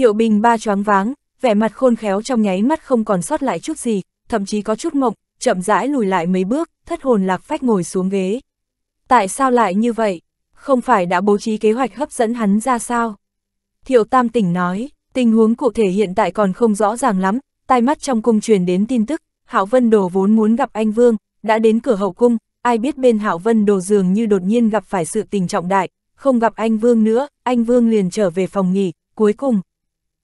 Thiệu Bình ba choáng váng, vẻ mặt khôn khéo trong nháy mắt không còn sót lại chút gì, thậm chí có chút mộng, chậm rãi lùi lại mấy bước, thất hồn lạc phách ngồi xuống ghế. Tại sao lại như vậy? Không phải đã bố trí kế hoạch hấp dẫn hắn ra sao? Thiệu Tam tỉnh nói, tình huống cụ thể hiện tại còn không rõ ràng lắm, tai mắt trong cung truyền đến tin tức, Hạo Vân Đồ vốn muốn gặp anh Vương, đã đến cửa hậu cung, ai biết bên Hạo Vân Đồ dường như đột nhiên gặp phải sự tình trọng đại, không gặp anh Vương nữa, anh Vương liền trở về phòng nghỉ, cuối cùng,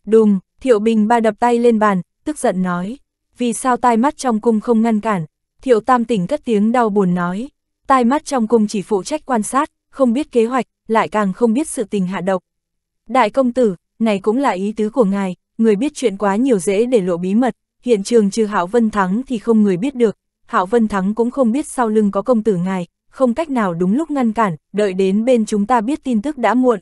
Đùng, Thiệu Bình ba đập tay lên bàn, tức giận nói. Vì sao tai mắt trong cung không ngăn cản? Thiệu Tam tỉnh cất tiếng đau buồn nói. Tai mắt trong cung chỉ phụ trách quan sát, không biết kế hoạch, lại càng không biết sự tình hạ độc. Đại công tử, này cũng là ý tứ của ngài, người biết chuyện quá nhiều dễ để lộ bí mật, hiện trường trừ Hạo Vân Thắng thì không người biết được, Hạo Vân Thắng cũng không biết sau lưng có công tử ngài, không cách nào đúng lúc ngăn cản, đợi đến bên chúng ta biết tin tức đã muộn.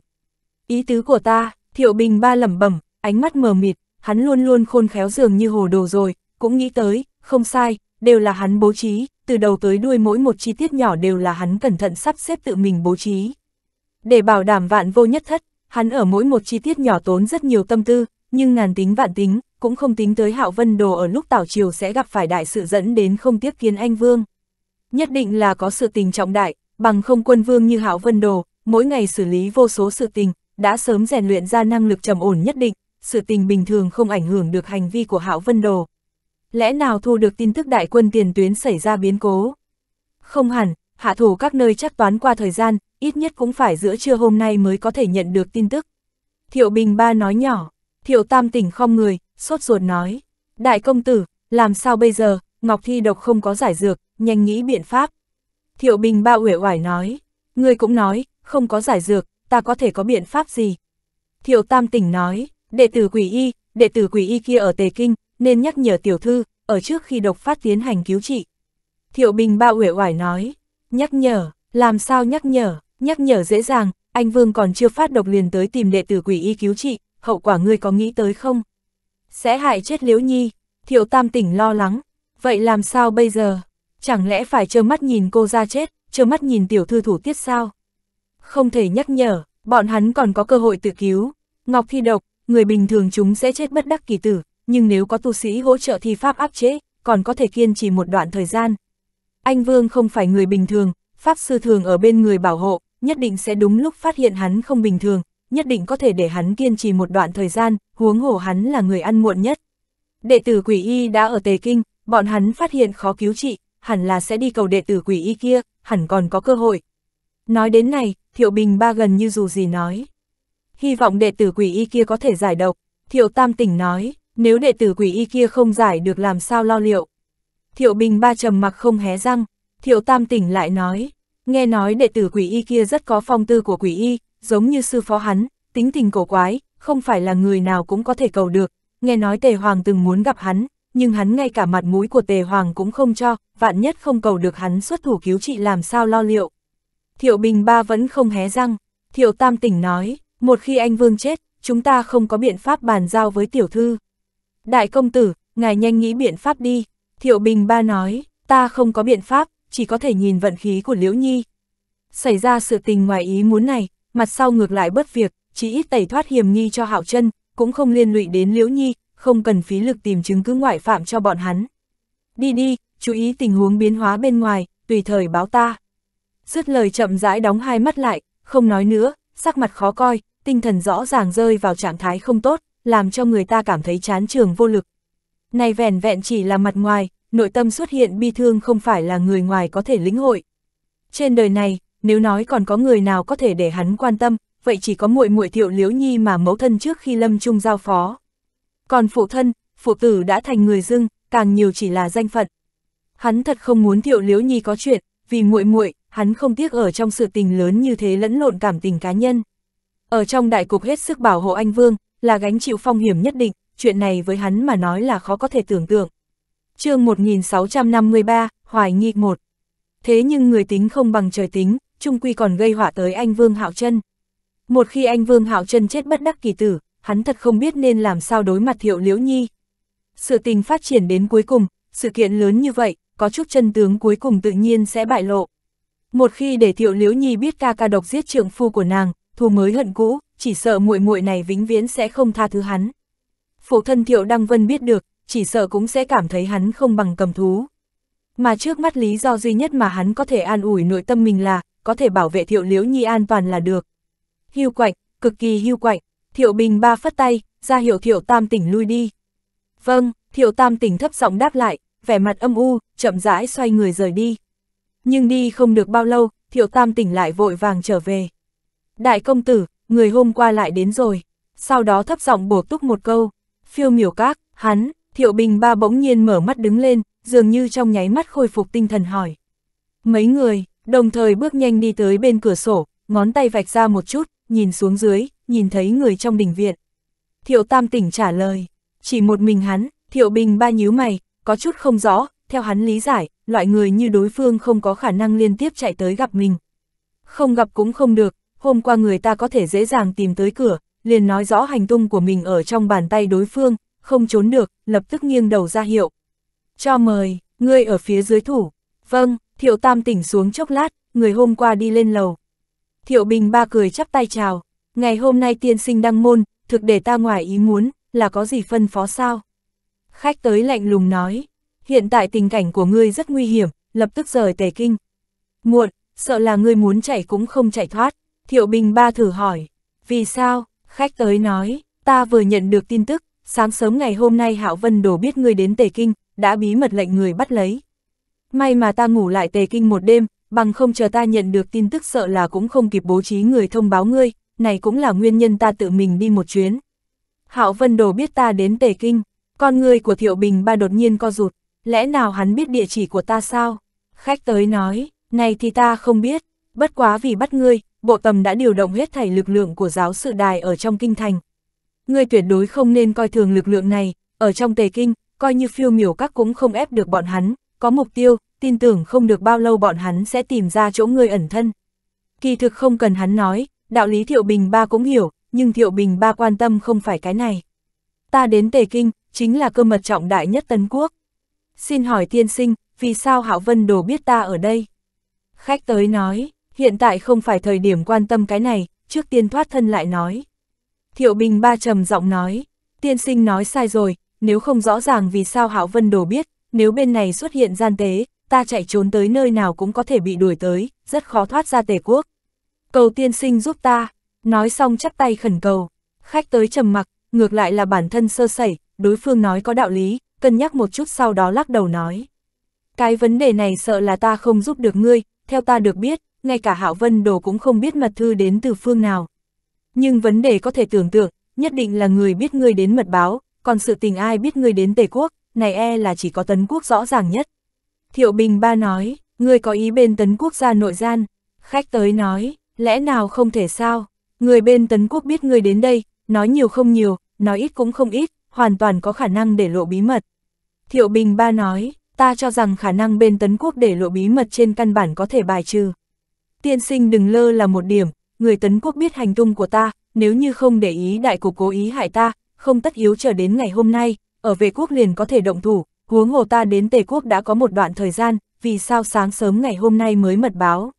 Ý tứ của ta, Thiệu Bình ba lẩm bẩm, ánh mắt mờ mịt, hắn luôn luôn khôn khéo dường như hồ đồ rồi, cũng nghĩ tới, không sai, đều là hắn bố trí, từ đầu tới đuôi mỗi một chi tiết nhỏ đều là hắn cẩn thận sắp xếp tự mình bố trí. Để bảo đảm vạn vô nhất thất, hắn ở mỗi một chi tiết nhỏ tốn rất nhiều tâm tư, nhưng ngàn tính vạn tính, cũng không tính tới Hạo Vân Đồ ở lúc tảo triều sẽ gặp phải đại sự dẫn đến không tiếp kiến anh Vương. Nhất định là có sự tình trọng đại, bằng không quân vương như Hạo Vân Đồ, mỗi ngày xử lý vô số sự tình, đã sớm rèn luyện ra năng lực trầm ổn nhất định, sự tình bình thường không ảnh hưởng được hành vi của Hạo Vân Đồ. Lẽ nào thu được tin tức đại quân tiền tuyến xảy ra biến cố? Không hẳn, hạ thủ các nơi chắc toán qua thời gian, ít nhất cũng phải giữa trưa hôm nay mới có thể nhận được tin tức. Thiệu Bình Ba nói nhỏ, Thiệu Tam tỉnh không người, sốt ruột nói, đại công tử, làm sao bây giờ, Ngọc Thi độc không có giải dược, nhanh nghĩ biện pháp. Thiệu Bình Ba uể oải nói, ngươi cũng nói, không có giải dược, ta có thể có biện pháp gì. Thiệu Tam tỉnh nói, Đệ tử quỷ y, đệ tử quỷ y kia ở Tề Kinh, nên nhắc nhở tiểu thư, ở trước khi độc phát tiến hành cứu trị. Thiệu Bình bao uể oải nói, nhắc nhở, làm sao nhắc nhở, nhắc nhở dễ dàng, anh Vương còn chưa phát độc liền tới tìm đệ tử quỷ y cứu trị, hậu quả ngươi có nghĩ tới không? Sẽ hại chết Liễu Nhi, Thiệu Tam tỉnh lo lắng, vậy làm sao bây giờ? Chẳng lẽ phải trơ mắt nhìn cô ra chết, trơ mắt nhìn tiểu thư thủ tiết sao? Không thể nhắc nhở, bọn hắn còn có cơ hội tự cứu. Ngọc thi độc, người bình thường chúng sẽ chết bất đắc kỳ tử, nhưng nếu có tu sĩ hỗ trợ thì pháp áp chế, còn có thể kiên trì một đoạn thời gian. Anh Vương không phải người bình thường, pháp sư thường ở bên người bảo hộ, nhất định sẽ đúng lúc phát hiện hắn không bình thường, nhất định có thể để hắn kiên trì một đoạn thời gian, huống hồ hắn là người ăn muộn nhất. Đệ tử quỷ y đã ở Tề Kinh, bọn hắn phát hiện khó cứu trị, hẳn là sẽ đi cầu đệ tử quỷ y kia, hẳn còn có cơ hội. Nói đến này, Thiệu Bình Ba gần như dù gì nói hy vọng đệ tử quỷ y kia có thể giải độc. Thiệu Tam tỉnh nói, nếu đệ tử quỷ y kia không giải được làm sao lo liệu. Thiệu Bình ba trầm mặc không hé răng, Thiệu Tam tỉnh lại nói, nghe nói đệ tử quỷ y kia rất có phong tư của quỷ y, giống như sư phó hắn, tính tình cổ quái, không phải là người nào cũng có thể cầu được. Nghe nói Tề Hoàng từng muốn gặp hắn, nhưng hắn ngay cả mặt mũi của Tề Hoàng cũng không cho, vạn nhất không cầu được hắn xuất thủ cứu trị làm sao lo liệu. Thiệu Bình Ba vẫn không hé răng, Thiệu Tam tỉnh nói, một khi anh Vương chết, chúng ta không có biện pháp bàn giao với tiểu thư. Đại công tử, ngài nhanh nghĩ biện pháp đi. Thiệu Bình Ba nói, ta không có biện pháp, chỉ có thể nhìn vận khí của Liễu Nhi. Xảy ra sự tình ngoài ý muốn này, mặt sau ngược lại bất việc, chỉ ít tẩy thoát hiểm nghi cho Hạo chân cũng không liên lụy đến Liễu Nhi, không cần phí lực tìm chứng cứ ngoại phạm cho bọn hắn. Đi đi, chú ý tình huống biến hóa bên ngoài, tùy thời báo ta. Dứt lời chậm rãi đóng hai mắt lại, không nói nữa, sắc mặt khó coi, tinh thần rõ ràng rơi vào trạng thái không tốt, làm cho người ta cảm thấy chán trường vô lực. Này vẻn vẹn chỉ là mặt ngoài, nội tâm xuất hiện bi thương không phải là người ngoài có thể lĩnh hội. Trên đời này, nếu nói còn có người nào có thể để hắn quan tâm, vậy chỉ có muội muội Thiệu Liễu Nhi mà mẫu thân trước khi Lâm Trung giao phó. Còn phụ thân, phụ tử đã thành người dưng, càng nhiều chỉ là danh phận. Hắn thật không muốn Thiệu Liễu Nhi có chuyện, vì muội muội, hắn không tiếc ở trong sự tình lớn như thế lẫn lộn cảm tình cá nhân. Ở trong đại cục hết sức bảo hộ anh Vương, là gánh chịu phong hiểm nhất định, chuyện này với hắn mà nói là khó có thể tưởng tượng. chương 1653, Hoài nghi một Thế nhưng người tính không bằng trời tính, trung quy còn gây họa tới anh Vương Hạo Trân. Một khi anh Vương Hạo Trân chết bất đắc kỳ tử, hắn thật không biết nên làm sao đối mặt Thiệu Liễu Nhi. Sự tình phát triển đến cuối cùng, sự kiện lớn như vậy, có chút chân tướng cuối cùng tự nhiên sẽ bại lộ. Một khi để Thiệu Liễu Nhi biết ca ca độc giết trượng phu của nàng, thù mới hận cũ, chỉ sợ muội muội này vĩnh viễn sẽ không tha thứ hắn. Phụ thân Thiệu Đăng Vân biết được, chỉ sợ cũng sẽ cảm thấy hắn không bằng cầm thú. Mà trước mắt lý do duy nhất mà hắn có thể an ủi nội tâm mình là, có thể bảo vệ Thiệu Liễu Nhi an toàn là được. Hưu quạnh, cực kỳ hưu quạnh, Thiệu Bình ba phất tay, ra hiệu Thiệu Tam tỉnh lui đi. Vâng, Thiệu Tam tỉnh thấp giọng đáp lại, vẻ mặt âm u, chậm rãi xoay người rời đi. Nhưng đi không được bao lâu, Thiệu Tam tỉnh lại vội vàng trở về. Đại công tử, người hôm qua lại đến rồi. Sau đó thấp giọng bổ túc một câu. Phiêu miểu các, hắn, thiệu bình ba bỗng nhiên mở mắt đứng lên, dường như trong nháy mắt khôi phục tinh thần hỏi. Mấy người, đồng thời bước nhanh đi tới bên cửa sổ, ngón tay vạch ra một chút, nhìn xuống dưới, nhìn thấy người trong đình viện. Thiệu tam tỉnh trả lời, chỉ một mình hắn, thiệu bình ba nhíu mày, có chút không rõ, theo hắn lý giải, loại người như đối phương không có khả năng liên tiếp chạy tới gặp mình. Không gặp cũng không được, hôm qua người ta có thể dễ dàng tìm tới cửa, liền nói rõ hành tung của mình ở trong bàn tay đối phương, không trốn được, lập tức nghiêng đầu ra hiệu. Cho mời, ngươi ở phía dưới thủ. Vâng, Thiệu Tam tỉnh xuống chốc lát, người hôm qua đi lên lầu. Thiệu Bình ba cười chắp tay chào, ngày hôm nay tiên sinh đăng môn, thực để ta ngoài ý muốn, là có gì phân phó sao? Khách tới lạnh lùng nói, hiện tại tình cảnh của ngươi rất nguy hiểm, lập tức rời tề kinh. Muộn, sợ là ngươi muốn chạy cũng không chạy thoát. Thiệu Bình Ba thử hỏi, vì sao, khách tới nói, ta vừa nhận được tin tức, sáng sớm ngày hôm nay Hạo Vân đổ biết ngươi đến Tề Kinh, đã bí mật lệnh người bắt lấy. May mà ta ngủ lại Tề Kinh một đêm, bằng không chờ ta nhận được tin tức sợ là cũng không kịp bố trí người thông báo ngươi, này cũng là nguyên nhân ta tự mình đi một chuyến. Hạo Vân đổ biết ta đến Tề Kinh, con người của Thiệu Bình Ba đột nhiên co rụt, lẽ nào hắn biết địa chỉ của ta sao? Khách tới nói, này thì ta không biết, bất quá vì bắt ngươi, Bộ tầm đã điều động hết thảy lực lượng của giáo sự đài ở trong kinh thành. Ngươi tuyệt đối không nên coi thường lực lượng này, ở trong tề kinh, coi như phiêu miểu các cũng không ép được bọn hắn, có mục tiêu, tin tưởng không được bao lâu bọn hắn sẽ tìm ra chỗ ngươi ẩn thân. Kỳ thực không cần hắn nói, đạo lý Thiệu Bình ba cũng hiểu, nhưng Thiệu Bình ba quan tâm không phải cái này. Ta đến Tề Kinh, chính là cơ mật trọng đại nhất tấn Quốc. Xin hỏi tiên sinh, vì sao Hạo Vân Đồ biết ta ở đây? Khách tới nói, hiện tại không phải thời điểm quan tâm cái này, trước tiên thoát thân lại nói. Thiệu Bình ba trầm giọng nói, tiên sinh nói sai rồi, nếu không rõ ràng vì sao hảo Vân Đồ biết, nếu bên này xuất hiện gian tế, ta chạy trốn tới nơi nào cũng có thể bị đuổi tới, rất khó thoát ra tề quốc. Cầu tiên sinh giúp ta, nói xong chắp tay khẩn cầu, khách tới trầm mặc, ngược lại là bản thân sơ sẩy, đối phương nói có đạo lý, cân nhắc một chút sau đó lắc đầu nói. Cái vấn đề này sợ là ta không giúp được ngươi, theo ta được biết, ngay cả Hạo Vân Đồ cũng không biết mật thư đến từ phương nào. Nhưng vấn đề có thể tưởng tượng, nhất định là người biết ngươi đến mật báo, còn sự tình ai biết ngươi đến Tề Quốc, này e là chỉ có Tấn Quốc rõ ràng nhất. Thiệu Bình Ba nói, ngươi có ý bên Tấn Quốc ra nội gian, khách tới nói, lẽ nào không thể sao, người bên Tấn Quốc biết ngươi đến đây, nói nhiều không nhiều, nói ít cũng không ít, hoàn toàn có khả năng để lộ bí mật. Thiệu Bình Ba nói, ta cho rằng khả năng bên Tấn Quốc để lộ bí mật trên căn bản có thể bài trừ tiên sinh đừng lơ là một điểm, người tấn quốc biết hành tung của ta, nếu như không để ý đại cục cố ý hại ta, không tất yếu chờ đến ngày hôm nay, ở về quốc liền có thể động thủ, huống hồ ta đến tề quốc đã có một đoạn thời gian, vì sao sáng sớm ngày hôm nay mới mật báo.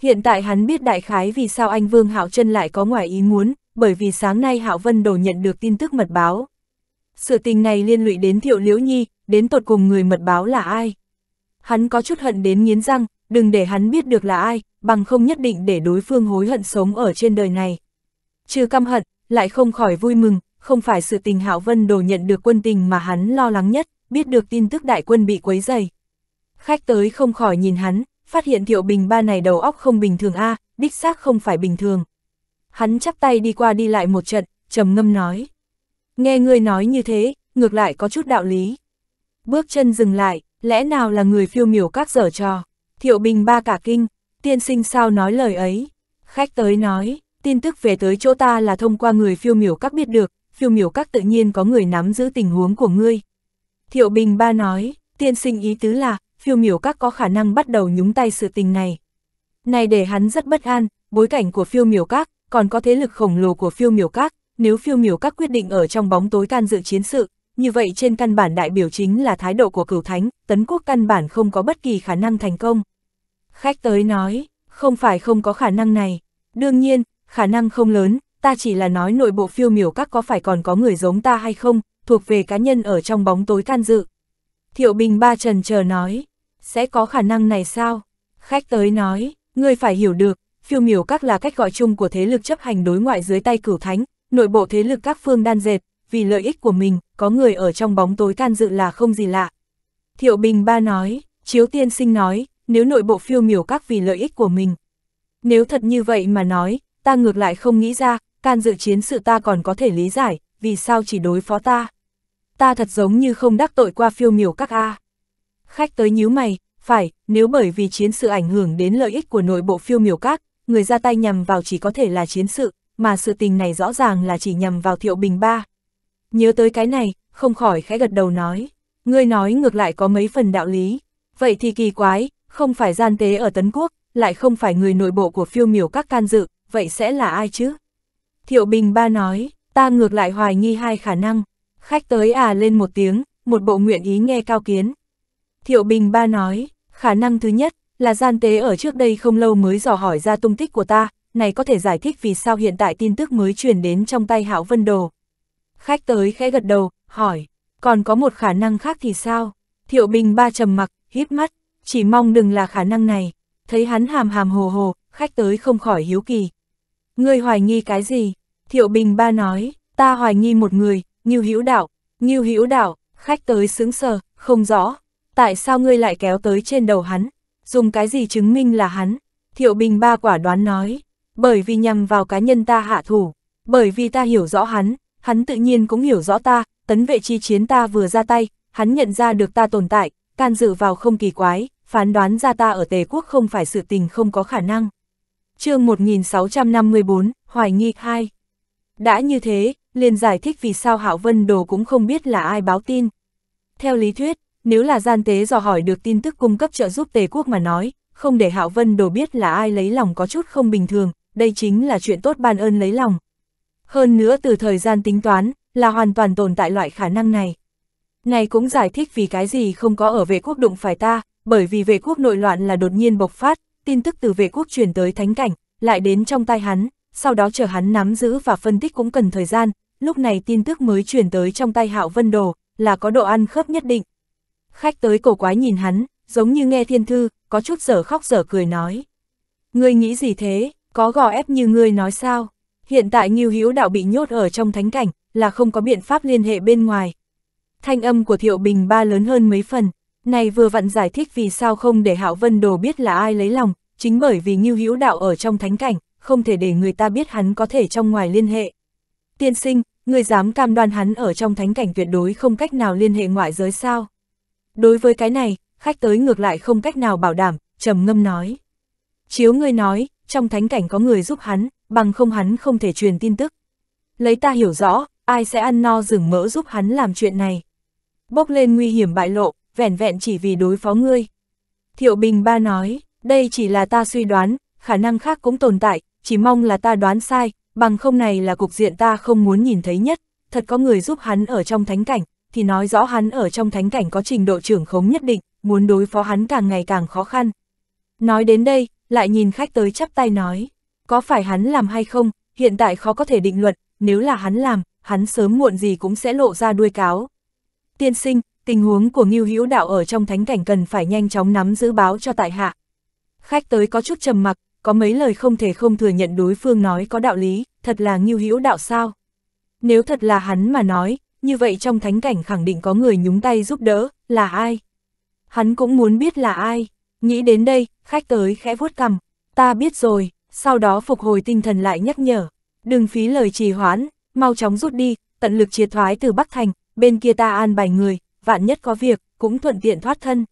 Hiện tại hắn biết đại khái vì sao anh Vương Hạo chân lại có ngoài ý muốn, bởi vì sáng nay Hạo Vân đổ nhận được tin tức mật báo. Sự tình này liên lụy đến Thiệu Liễu Nhi, đến tột cùng người mật báo là ai? Hắn có chút hận đến nghiến răng, đừng để hắn biết được là ai, bằng không nhất định để đối phương hối hận sống ở trên đời này. Trừ căm hận, lại không khỏi vui mừng, không phải sự tình Hạo Vân đồ nhận được quân tình mà hắn lo lắng nhất, biết được tin tức đại quân bị quấy dày. Khách tới không khỏi nhìn hắn, phát hiện Thiệu Bình ba này đầu óc không bình thường a, à, đích xác không phải bình thường. Hắn chắp tay đi qua đi lại một trận, trầm ngâm nói. Nghe người nói như thế, ngược lại có chút đạo lý. Bước chân dừng lại, lẽ nào là người phiêu miểu các dở trò. Thiệu Bình ba cả kinh, tiên sinh sao nói lời ấy? Khách tới nói, tin tức về tới chỗ ta là thông qua người phiêu miểu các biết được, phiêu miểu các tự nhiên có người nắm giữ tình huống của ngươi. Thiệu Bình ba nói, tiên sinh ý tứ là, phiêu miểu các có khả năng bắt đầu nhúng tay sự tình này. Này để hắn rất bất an, bối cảnh của phiêu miểu các, còn có thế lực khổng lồ của phiêu miểu các, nếu phiêu miểu các quyết định ở trong bóng tối can dự chiến sự, như vậy trên căn bản đại biểu chính là thái độ của cửu thánh, tấn quốc căn bản không có bất kỳ khả năng thành công. Khách tới nói, không phải không có khả năng này. Đương nhiên, khả năng không lớn, ta chỉ là nói nội bộ phiêu miểu các có phải còn có người giống ta hay không, thuộc về cá nhân ở trong bóng tối can dự. Thiệu Bình ba trần chờ nói, sẽ có khả năng này sao? Khách tới nói, ngươi phải hiểu được, phiêu miểu các là cách gọi chung của thế lực chấp hành đối ngoại dưới tay cửu thánh, nội bộ thế lực các phương đan dệt, vì lợi ích của mình, có người ở trong bóng tối can dự là không gì lạ. Thiệu Bình ba nói, Chiếu Tiên Sinh nói, nếu nội bộ phiêu miểu các vì lợi ích của mình. Nếu thật như vậy mà nói, ta ngược lại không nghĩ ra, can dự chiến sự ta còn có thể lý giải, vì sao chỉ đối phó ta. Ta thật giống như không đắc tội qua phiêu miểu các A. Khách tới nhíu mày, phải, nếu bởi vì chiến sự ảnh hưởng đến lợi ích của nội bộ phiêu miểu các, người ra tay nhằm vào chỉ có thể là chiến sự, mà sự tình này rõ ràng là chỉ nhằm vào thiệu bình ba. Nhớ tới cái này, không khỏi khẽ gật đầu nói, ngươi nói ngược lại có mấy phần đạo lý, vậy thì kỳ quái, không phải gian tế ở Tấn Quốc, lại không phải người nội bộ của phiêu miểu các can dự, vậy sẽ là ai chứ? Thiệu Bình Ba nói, ta ngược lại hoài nghi hai khả năng, khách tới à lên một tiếng, một bộ nguyện ý nghe cao kiến. Thiệu Bình Ba nói, khả năng thứ nhất, là gian tế ở trước đây không lâu mới dò hỏi ra tung tích của ta, này có thể giải thích vì sao hiện tại tin tức mới truyền đến trong tay hảo Vân Đồ. Khách tới khẽ gật đầu, hỏi, còn có một khả năng khác thì sao? Thiệu Bình Ba trầm mặc, hít mắt, chỉ mong đừng là khả năng này, thấy hắn hàm hàm hồ hồ, khách tới không khỏi hiếu kỳ. Ngươi hoài nghi cái gì? Thiệu Bình ba nói, ta hoài nghi một người, Ngưu Hữu Đạo, Ngưu Hữu Đạo, khách tới sững sờ, không rõ, tại sao ngươi lại kéo tới trên đầu hắn, dùng cái gì chứng minh là hắn? Thiệu Bình ba quả đoán nói, bởi vì nhằm vào cá nhân ta hạ thủ, bởi vì ta hiểu rõ hắn, hắn tự nhiên cũng hiểu rõ ta, tấn vệ chi chiến ta vừa ra tay, hắn nhận ra được ta tồn tại, can dự vào không kỳ quái, phán đoán ra ta ở tề quốc không phải sự tình không có khả năng. chương 1654, Hoài nghi 2 Đã như thế, liền giải thích vì sao Hạo Vân Đồ cũng không biết là ai báo tin. Theo lý thuyết, nếu là gian tế dò hỏi được tin tức cung cấp trợ giúp tề quốc mà nói, không để Hạo Vân Đồ biết là ai lấy lòng có chút không bình thường, đây chính là chuyện tốt ban ơn lấy lòng. Hơn nữa từ thời gian tính toán, là hoàn toàn tồn tại loại khả năng này. Này cũng giải thích vì cái gì không có ở vệ quốc đụng phải ta, bởi vì vệ quốc nội loạn là đột nhiên bộc phát, tin tức từ vệ quốc truyền tới thánh cảnh, lại đến trong tay hắn, sau đó chờ hắn nắm giữ và phân tích cũng cần thời gian, lúc này tin tức mới truyền tới trong tay Hạo Vân Đồ, là có độ ăn khớp nhất định. Khách tới cổ quái nhìn hắn, giống như nghe thiên thư, có chút giở khóc giở cười nói. Ngươi nghĩ gì thế, có gò ép như ngươi nói sao? Hiện tại Ngưu Hữu Đạo bị nhốt ở trong thánh cảnh, là không có biện pháp liên hệ bên ngoài, thanh âm của Thiệu Bình Ba lớn hơn mấy phần, này vừa vặn giải thích vì sao không để Hạo Vân Đồ biết là ai lấy lòng, chính bởi vì Ngưu Hữu Đạo ở trong thánh cảnh, không thể để người ta biết hắn có thể trong ngoài liên hệ. Tiên sinh, người dám cam đoan hắn ở trong thánh cảnh tuyệt đối không cách nào liên hệ ngoại giới sao? Đối với cái này, khách tới ngược lại không cách nào bảo đảm, trầm ngâm nói. Chiếu ngươi nói, trong thánh cảnh có người giúp hắn, bằng không hắn không thể truyền tin tức. Lấy ta hiểu rõ, ai sẽ ăn no rừng mỡ giúp hắn làm chuyện này bốc lên nguy hiểm bại lộ, vẻn vẹn chỉ vì đối phó ngươi. Thiệu Bình Ba nói, đây chỉ là ta suy đoán, khả năng khác cũng tồn tại, chỉ mong là ta đoán sai, bằng không này là cục diện ta không muốn nhìn thấy nhất, thật có người giúp hắn ở trong thánh cảnh, thì nói rõ hắn ở trong thánh cảnh có trình độ trưởng khống nhất định, muốn đối phó hắn càng ngày càng khó khăn. Nói đến đây, lại nhìn khách tới chắp tay nói, có phải hắn làm hay không, hiện tại khó có thể định luận, nếu là hắn làm, hắn sớm muộn gì cũng sẽ lộ ra đuôi cáo tiên sinh, tình huống của Ngưu Hữu Đạo ở trong thánh cảnh cần phải nhanh chóng nắm giữ báo cho tại hạ. Khách tới có chút trầm mặc, có mấy lời không thể không thừa nhận đối phương nói có đạo lý, thật là Ngưu Hữu Đạo sao? Nếu thật là hắn mà nói, như vậy trong thánh cảnh khẳng định có người nhúng tay giúp đỡ, là ai? Hắn cũng muốn biết là ai. Nghĩ đến đây, khách tới khẽ vuốt cằm, ta biết rồi, sau đó phục hồi tinh thần lại nhắc nhở, đừng phí lời trì hoãn, mau chóng rút đi, tận lực triệt thoái từ Bắc Thành, bên kia ta an bài người, vạn nhất có việc, cũng thuận tiện thoát thân.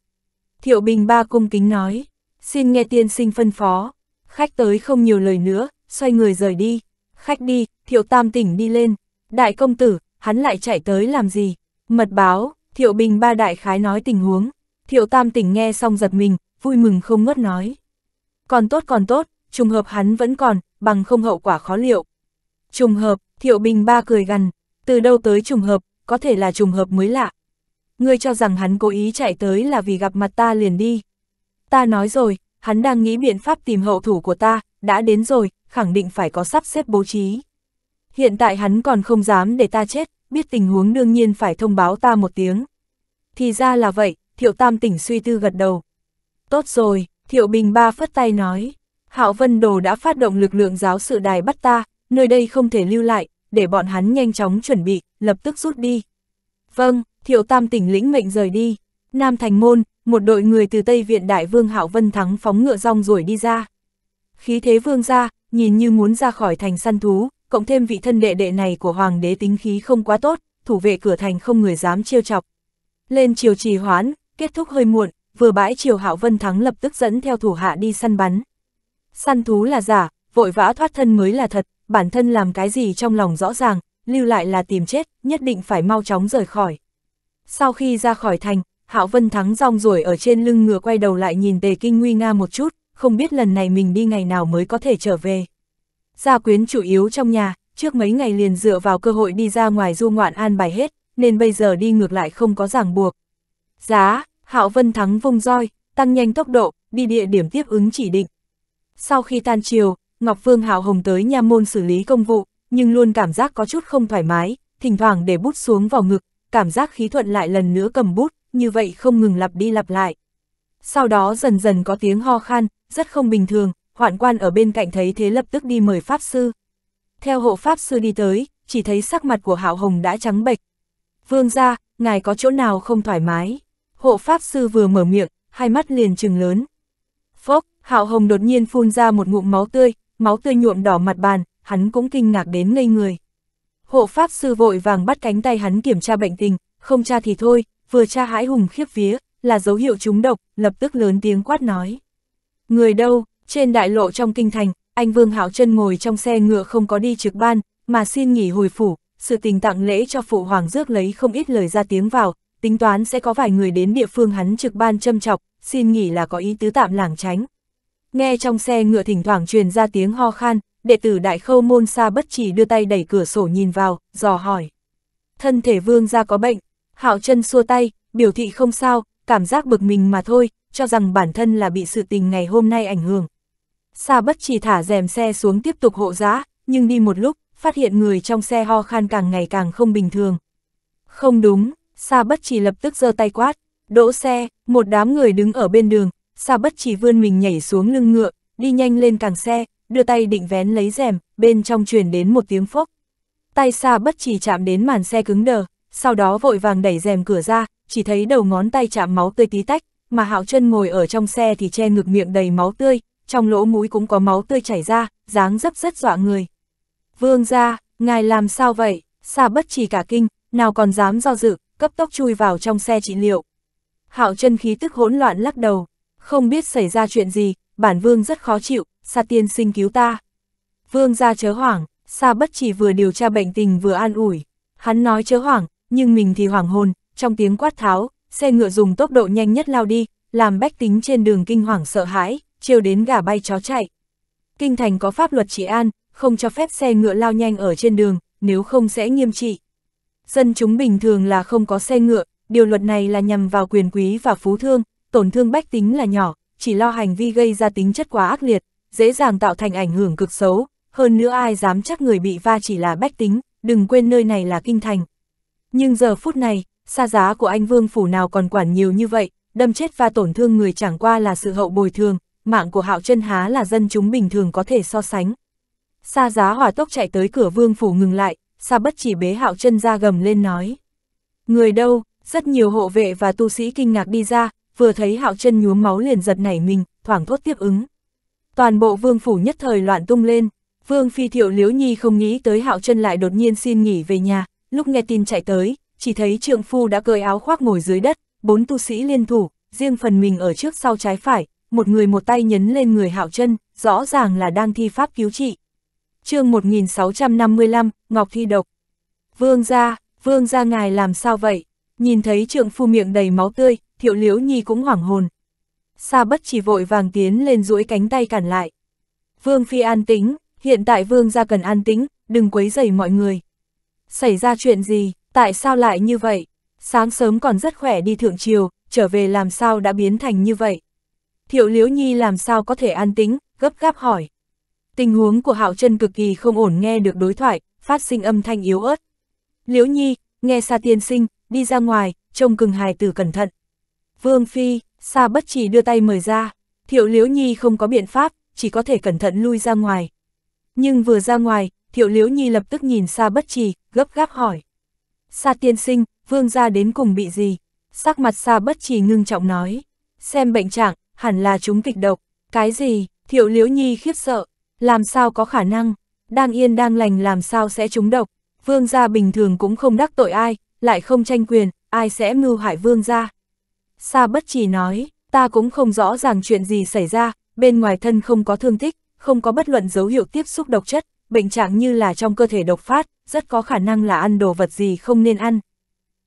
Thiệu Bình Ba cung kính nói, xin nghe tiên sinh phân phó, khách tới không nhiều lời nữa, xoay người rời đi, khách đi, Thiệu Tam tỉnh đi lên, đại công tử, hắn lại chạy tới làm gì, mật báo, Thiệu Bình Ba đại khái nói tình huống, Thiệu Tam tỉnh nghe xong giật mình, vui mừng không ngớt nói. Còn tốt còn tốt, trùng hợp hắn vẫn còn, bằng không hậu quả khó liệu. Trùng hợp, Thiệu Bình Ba cười gần từ đâu tới trùng hợp, có thể là trùng hợp mới lạ. Ngươi cho rằng hắn cố ý chạy tới là vì gặp mặt ta liền đi. Ta nói rồi, hắn đang nghĩ biện pháp tìm hậu thủ của ta, đã đến rồi, khẳng định phải có sắp xếp bố trí. Hiện tại hắn còn không dám để ta chết, biết tình huống đương nhiên phải thông báo ta một tiếng. Thì ra là vậy, thiệu tam tỉnh suy tư gật đầu. Tốt rồi, thiệu bình ba phất tay nói. Hạo Vân Đồ đã phát động lực lượng giáo sự đài bắt ta, nơi đây không thể lưu lại, để bọn hắn nhanh chóng chuẩn bị, lập tức rút đi. Vâng, Thiệu Tam tỉnh lĩnh mệnh rời đi. Nam Thành Môn, một đội người từ Tây Viện Đại Vương Hạo Vân Thắng phóng ngựa rong rồi đi ra. Khí thế vương ra, nhìn như muốn ra khỏi thành săn thú, cộng thêm vị thân đệ đệ này của Hoàng đế tính khí không quá tốt, thủ vệ cửa thành không người dám trêu chọc. Lên chiều trì hoãn, kết thúc hơi muộn, vừa bãi chiều Hạo Vân Thắng lập tức dẫn theo thủ hạ đi săn bắn. Săn thú là giả, vội vã thoát thân mới là thật, bản thân làm cái gì trong lòng rõ ràng, lưu lại là tìm chết, nhất định phải mau chóng rời khỏi. Sau khi ra khỏi thành, Hạo Vân Thắng rong ruổi ở trên lưng ngựa quay đầu lại nhìn Tề Kinh Nguy Nga một chút, không biết lần này mình đi ngày nào mới có thể trở về. Gia quyến chủ yếu trong nhà, trước mấy ngày liền dựa vào cơ hội đi ra ngoài du ngoạn an bài hết, nên bây giờ đi ngược lại không có ràng buộc. Giá, Hạo Vân Thắng vung roi, tăng nhanh tốc độ, đi địa điểm tiếp ứng chỉ định. Sau khi tan chiều, Ngọc Phương Hạo Hồng tới nha môn xử lý công vụ, nhưng luôn cảm giác có chút không thoải mái, thỉnh thoảng để bút xuống vào ngực, cảm giác khí thuận lại lần nữa cầm bút, như vậy không ngừng lặp đi lặp lại. Sau đó dần dần có tiếng ho khan, rất không bình thường, hoạn quan ở bên cạnh thấy thế lập tức đi mời Pháp Sư. Theo hộ Pháp Sư đi tới, chỉ thấy sắc mặt của Hạo Hồng đã trắng bệch. Vương ra, ngài có chỗ nào không thoải mái? Hộ Pháp Sư vừa mở miệng, hai mắt liền trừng lớn. Phốc, Hạo Hồng đột nhiên phun ra một ngụm máu tươi, máu tươi nhuộm đỏ mặt bàn, hắn cũng kinh ngạc đến ngây người. Hộ pháp sư vội vàng bắt cánh tay hắn kiểm tra bệnh tình, không tra thì thôi, vừa tra hãi hùng khiếp vía, là dấu hiệu trúng độc, lập tức lớn tiếng quát nói. Người đâu, trên đại lộ trong kinh thành, anh Vương Hảo chân ngồi trong xe ngựa không có đi trực ban, mà xin nghỉ hồi phủ, sự tình tặng lễ cho phụ hoàng rước lấy không ít lời ra tiếng vào, tính toán sẽ có vài người đến địa phương hắn trực ban châm chọc, xin nghỉ là có ý tứ tạm lảng tránh, Nghe trong xe ngựa thỉnh thoảng truyền ra tiếng ho khan, đệ tử đại khâu môn xa bất chỉ đưa tay đẩy cửa sổ nhìn vào, dò hỏi. Thân thể vương ra có bệnh, hạo chân xua tay, biểu thị không sao, cảm giác bực mình mà thôi, cho rằng bản thân là bị sự tình ngày hôm nay ảnh hưởng. Xa bất chỉ thả rèm xe xuống tiếp tục hộ giá, nhưng đi một lúc, phát hiện người trong xe ho khan càng ngày càng không bình thường. Không đúng, Sa bất chỉ lập tức giơ tay quát, đỗ xe, một đám người đứng ở bên đường, Sa bất chỉ vươn mình nhảy xuống lưng ngựa, đi nhanh lên càng xe, đưa tay định vén lấy rèm, bên trong truyền đến một tiếng phốc. Tay Sa bất chỉ chạm đến màn xe cứng đờ, sau đó vội vàng đẩy rèm cửa ra, chỉ thấy đầu ngón tay chạm máu tươi tí tách, mà Hạo Chân ngồi ở trong xe thì che ngực miệng đầy máu tươi, trong lỗ mũi cũng có máu tươi chảy ra, dáng dấp rất dọa người. Vương gia, ngài làm sao vậy? Sa bất chỉ cả kinh, nào còn dám do dự, cấp tốc chui vào trong xe trị liệu. Hạo chân khí tức hỗn loạn lắc đầu, không biết xảy ra chuyện gì, bản vương rất khó chịu, sa tiên sinh cứu ta. Vương ra chớ hoảng, sa bất chỉ vừa điều tra bệnh tình vừa an ủi, hắn nói chớ hoảng, nhưng mình thì hoảng hồn, trong tiếng quát tháo, xe ngựa dùng tốc độ nhanh nhất lao đi, làm bách tính trên đường kinh hoàng sợ hãi, chiều đến gà bay chó chạy. Kinh thành có pháp luật trị an, không cho phép xe ngựa lao nhanh ở trên đường, nếu không sẽ nghiêm trị. Dân chúng bình thường là không có xe ngựa, điều luật này là nhằm vào quyền quý và phú thương, tổn thương bách tính là nhỏ, chỉ lo hành vi gây ra tính chất quá ác liệt, dễ dàng tạo thành ảnh hưởng cực xấu, hơn nữa ai dám chắc người bị va chỉ là bách tính, đừng quên nơi này là kinh thành. Nhưng giờ phút này, xa giá của anh Vương Phủ nào còn quản nhiều như vậy, đâm chết và tổn thương người chẳng qua là sự hậu bồi thường, mạng của Hạo chân Há là dân chúng bình thường có thể so sánh. Xa giá hỏa tốc chạy tới cửa Vương Phủ ngừng lại, xa bất chỉ bế Hạo chân ra gầm lên nói. Người đâu, rất nhiều hộ vệ và tu sĩ kinh ngạc đi ra, vừa thấy hạo chân nhuốm máu liền giật nảy mình, thoảng thốt tiếp ứng. Toàn bộ vương phủ nhất thời loạn tung lên, vương phi thiệu liếu nhi không nghĩ tới hạo chân lại đột nhiên xin nghỉ về nhà, lúc nghe tin chạy tới, chỉ thấy trượng phu đã cởi áo khoác ngồi dưới đất, bốn tu sĩ liên thủ, riêng phần mình ở trước sau trái phải, một người một tay nhấn lên người hạo chân, rõ ràng là đang thi pháp cứu trị. chương 1655, Ngọc Thi Độc. Vương gia, vương gia ngài làm sao vậy? Nhìn thấy trượng phu miệng đầy máu tươi, thiệu liễu nhi cũng hoảng hồn. Sa bất chỉ vội vàng tiến lên duỗi cánh tay cản lại. Vương Phi an tĩnh, hiện tại vương gia cần an tĩnh, đừng quấy rầy mọi người. Xảy ra chuyện gì, tại sao lại như vậy? Sáng sớm còn rất khỏe đi thượng triều, trở về làm sao đã biến thành như vậy? Thiệu Liễu Nhi làm sao có thể an tĩnh, gấp gáp hỏi. Tình huống của Hạo chân cực kỳ không ổn nghe được đối thoại, phát sinh âm thanh yếu ớt. Liễu Nhi, nghe Sa Tiên Sinh, đi ra ngoài, trông cưng hài tử cẩn thận. Vương Phi, xa bất chỉ đưa tay mời ra, Thiệu Liễu Nhi không có biện pháp, chỉ có thể cẩn thận lui ra ngoài. Nhưng vừa ra ngoài, Thiệu Liễu Nhi lập tức nhìn xa bất trì, gấp gáp hỏi. Sa tiên sinh, vương gia đến cùng bị gì? Sắc mặt xa bất trì ngưng trọng nói. Xem bệnh trạng, hẳn là chúng kịch độc. Cái gì? Thiệu Liễu Nhi khiếp sợ. Làm sao có khả năng? Đang yên đang lành làm sao sẽ trúng độc? Vương gia bình thường cũng không đắc tội ai, lại không tranh quyền, ai sẽ mưu hại vương gia. Sa bất chỉ nói, ta cũng không rõ ràng chuyện gì xảy ra, bên ngoài thân không có thương tích, không có bất luận dấu hiệu tiếp xúc độc chất, bệnh trạng như là trong cơ thể độc phát, rất có khả năng là ăn đồ vật gì không nên ăn.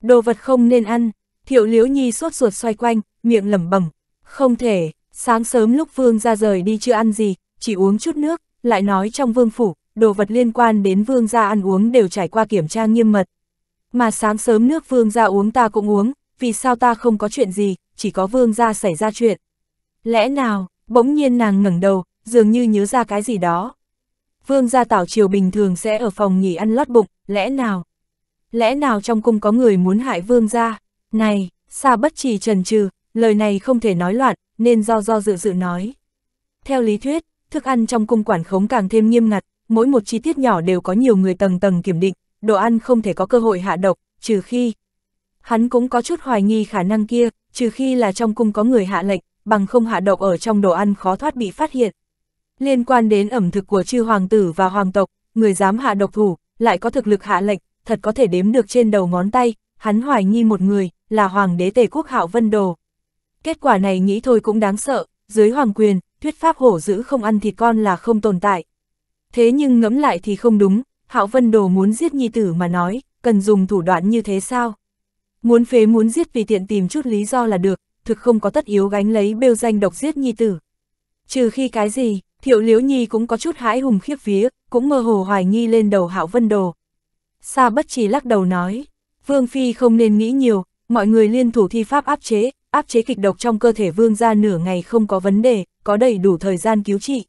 Đồ vật không nên ăn, thiệu liếu nhi suốt ruột xoay quanh, miệng lẩm bẩm không thể, sáng sớm lúc vương ra rời đi chưa ăn gì, chỉ uống chút nước, lại nói trong vương phủ, đồ vật liên quan đến vương gia ăn uống đều trải qua kiểm tra nghiêm mật, mà sáng sớm nước vương gia uống ta cũng uống, vì sao ta không có chuyện gì, chỉ có vương gia xảy ra chuyện. Lẽ nào, bỗng nhiên nàng ngẩng đầu, dường như nhớ ra cái gì đó. Vương gia tảo triều bình thường sẽ ở phòng nghỉ ăn lót bụng, lẽ nào? Lẽ nào trong cung có người muốn hại vương gia? Này, xa bất chỉ trần trừ, lời này không thể nói loạn, nên do do dự dự nói. Theo lý thuyết, thức ăn trong cung quản khống càng thêm nghiêm ngặt, mỗi một chi tiết nhỏ đều có nhiều người tầng tầng kiểm định, đồ ăn không thể có cơ hội hạ độc, trừ khi... Hắn cũng có chút hoài nghi khả năng kia, trừ khi là trong cung có người hạ lệch bằng không hạ độc ở trong đồ ăn khó thoát bị phát hiện. Liên quan đến ẩm thực của chư hoàng tử và hoàng tộc, người dám hạ độc thủ, lại có thực lực hạ lệch thật có thể đếm được trên đầu ngón tay, hắn hoài nghi một người, là hoàng đế tề quốc hạo vân đồ. Kết quả này nghĩ thôi cũng đáng sợ, dưới hoàng quyền, thuyết pháp hổ giữ không ăn thịt con là không tồn tại. Thế nhưng ngẫm lại thì không đúng, Hạo Vân Đồ muốn giết nhi tử mà nói, cần dùng thủ đoạn như thế sao? Muốn phế muốn giết vì tiện tìm chút lý do là được, thực không có tất yếu gánh lấy bêu danh độc giết nhi tử. Trừ khi cái gì, Thiệu Liễu Nhi cũng có chút hãi hùng khiếp vía, cũng mơ hồ hoài nghi lên đầu Hạo Vân Đồ. Sa bất chỉ lắc đầu nói, Vương Phi không nên nghĩ nhiều, mọi người liên thủ thi pháp áp chế, áp chế kịch độc trong cơ thể Vương ra nửa ngày không có vấn đề, có đầy đủ thời gian cứu trị.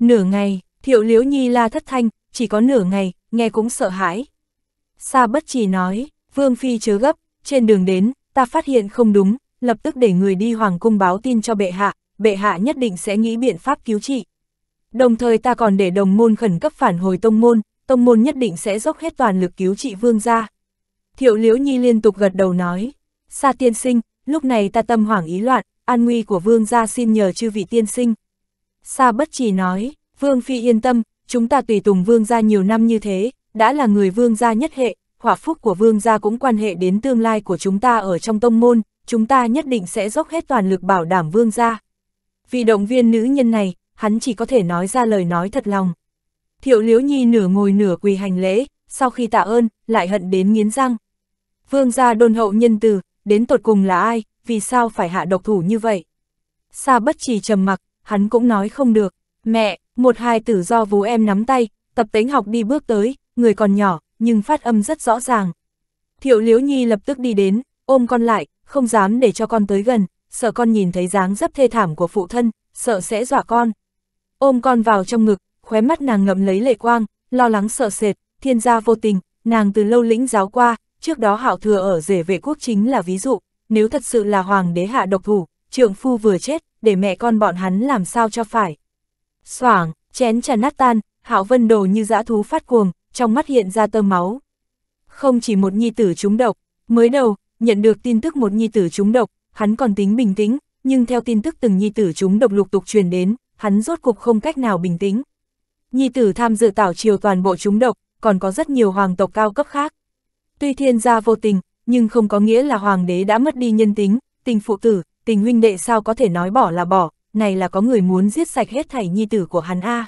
Nửa ngày, Thiệu Liễu Nhi la thất thanh, chỉ có nửa ngày, nghe cũng sợ hãi. Sa bất chỉ nói, Vương Phi chớ gấp, trên đường đến, ta phát hiện không đúng, lập tức để người đi Hoàng cung báo tin cho bệ hạ, bệ hạ nhất định sẽ nghĩ biện pháp cứu trị. Đồng thời ta còn để đồng môn khẩn cấp phản hồi tông môn, tông môn nhất định sẽ dốc hết toàn lực cứu trị vương gia. Thiệu Liễu Nhi liên tục gật đầu nói, Sa tiên sinh, lúc này ta tâm hoảng ý loạn, an nguy của vương gia xin nhờ chư vị tiên sinh. Sa bất chỉ nói, vương phi yên tâm, chúng ta tùy tùng vương gia nhiều năm như thế, đã là người vương gia nhất hệ, hỏa phúc của vương gia cũng quan hệ đến tương lai của chúng ta ở trong tông môn, chúng ta nhất định sẽ dốc hết toàn lực bảo đảm vương gia. Vì động viên nữ nhân này, hắn chỉ có thể nói ra lời nói thật lòng. Thiệu Liễu Nhi nửa ngồi nửa quỳ hành lễ, sau khi tạ ơn, lại hận đến nghiến răng. Vương gia đôn hậu nhân từ, đến tột cùng là ai, vì sao phải hạ độc thủ như vậy? Sa bất trì trầm mặc, hắn cũng nói không được, mẹ, một hài tử do vú em nắm tay, tập tính học đi bước tới, người còn nhỏ, nhưng phát âm rất rõ ràng. Thiệu Liễu Nhi lập tức đi đến, ôm con lại, không dám để cho con tới gần, sợ con nhìn thấy dáng dấp thê thảm của phụ thân, sợ sẽ dọa con. Ôm con vào trong ngực, khóe mắt nàng ngậm lấy lệ quang, lo lắng sợ sệt, thiên gia vô tình, nàng từ lâu lĩnh giáo qua, trước đó hạo thừa ở rể vệ quốc chính là ví dụ, nếu thật sự là hoàng đế hạ độc thủ, trượng phu vừa chết, để mẹ con bọn hắn làm sao cho phải. Soảng, chén trà nát tan, Hạo Vân Đồ như dã thú phát cuồng, trong mắt hiện ra tơ máu. Không chỉ một nhi tử trúng độc, mới đầu, nhận được tin tức một nhi tử trúng độc, hắn còn tính bình tĩnh, nhưng theo tin tức từng nhi tử trúng độc lục tục truyền đến, hắn rốt cục không cách nào bình tĩnh. Nhi tử tham dự tảo triều toàn bộ trúng độc, còn có rất nhiều hoàng tộc cao cấp khác. Tuy thiên gia vô tình, nhưng không có nghĩa là hoàng đế đã mất đi nhân tính, tình phụ tử, tình huynh đệ sao có thể nói bỏ là bỏ, này là có người muốn giết sạch hết thảy nhi tử của hắn a.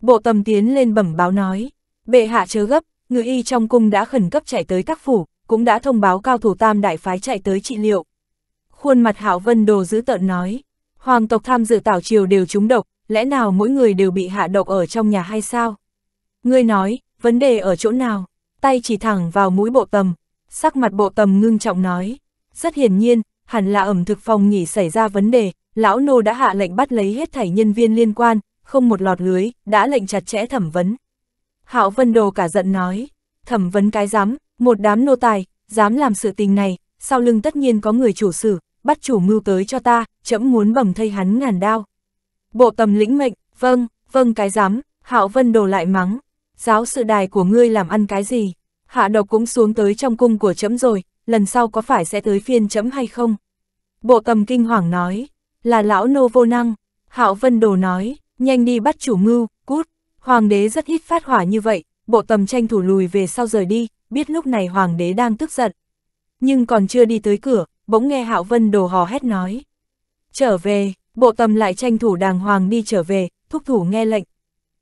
Bộ tầm tiến lên bẩm báo nói, bệ hạ chớ gấp, người y trong cung đã khẩn cấp chạy tới các phủ, cũng đã thông báo cao thủ tam đại phái chạy tới trị liệu. Khuôn mặt hạo vân đồ giữ tợn nói, hoàng tộc tham dự tảo triều đều trúng độc, lẽ nào mỗi người đều bị hạ độc ở trong nhà hay sao? Ngươi nói, vấn đề ở chỗ nào? Tay chỉ thẳng vào mũi bộ tầm, sắc mặt bộ tầm ngưng trọng nói. Rất hiển nhiên, hẳn là ẩm thực phòng nghỉ xảy ra vấn đề, lão nô đã hạ lệnh bắt lấy hết thảy nhân viên liên quan, không một lọt lưới, đã lệnh chặt chẽ thẩm vấn. Hạo Vân Đồ cả giận nói, thẩm vấn cái dám, một đám nô tài, dám làm sự tình này, sau lưng tất nhiên có người chủ sử, bắt chủ mưu tới cho ta, chấm muốn bầm thây hắn ngàn đao. Bộ tầm lĩnh mệnh, vâng, vâng cái dám, Hạo Vân Đồ lại mắng, giáo sự đài của ngươi làm ăn cái gì, hạ độc cũng xuống tới trong cung của chấm rồi, lần sau có phải sẽ tới phiên chấm hay không? Bộ tầm kinh hoàng nói, là lão nô vô năng, Hạo Vân Đồ nói, nhanh đi bắt chủ mưu, cút. Hoàng đế rất ít phát hỏa như vậy, bộ tầm tranh thủ lùi về sau rời đi, biết lúc này hoàng đế đang tức giận. Nhưng còn chưa đi tới cửa, bỗng nghe Hạo Vân Đồ hò hét nói. Trở về, bộ tầm lại tranh thủ đàng hoàng đi trở về, thúc thủ nghe lệnh.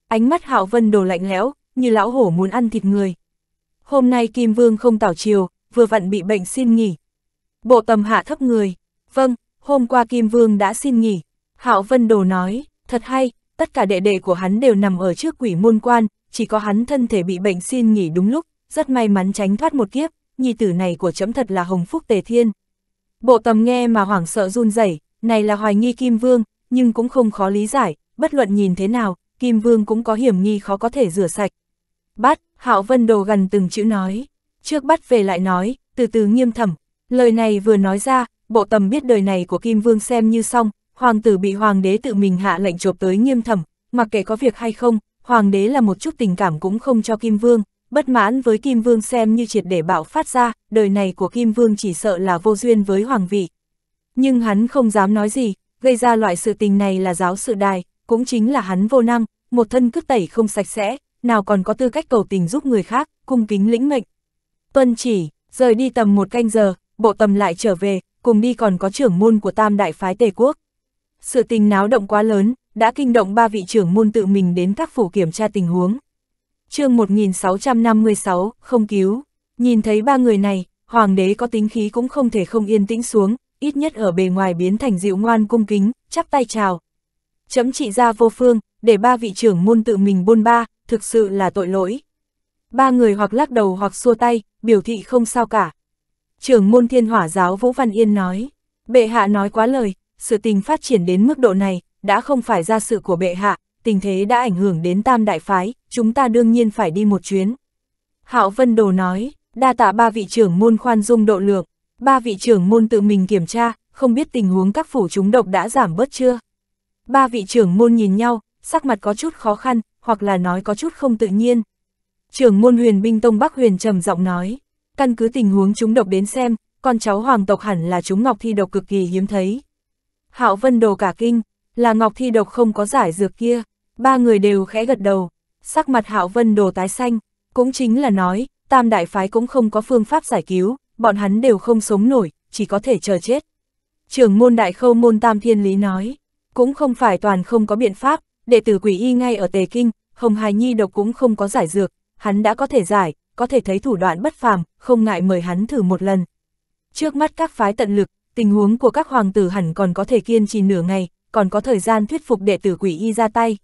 Ánh mắt Hạo Vân Đồ lạnh lẽo, như lão hổ muốn ăn thịt người. Hôm nay Kim Vương không tảo chiều, vừa vặn bị bệnh xin nghỉ. Bộ tầm hạ thấp người. Vâng, hôm qua Kim Vương đã xin nghỉ. Hạo Vân Đồ nói, thật hay, tất cả đệ đệ của hắn đều nằm ở trước quỷ môn quan, chỉ có hắn thân thể bị bệnh xin nghỉ đúng lúc, rất may mắn tránh thoát một kiếp, nhi tử này của chấm thật là hồng phúc tề thiên. Bộ tầm nghe mà hoảng sợ run rẩy, này là hoài nghi Kim Vương, nhưng cũng không khó lý giải, bất luận nhìn thế nào, Kim Vương cũng có hiểm nghi khó có thể rửa sạch. Bắt, Hạo Vân Đồ gần từng chữ nói, trước bắt về lại nói, từ từ nghiêm thẩm, lời này vừa nói ra, bộ tầm biết đời này của Kim Vương xem như xong, hoàng tử bị hoàng đế tự mình hạ lệnh chộp tới nghiêm thẩm, mặc kệ có việc hay không, hoàng đế là một chút tình cảm cũng không cho Kim Vương, bất mãn với Kim Vương xem như triệt để bạo phát ra, đời này của Kim Vương chỉ sợ là vô duyên với hoàng vị. Nhưng hắn không dám nói gì, gây ra loại sự tình này là giáo sự đài, cũng chính là hắn vô năng, một thân cướp tẩy không sạch sẽ, nào còn có tư cách cầu tình giúp người khác, cung kính lĩnh mệnh. Tuân chỉ, rời đi tầm một canh giờ, bộ tầm lại trở về, cùng đi còn có trưởng môn của tam đại phái Tề Quốc. Sự tình náo động quá lớn, đã kinh động ba vị trưởng môn tự mình đến các phủ kiểm tra tình huống. chương 1656, không cứu. Nhìn thấy ba người này, hoàng đế có tính khí cũng không thể không yên tĩnh xuống, ít nhất ở bề ngoài biến thành dịu ngoan cung kính, chắp tay chào. Chấm trị ra vô phương, để ba vị trưởng môn tự mình bôn ba, thực sự là tội lỗi. Ba người hoặc lắc đầu hoặc xua tay, biểu thị không sao cả. Trưởng môn thiên hỏa giáo Vũ Văn Yên nói, bệ hạ nói quá lời, sự tình phát triển đến mức độ này, đã không phải ra sự của bệ hạ, tình thế đã ảnh hưởng đến tam đại phái, chúng ta đương nhiên phải đi một chuyến. Hạo Vân Đồ nói, đa tạ ba vị trưởng môn khoan dung độ lượng, ba vị trưởng môn tự mình kiểm tra, không biết tình huống các phủ chúng độc đã giảm bớt chưa. Ba vị trưởng môn nhìn nhau, sắc mặt có chút khó khăn, hoặc là nói có chút không tự nhiên. Trưởng môn huyền binh Tông Bắc Huyền trầm giọng nói, căn cứ tình huống chúng độc đến xem, con cháu hoàng tộc hẳn là chúng ngọc thi độc cực kỳ hiếm thấy. Hạo Vân đồ cả kinh, là ngọc thi độc không có giải dược kia, ba người đều khẽ gật đầu, sắc mặt Hạo Vân đồ tái xanh, cũng chính là nói, tam đại phái cũng không có phương pháp giải cứu, bọn hắn đều không sống nổi, chỉ có thể chờ chết. Trưởng môn đại khâu môn tam thiên lý nói, cũng không phải toàn không có biện pháp, đệ tử quỷ y ngay ở Tề Kinh, Hồng Hài Nhi độc cũng không có giải dược, hắn đã có thể giải, có thể thấy thủ đoạn bất phàm, không ngại mời hắn thử một lần. Trước mắt các phái tận lực, tình huống của các hoàng tử hẳn còn có thể kiên trì nửa ngày, còn có thời gian thuyết phục đệ tử quỷ y ra tay.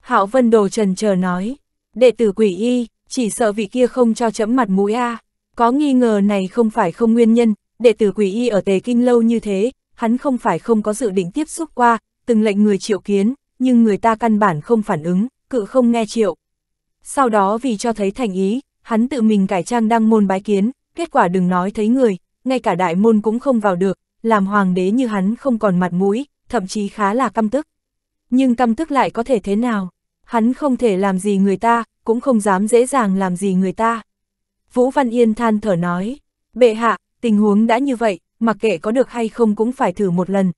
Hạo Vân Đồ trần chờ nói, đệ tử quỷ y, chỉ sợ vị kia không cho chấm mặt mũi a Có nghi ngờ này không phải không nguyên nhân, đệ tử quỷ y ở tề kinh lâu như thế, hắn không phải không có dự định tiếp xúc qua, từng lệnh người triệu kiến, nhưng người ta căn bản không phản ứng, cự không nghe triệu. Sau đó vì cho thấy thành ý, hắn tự mình cải trang đăng môn bái kiến, kết quả đừng nói thấy người, ngay cả đại môn cũng không vào được, làm hoàng đế như hắn không còn mặt mũi, thậm chí khá là căm tức. Nhưng căm tức lại có thể thế nào? Hắn không thể làm gì người ta, cũng không dám dễ dàng làm gì người ta. Vũ Văn Yên than thở nói, bệ hạ, tình huống đã như vậy, mặc kệ có được hay không cũng phải thử một lần.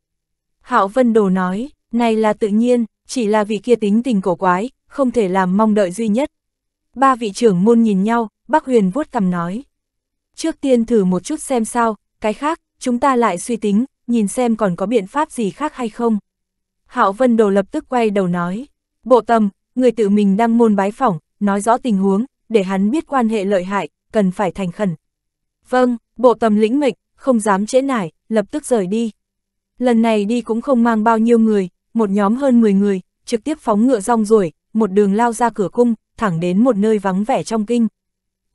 Hạo Vân Đồ nói, này là tự nhiên, chỉ là vì kia tính tình cổ quái, không thể làm mong đợi duy nhất, Ba vị trưởng môn nhìn nhau, bác Huyền vuốt cầm nói. Trước tiên thử một chút xem sao, cái khác, chúng ta lại suy tính, nhìn xem còn có biện pháp gì khác hay không. Hạo Vân Đồ lập tức quay đầu nói. Bộ tâm, người tự mình đang môn bái phỏng, nói rõ tình huống, để hắn biết quan hệ lợi hại, cần phải thành khẩn. Vâng, bộ tâm lĩnh mệnh, không dám trễ nải, lập tức rời đi. Lần này đi cũng không mang bao nhiêu người, một nhóm hơn 10 người, trực tiếp phóng ngựa rong ruổi, một đường lao ra cửa cung, thẳng đến một nơi vắng vẻ trong kinh.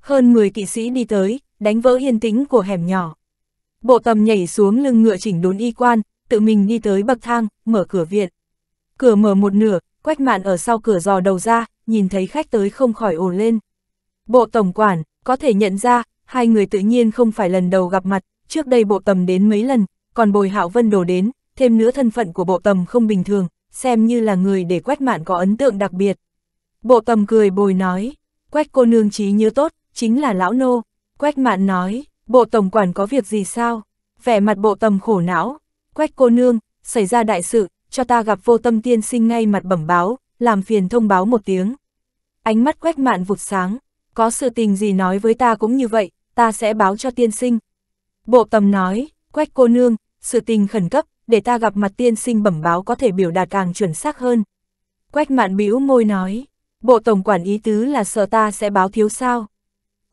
Hơn 10 kỵ sĩ đi tới, đánh vỡ yên tĩnh của hẻm nhỏ. Bộ tầm nhảy xuống lưng ngựa chỉnh đốn y quan, tự mình đi tới bậc thang, mở cửa viện. Cửa mở một nửa, quách mạn ở sau cửa dò đầu ra, nhìn thấy khách tới không khỏi ồ lên. Bộ tổng quản, có thể nhận ra, hai người tự nhiên không phải lần đầu gặp mặt, trước đây bộ tầm đến mấy lần, còn bồi hạo vân đồ đến, thêm nữa thân phận của bộ tầm không bình thường, xem như là người để quét mạn có ấn tượng đặc biệt. Bộ tầm cười bồi nói, quét cô nương trí nhớ tốt, chính là lão nô. Quách mạn nói, bộ tổng quản có việc gì sao? Vẻ mặt bộ tầm khổ não, quách cô nương, xảy ra đại sự, cho ta gặp vô tâm tiên sinh ngay mặt bẩm báo, làm phiền thông báo một tiếng. Ánh mắt quách mạn vụt sáng, có sự tình gì nói với ta cũng như vậy, ta sẽ báo cho tiên sinh. Bộ tầm nói, quách cô nương, sự tình khẩn cấp, để ta gặp mặt tiên sinh bẩm báo có thể biểu đạt càng chuẩn xác hơn. Quách mạn bĩu môi nói, bộ tổng quản ý tứ là sợ ta sẽ báo thiếu sao.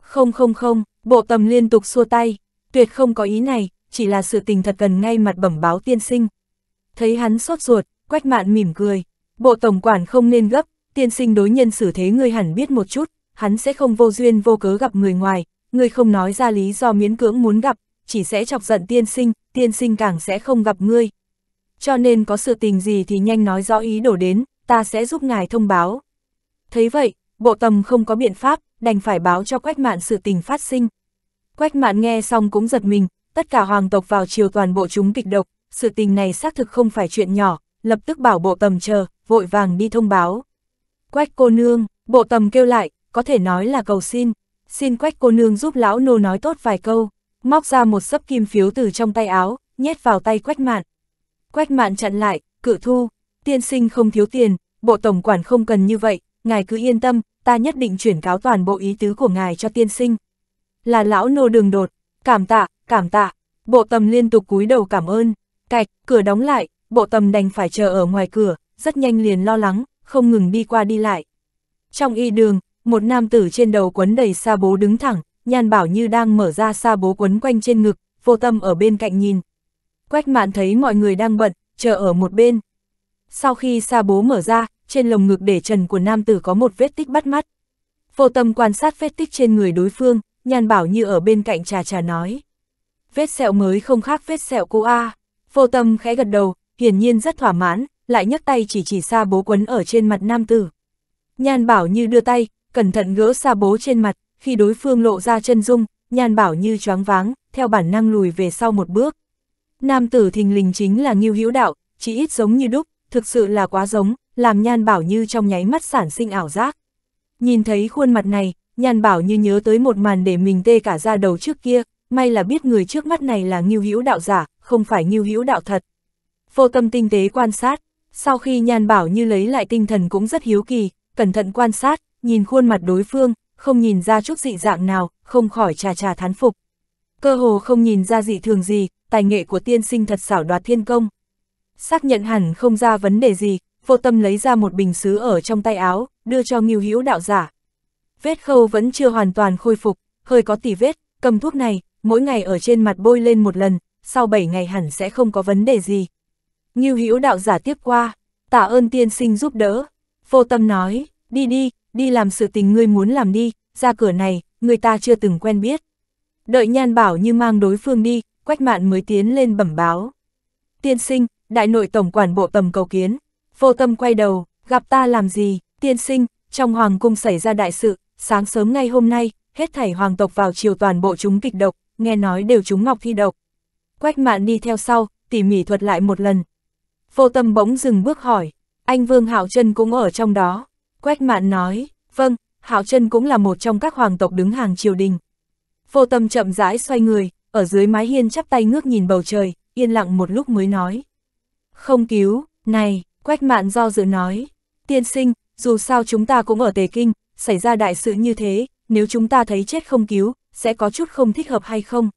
Không không không, bộ tầm liên tục xua tay, tuyệt không có ý này, chỉ là sự tình thật gần ngay mặt bẩm báo tiên sinh. Thấy hắn sốt ruột, quách mạn mỉm cười, bộ tổng quản không nên gấp, tiên sinh đối nhân xử thế ngươi hẳn biết một chút, hắn sẽ không vô duyên vô cớ gặp người ngoài, ngươi không nói ra lý do miễn cưỡng muốn gặp, chỉ sẽ chọc giận tiên sinh, tiên sinh càng sẽ không gặp ngươi. Cho nên có sự tình gì thì nhanh nói rõ ý đổ đến, ta sẽ giúp ngài thông báo. Thấy vậy, bộ tầm không có biện pháp, đành phải báo cho quách mạn sự tình phát sinh. Quách mạn nghe xong cũng giật mình, tất cả hoàng tộc vào chiều toàn bộ chúng kịch độc, sự tình này xác thực không phải chuyện nhỏ, lập tức bảo bộ tầm chờ, vội vàng đi thông báo. Quách cô nương, bộ tầm kêu lại, có thể nói là cầu xin, xin quách cô nương giúp lão nô nói tốt vài câu móc ra một sấp kim phiếu từ trong tay áo, nhét vào tay quách mạn. Quách mạn chặn lại, cự thu, tiên sinh không thiếu tiền, bộ tổng quản không cần như vậy, ngài cứ yên tâm, ta nhất định chuyển cáo toàn bộ ý tứ của ngài cho tiên sinh. Là lão nô đường đột, cảm tạ, cảm tạ, bộ tầm liên tục cúi đầu cảm ơn, cạch, cửa đóng lại, bộ tầm đành phải chờ ở ngoài cửa, rất nhanh liền lo lắng, không ngừng đi qua đi lại. Trong y đường, một nam tử trên đầu quấn đầy sa bố đứng thẳng, Nhan Bảo như đang mở ra sa bố quấn quanh trên ngực, vô tâm ở bên cạnh nhìn. Quách mạn thấy mọi người đang bận, chờ ở một bên. Sau khi sa bố mở ra, trên lồng ngực để trần của nam tử có một vết tích bắt mắt. Vô tâm quan sát vết tích trên người đối phương, Nhan Bảo như ở bên cạnh trà trà nói. Vết sẹo mới không khác vết sẹo cô A. À. Vô tâm khẽ gật đầu, hiển nhiên rất thỏa mãn, lại nhấc tay chỉ chỉ sa bố quấn ở trên mặt nam tử. Nhan Bảo như đưa tay, cẩn thận gỡ sa bố trên mặt khi đối phương lộ ra chân dung, Nhan Bảo như choáng váng, theo bản năng lùi về sau một bước. Nam tử thình lình chính là Ngưu Hữu Đạo, chỉ ít giống như đúc, thực sự là quá giống, làm Nhan Bảo như trong nháy mắt sản sinh ảo giác. Nhìn thấy khuôn mặt này, Nhan Bảo như nhớ tới một màn để mình tê cả ra đầu trước kia, may là biết người trước mắt này là Ngưu Hữu Đạo giả, không phải Ngưu Hữu Đạo thật. Vô tâm tinh tế quan sát, sau khi Nhan Bảo như lấy lại tinh thần cũng rất hiếu kỳ, cẩn thận quan sát, nhìn khuôn mặt đối phương, không nhìn ra chút dị dạng nào, không khỏi trà trà thán phục. Cơ hồ không nhìn ra dị thường gì, tài nghệ của tiên sinh thật xảo đoạt thiên công. Xác nhận hẳn không ra vấn đề gì, vô tâm lấy ra một bình xứ ở trong tay áo, đưa cho nghiêu hữu đạo giả. Vết khâu vẫn chưa hoàn toàn khôi phục, hơi có tỉ vết, cầm thuốc này, mỗi ngày ở trên mặt bôi lên một lần, sau 7 ngày hẳn sẽ không có vấn đề gì. Nghiêu hữu đạo giả tiếp qua, tạ ơn tiên sinh giúp đỡ. Vô tâm nói, đi đi, đi làm sự tình ngươi muốn làm đi, ra cửa này, người ta chưa từng quen biết. Đợi nhan bảo như mang đối phương đi, quách mạn mới tiến lên bẩm báo. Tiên sinh, đại nội tổng quản bộ tầm cầu kiến, vô tâm quay đầu, gặp ta làm gì, tiên sinh, trong hoàng cung xảy ra đại sự, sáng sớm ngay hôm nay, hết thảy hoàng tộc vào chiều toàn bộ chúng kịch độc, nghe nói đều chúng ngọc thi độc. Quách mạn đi theo sau, tỉ mỉ thuật lại một lần. Vô tâm bỗng dừng bước hỏi, anh Vương Hạo chân cũng ở trong đó. Quách mạn nói, vâng, Hạo chân cũng là một trong các hoàng tộc đứng hàng triều đình. Vô tâm chậm rãi xoay người, ở dưới mái hiên chắp tay ngước nhìn bầu trời, yên lặng một lúc mới nói. Không cứu, này, quách mạn do dự nói. Tiên sinh, dù sao chúng ta cũng ở Tề Kinh, xảy ra đại sự như thế, nếu chúng ta thấy chết không cứu, sẽ có chút không thích hợp hay không?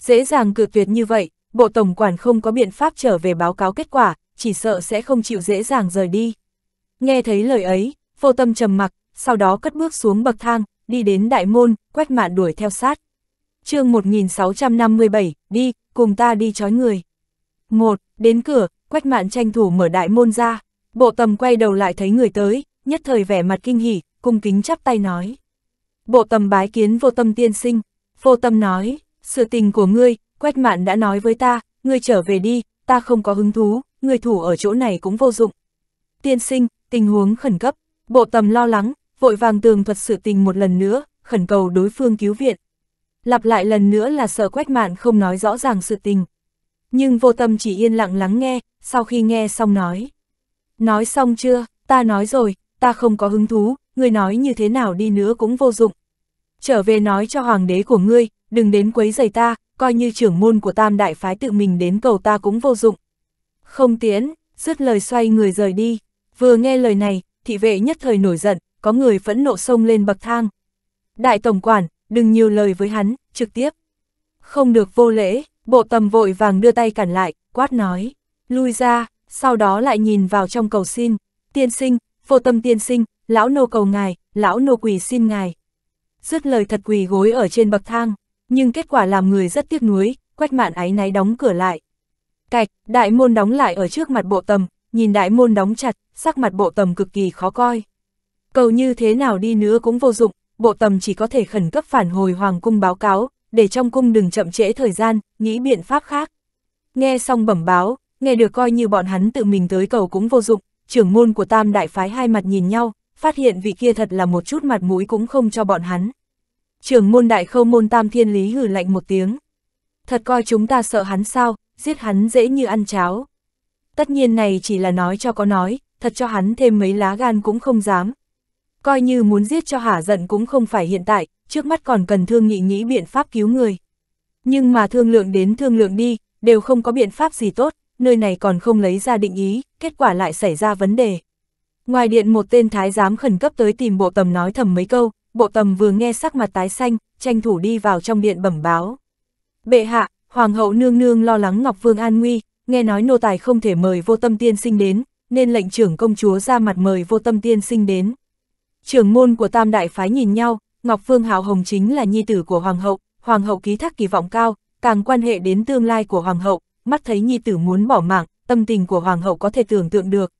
Dễ dàng cự tuyệt như vậy, Bộ Tổng quản không có biện pháp trở về báo cáo kết quả, chỉ sợ sẽ không chịu dễ dàng rời đi. Nghe thấy lời ấy, Vô tâm trầm mặc, sau đó cất bước xuống bậc thang, đi đến đại môn, quét mạn đuổi theo sát. chương 1657, đi, cùng ta đi chói người. một Đến cửa, quét mạn tranh thủ mở đại môn ra, bộ tầm quay đầu lại thấy người tới, nhất thời vẻ mặt kinh hỉ, cung kính chắp tay nói. Bộ tầm bái kiến vô tâm tiên sinh, vô tâm nói, sự tình của ngươi, quét mạn đã nói với ta, ngươi trở về đi, ta không có hứng thú, ngươi thủ ở chỗ này cũng vô dụng. Tiên sinh, tình huống khẩn cấp, Bộ tầm lo lắng, vội vàng tường thuật sự tình một lần nữa, khẩn cầu đối phương cứu viện. Lặp lại lần nữa là sợ quách mạn không nói rõ ràng sự tình. Nhưng vô tâm chỉ yên lặng lắng nghe, sau khi nghe xong nói. Nói xong chưa, ta nói rồi, ta không có hứng thú, ngươi nói như thế nào đi nữa cũng vô dụng. Trở về nói cho hoàng đế của ngươi, đừng đến quấy giày ta, coi như trưởng môn của tam đại phái tự mình đến cầu ta cũng vô dụng. Không tiến, dứt lời xoay người rời đi, vừa nghe lời này, thị vệ nhất thời nổi giận, có người phẫn nộ xông lên bậc thang. Đại tổng quản, đừng nhiều lời với hắn, trực tiếp. Không được vô lễ, bộ tầm vội vàng đưa tay cản lại, quát nói, lui ra, sau đó lại nhìn vào trong cầu xin, tiên sinh, vô tâm tiên sinh, lão nô cầu ngài, lão nô quỳ xin ngài. Dứt lời thật quỳ gối ở trên bậc thang, nhưng kết quả làm người rất tiếc nuối, quách mạn áy náy đóng cửa lại. Cạch, đại môn đóng lại ở trước mặt bộ tầm, nhìn đại môn đóng chặt, sắc mặt bộ tầm cực kỳ khó coi. Cầu như thế nào đi nữa cũng vô dụng, bộ tầm chỉ có thể khẩn cấp phản hồi hoàng cung báo cáo, để trong cung đừng chậm trễ thời gian, nghĩ biện pháp khác. Nghe xong bẩm báo, nghe được coi như bọn hắn tự mình tới cầu cũng vô dụng, trưởng môn của tam đại phái hai mặt nhìn nhau, phát hiện vị kia thật là một chút mặt mũi cũng không cho bọn hắn. Trưởng môn đại khâu môn tam thiên lý hử lạnh một tiếng. Thật coi chúng ta sợ hắn sao, giết hắn dễ như ăn cháo. Tất nhiên này chỉ là nói cho có nói, thật cho hắn thêm mấy lá gan cũng không dám. Coi như muốn giết cho hả giận cũng không phải hiện tại, trước mắt còn cần thương nghị nghĩ biện pháp cứu người. Nhưng mà thương lượng đến thương lượng đi, đều không có biện pháp gì tốt, nơi này còn không lấy ra định ý, kết quả lại xảy ra vấn đề. Ngoài điện một tên thái giám khẩn cấp tới tìm bộ tầm nói thầm mấy câu, bộ tầm vừa nghe sắc mặt tái xanh, tranh thủ đi vào trong điện bẩm báo. Bệ hạ, hoàng hậu nương nương lo lắng Ngọc Vương an nguy, nghe nói nô tài không thể mời vô tâm tiên sinh đến, nên lệnh trưởng công chúa ra mặt mời vô tâm tiên sinh đến. Trưởng môn của tam đại phái nhìn nhau, Ngọc Phương Hào Hồng chính là nhi tử của Hoàng hậu, Hoàng hậu ký thác kỳ vọng cao, càng quan hệ đến tương lai của Hoàng hậu, mắt thấy nhi tử muốn bỏ mạng, tâm tình của Hoàng hậu có thể tưởng tượng được.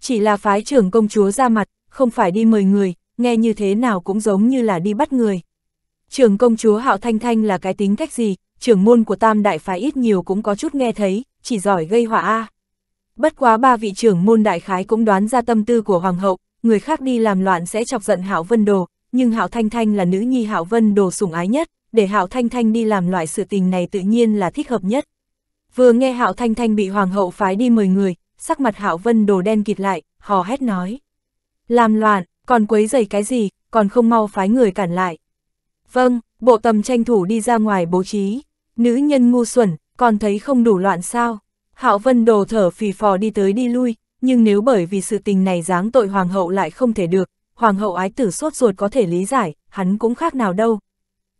Chỉ là phái trưởng công chúa ra mặt, không phải đi mời người, nghe như thế nào cũng giống như là đi bắt người. Trưởng công chúa Hạo Thanh Thanh là cái tính cách gì, trưởng môn của tam đại phái ít nhiều cũng có chút nghe thấy, chỉ giỏi gây họa a. À. Bất quá ba vị trưởng môn đại khái cũng đoán ra tâm tư của hoàng hậu, người khác đi làm loạn sẽ chọc giận Hạo Vân Đồ, nhưng Hạo Thanh Thanh là nữ nhi Hạo Vân Đồ sủng ái nhất, để Hạo Thanh Thanh đi làm loại sự tình này tự nhiên là thích hợp nhất. Vừa nghe Hạo Thanh Thanh bị hoàng hậu phái đi mời người, sắc mặt Hạo Vân Đồ đen kịt lại, hò hét nói: "Làm loạn, còn quấy rầy cái gì, còn không mau phái người cản lại." "Vâng." Bộ tầm tranh thủ đi ra ngoài bố trí, nữ nhân ngu xuẩn, còn thấy không đủ loạn sao? Hạo Vân Đồ thở phì phò đi tới đi lui, nhưng nếu bởi vì sự tình này giáng tội hoàng hậu lại không thể được, hoàng hậu ái tử sốt ruột có thể lý giải, hắn cũng khác nào đâu.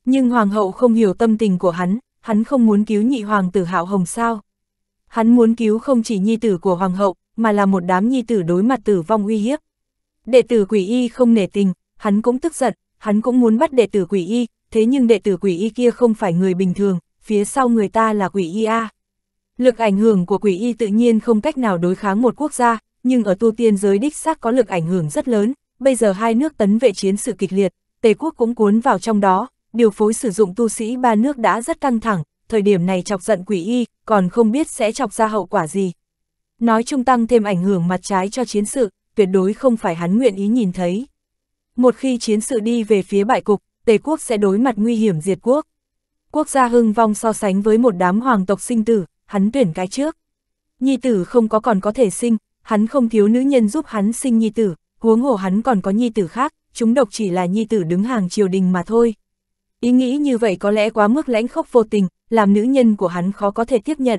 Nhưng hoàng hậu không hiểu tâm tình của hắn, hắn không muốn cứu nhị hoàng tử Hạo Hồng sao. Hắn muốn cứu không chỉ nhi tử của hoàng hậu, mà là một đám nhi tử đối mặt tử vong uy hiếp. Đệ tử quỷ y không nể tình, hắn cũng tức giận, hắn cũng muốn bắt đệ tử quỷ y, thế nhưng đệ tử quỷ y kia không phải người bình thường, phía sau người ta là quỷ y a. À. Lực ảnh hưởng của quỷ y tự nhiên không cách nào đối kháng một quốc gia, nhưng ở tu tiên giới đích xác có lực ảnh hưởng rất lớn, bây giờ hai nước tấn vệ chiến sự kịch liệt, Tề quốc cũng cuốn vào trong đó, điều phối sử dụng tu sĩ ba nước đã rất căng thẳng, thời điểm này chọc giận quỷ y, còn không biết sẽ chọc ra hậu quả gì. Nói chung tăng thêm ảnh hưởng mặt trái cho chiến sự, tuyệt đối không phải hắn nguyện ý nhìn thấy. Một khi chiến sự đi về phía bại cục, Tề quốc sẽ đối mặt nguy hiểm diệt quốc. Quốc gia hưng vong so sánh với một đám hoàng tộc sinh tử, hắn tuyển cái trước. Nhi tử không có còn có thể sinh, hắn không thiếu nữ nhân giúp hắn sinh nhi tử, huống hồ hắn còn có nhi tử khác, chúng độc chỉ là nhi tử đứng hàng triều đình mà thôi. Ý nghĩ như vậy có lẽ quá mức lãnh khốc vô tình, làm nữ nhân của hắn khó có thể tiếp nhận.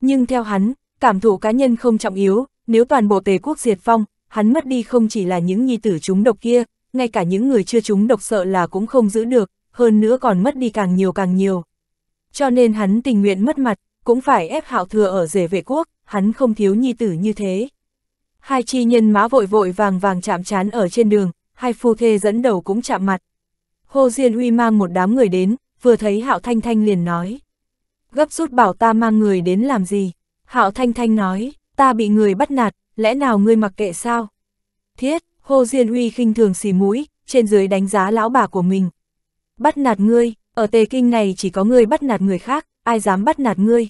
Nhưng theo hắn, cảm thụ cá nhân không trọng yếu, nếu toàn bộ tề quốc diệt phong hắn mất đi không chỉ là những nhi tử chúng độc kia, ngay cả những người chưa chúng độc sợ là cũng không giữ được, hơn nữa còn mất đi càng nhiều càng nhiều. Cho nên hắn tình nguyện mất mặt, cũng phải ép hạo thừa ở rể vệ quốc, hắn không thiếu nhi tử như thế. Hai chi nhân má vội vội vàng vàng chạm chán ở trên đường, hai phu thê dẫn đầu cũng chạm mặt. Hồ Diên huy mang một đám người đến, vừa thấy Hạo Thanh Thanh liền nói. Gấp rút bảo ta mang người đến làm gì? Hạo Thanh Thanh nói, ta bị người bắt nạt, lẽ nào ngươi mặc kệ sao? Thiết, Hồ Diên huy khinh thường xì mũi, trên dưới đánh giá lão bà của mình. Bắt nạt ngươi, ở tề kinh này chỉ có ngươi bắt nạt người khác, ai dám bắt nạt ngươi.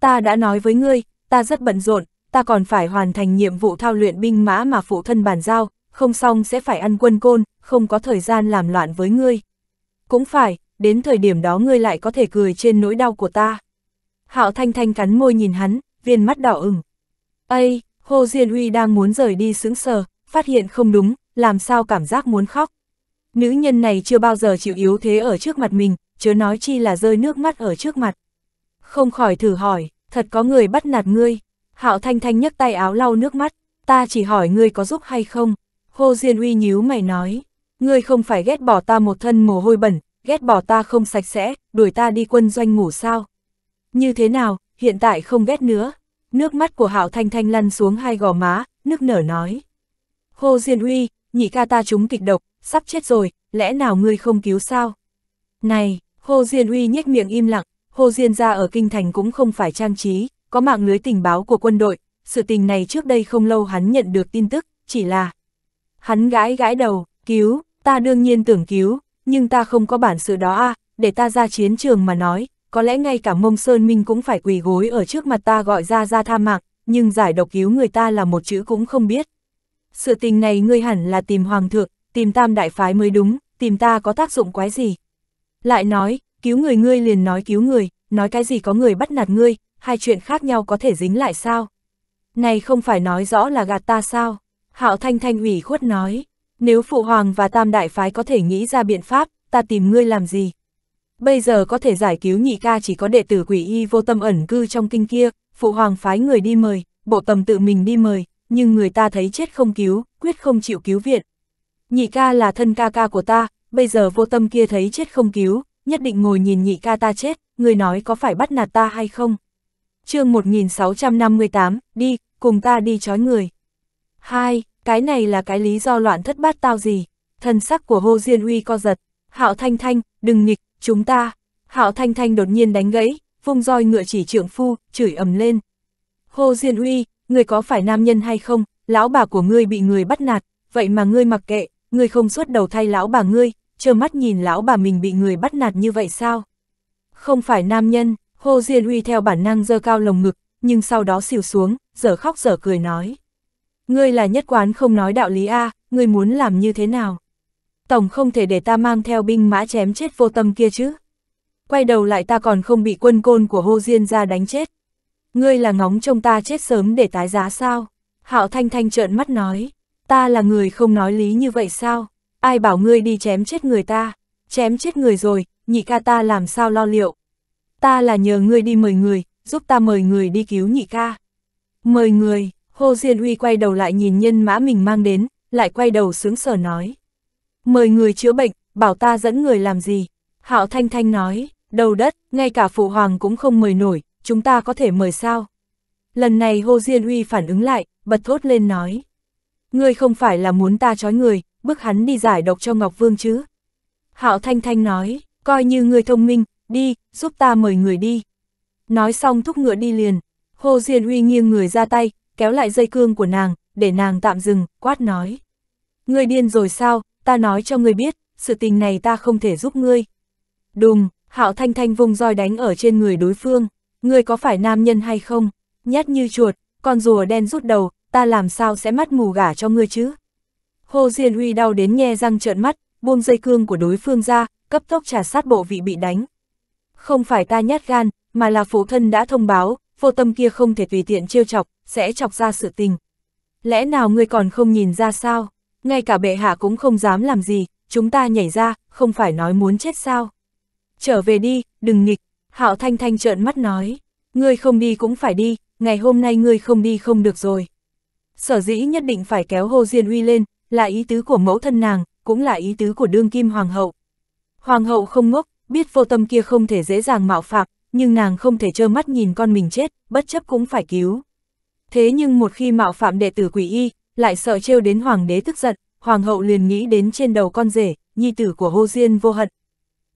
Ta đã nói với ngươi, ta rất bận rộn, ta còn phải hoàn thành nhiệm vụ thao luyện binh mã mà phụ thân bàn giao, không xong sẽ phải ăn quân côn, không có thời gian làm loạn với ngươi. Cũng phải, đến thời điểm đó ngươi lại có thể cười trên nỗi đau của ta. Hạo Thanh Thanh cắn môi nhìn hắn, viên mắt đỏ ửng. Ây, Hồ Diên Huy đang muốn rời đi sững sờ, phát hiện không đúng, làm sao cảm giác muốn khóc. Nữ nhân này chưa bao giờ chịu yếu thế ở trước mặt mình, chớ nói chi là rơi nước mắt ở trước mặt. Không khỏi thử hỏi, thật có người bắt nạt ngươi. Hạo Thanh Thanh nhấc tay áo lau nước mắt, ta chỉ hỏi ngươi có giúp hay không. Hồ Diên Uy nhíu mày nói, ngươi không phải ghét bỏ ta một thân mồ hôi bẩn, ghét bỏ ta không sạch sẽ, đuổi ta đi quân doanh ngủ sao. Như thế nào, hiện tại không ghét nữa. Nước mắt của Hạo Thanh Thanh lăn xuống hai gò má, nước nở nói. Hồ Diên Uy, nhị ca ta trúng kịch độc, sắp chết rồi, lẽ nào ngươi không cứu sao? Này, Hồ Diên Uy nhếch miệng im lặng, Hồ Diên gia ở kinh thành cũng không phải trang trí, có mạng lưới tình báo của quân đội, sự tình này trước đây không lâu hắn nhận được tin tức, chỉ là hắn gãi gãi đầu, cứu, ta đương nhiên tưởng cứu, nhưng ta không có bản sự đó a, à, để ta ra chiến trường mà nói, có lẽ ngay cả Mông Sơn Minh cũng phải quỳ gối ở trước mặt ta gọi ra ra tha mạng, nhưng giải độc cứu người ta là một chữ cũng không biết. Sự tình này ngươi hẳn là tìm hoàng thượng, tìm tam đại phái mới đúng, tìm ta có tác dụng quái gì, lại nói, cứu người ngươi liền nói cứu người, nói cái gì có người bắt nạt ngươi, hai chuyện khác nhau có thể dính lại sao? Này không phải nói rõ là gạt ta sao? Hạo Thanh Thanh ủy khuất nói, nếu Phụ Hoàng và Tam Đại Phái có thể nghĩ ra biện pháp, ta tìm ngươi làm gì? Bây giờ có thể giải cứu nhị ca chỉ có đệ tử quỷ y vô tâm ẩn cư trong kinh kia, Phụ Hoàng phái người đi mời, bộ tầm tự mình đi mời, nhưng người ta thấy chết không cứu, quyết không chịu cứu viện. Nhị ca là thân ca ca của ta, bây giờ vô tâm kia thấy chết không cứu, nhất định ngồi nhìn nhị ca ta chết, người nói có phải bắt nạt ta hay không? chương 1658, đi, cùng ta đi chói người. Hai, cái này là cái lý do loạn thất bát tao gì? Thần sắc của Hồ Diên Uy co giật, Hạo Thanh Thanh, đừng nghịch, chúng ta. Hạo Thanh Thanh đột nhiên đánh gãy, vung roi ngựa chỉ trưởng phu, chửi ầm lên. Hồ Diên Uy, người có phải nam nhân hay không? Lão bà của ngươi bị người bắt nạt, vậy mà ngươi mặc kệ, ngươi không xuất đầu thay lão bà ngươi, trơ mắt nhìn lão bà mình bị người bắt nạt như vậy sao? Không phải nam nhân, Hồ Diên Huy theo bản năng dơ cao lồng ngực, nhưng sau đó xỉu xuống, giờ khóc giờ cười nói. Ngươi là nhất quán không nói đạo lý A, ngươi muốn làm như thế nào? Tổng không thể để ta mang theo binh mã chém chết vô tâm kia chứ. Quay đầu lại ta còn không bị quân côn của Hồ Diên ra đánh chết. Ngươi là ngóng trông ta chết sớm để tái giá sao? Hạo Thanh Thanh trợn mắt nói, ta là người không nói lý như vậy sao? Ai bảo ngươi đi chém chết người ta, chém chết người rồi, nhị ca ta làm sao lo liệu. Ta là nhờ ngươi đi mời người, giúp ta mời người đi cứu nhị ca. Mời người, Hồ Diên Uy quay đầu lại nhìn nhân mã mình mang đến, lại quay đầu sướng sở nói. Mời người chữa bệnh, bảo ta dẫn người làm gì? Hạo Thanh Thanh nói, đầu đất, ngay cả phụ hoàng cũng không mời nổi, chúng ta có thể mời sao? Lần này Hồ Diên Uy phản ứng lại, bật thốt lên nói. Ngươi không phải là muốn ta trói người, bức hắn đi giải độc cho Ngọc Vương chứ. Hạo Thanh Thanh nói, coi như người thông minh, đi, giúp ta mời người đi. Nói xong thúc ngựa đi liền, Hồ Diên Huy nghiêng người ra tay, kéo lại dây cương của nàng, để nàng tạm dừng, quát nói. người điên rồi sao, ta nói cho người biết, sự tình này ta không thể giúp ngươi. Đùng, Hạo Thanh Thanh vùng roi đánh ở trên người đối phương, ngươi có phải nam nhân hay không? Nhát như chuột, con rùa đen rút đầu, ta làm sao sẽ mắt mù gả cho ngươi chứ? Hồ Diên Huy đau đến nhe răng trợn mắt, buông dây cương của đối phương ra, cấp tốc trả sát bộ vị bị đánh. Không phải ta nhát gan, mà là phụ thân đã thông báo, vô tâm kia không thể tùy tiện trêu chọc, sẽ chọc ra sự tình. Lẽ nào ngươi còn không nhìn ra sao? Ngay cả bệ hạ cũng không dám làm gì, chúng ta nhảy ra, không phải nói muốn chết sao? Trở về đi, đừng nghịch, Hạo Thanh Thanh trợn mắt nói. Ngươi không đi cũng phải đi, ngày hôm nay ngươi không đi không được rồi. Sở dĩ nhất định phải kéo Hồ Diên Huy lên, là ý tứ của mẫu thân nàng, cũng là ý tứ của đương kim hoàng hậu. Hoàng hậu không ngốc, biết vô tâm kia không thể dễ dàng mạo phạm, nhưng nàng không thể trơ mắt nhìn con mình chết, bất chấp cũng phải cứu. Thế nhưng một khi mạo phạm đệ tử quỷ y, lại sợ trêu đến hoàng đế tức giận, hoàng hậu liền nghĩ đến trên đầu con rể, nhi tử của Hô Diên vô hận.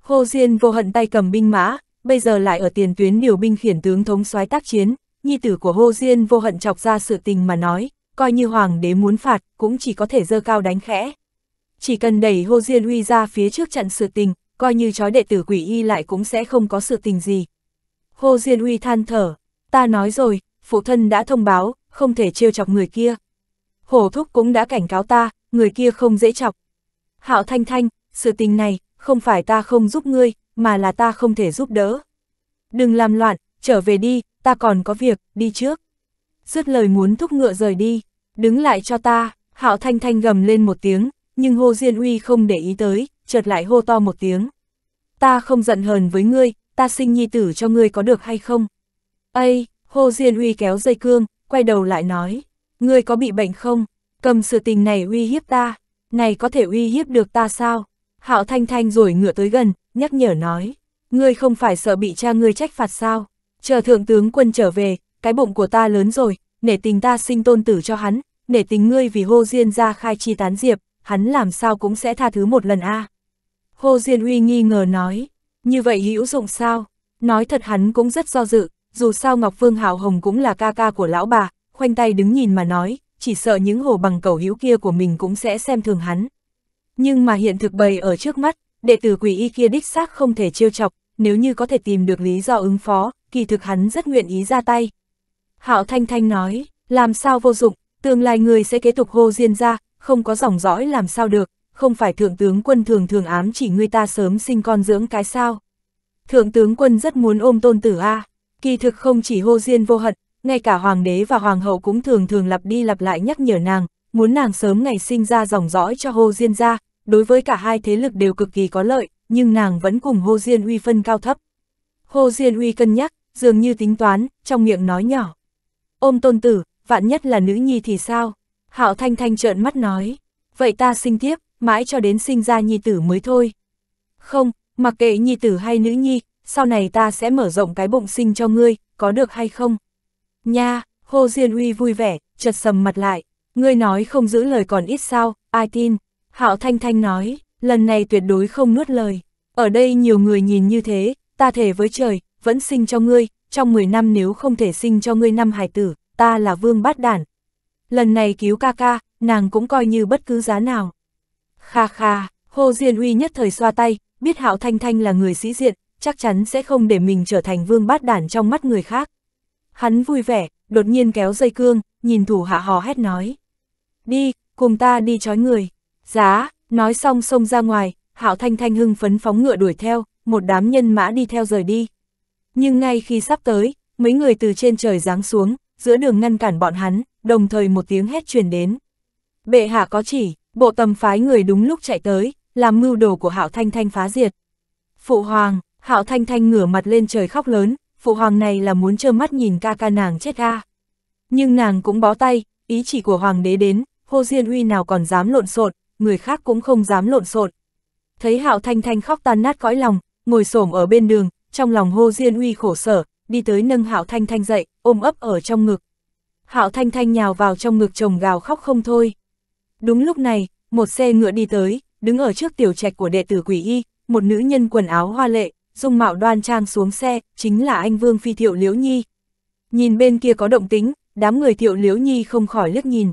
Hô Diên vô hận tay cầm binh mã, bây giờ lại ở tiền tuyến điều binh khiển tướng thống soái tác chiến, nhi tử của Hô Diên vô hận chọc ra sự tình mà nói, coi như hoàng đế muốn phạt, cũng chỉ có thể dơ cao đánh khẽ. Chỉ cần đẩy Hồ Diên Huy ra phía trước chặn sự tình, coi như chói đệ tử quỷ y lại cũng sẽ không có sự tình gì. Hồ Diên Huy than thở, ta nói rồi, phụ thân đã thông báo, không thể trêu chọc người kia. Hổ Thúc cũng đã cảnh cáo ta, người kia không dễ chọc. Hạo Thanh Thanh, sự tình này, không phải ta không giúp ngươi, mà là ta không thể giúp đỡ. Đừng làm loạn, trở về đi, ta còn có việc, đi trước dứt lời muốn thúc ngựa rời đi, đứng lại cho ta, hạo thanh thanh gầm lên một tiếng, nhưng hô Diên Uy không để ý tới, chợt lại hô to một tiếng. Ta không giận hờn với ngươi, ta sinh nhi tử cho ngươi có được hay không? Ây, hô Diên Uy kéo dây cương, quay đầu lại nói, ngươi có bị bệnh không? Cầm sự tình này uy hiếp ta, này có thể uy hiếp được ta sao? Hạo Thanh Thanh rồi ngựa tới gần, nhắc nhở nói, ngươi không phải sợ bị cha ngươi trách phạt sao? Chờ thượng tướng quân trở về, cái bụng của ta lớn rồi, nể tình ta sinh tôn tử cho hắn, nể tình ngươi vì hô diên ra khai chi tán diệp, hắn làm sao cũng sẽ tha thứ một lần a à. Hô diên uy nghi ngờ nói, như vậy hữu dụng sao? Nói thật hắn cũng rất do dự, dù sao Ngọc Phương Hảo Hồng cũng là ca ca của lão bà, khoanh tay đứng nhìn mà nói, chỉ sợ những hồ bằng cầu hữu kia của mình cũng sẽ xem thường hắn. Nhưng mà hiện thực bày ở trước mắt, đệ tử quỷ y kia đích xác không thể trêu chọc, nếu như có thể tìm được lý do ứng phó, kỳ thực hắn rất nguyện ý ra tay, Hạo Thanh Thanh nói, làm sao vô dụng, tương lai người sẽ kế tục hô diên ra, không có dòng dõi làm sao được, không phải thượng tướng quân thường thường ám chỉ người ta sớm sinh con dưỡng cái sao. Thượng tướng quân rất muốn ôm tôn tử A, kỳ thực không chỉ hô diên vô hận, ngay cả hoàng đế và hoàng hậu cũng thường thường lặp đi lặp lại nhắc nhở nàng, muốn nàng sớm ngày sinh ra dòng dõi cho hô diên ra, đối với cả hai thế lực đều cực kỳ có lợi, nhưng nàng vẫn cùng hô diên uy phân cao thấp. Hô diên uy cân nhắc, dường như tính toán, trong miệng nói nhỏ ôm tôn tử, vạn nhất là nữ nhi thì sao? Hạo Thanh Thanh trợn mắt nói, vậy ta sinh tiếp, mãi cho đến sinh ra nhi tử mới thôi. Không, mặc kệ nhi tử hay nữ nhi, sau này ta sẽ mở rộng cái bụng sinh cho ngươi, có được hay không? Nha, Hồ Diên Uy vui vẻ, chợt sầm mặt lại, ngươi nói không giữ lời còn ít sao, ai tin? Hạo Thanh Thanh nói, lần này tuyệt đối không nuốt lời, ở đây nhiều người nhìn như thế, ta thể với trời, vẫn sinh cho ngươi, trong 10 năm nếu không thể sinh cho ngươi năm hài tử, ta là vương bát đản. Lần này cứu ca ca, nàng cũng coi như bất cứ giá nào. Kha kha, Hồ Diên Uy nhất thời xoa tay, biết Hạo Thanh Thanh là người sĩ diện, chắc chắn sẽ không để mình trở thành vương bát đản trong mắt người khác. Hắn vui vẻ, đột nhiên kéo dây cương, nhìn thủ hạ hò hét nói. Đi, cùng ta đi chói người. Giá, nói xong xông ra ngoài, Hạo Thanh Thanh hưng phấn phóng ngựa đuổi theo, một đám nhân mã đi theo rời đi. Nhưng ngay khi sắp tới, mấy người từ trên trời giáng xuống, giữa đường ngăn cản bọn hắn, đồng thời một tiếng hét truyền đến. Bệ hạ có chỉ, bộ tầm phái người đúng lúc chạy tới, làm mưu đồ của Hạo Thanh Thanh phá diệt. Phụ hoàng, Hạo Thanh Thanh ngửa mặt lên trời khóc lớn, phụ hoàng này là muốn trơ mắt nhìn ca ca nàng chết a. Nhưng nàng cũng bó tay, ý chỉ của hoàng đế đến, Hồ Diên Uy nào còn dám lộn xộn, người khác cũng không dám lộn xộn. Thấy Hạo Thanh Thanh khóc tan nát cõi lòng, ngồi xổm ở bên đường, trong lòng hô Diên Uy khổ sở, đi tới nâng Hạo Thanh Thanh dậy, ôm ấp ở trong ngực. Hạo Thanh Thanh nhào vào trong ngực chồng gào khóc không thôi. Đúng lúc này, một xe ngựa đi tới, đứng ở trước tiểu trạch của đệ tử quỷ y, một nữ nhân quần áo hoa lệ, dung mạo đoan trang xuống xe, chính là anh Vương Phi Thiệu Liễu Nhi. Nhìn bên kia có động tính, đám người Thiệu Liễu Nhi không khỏi liếc nhìn.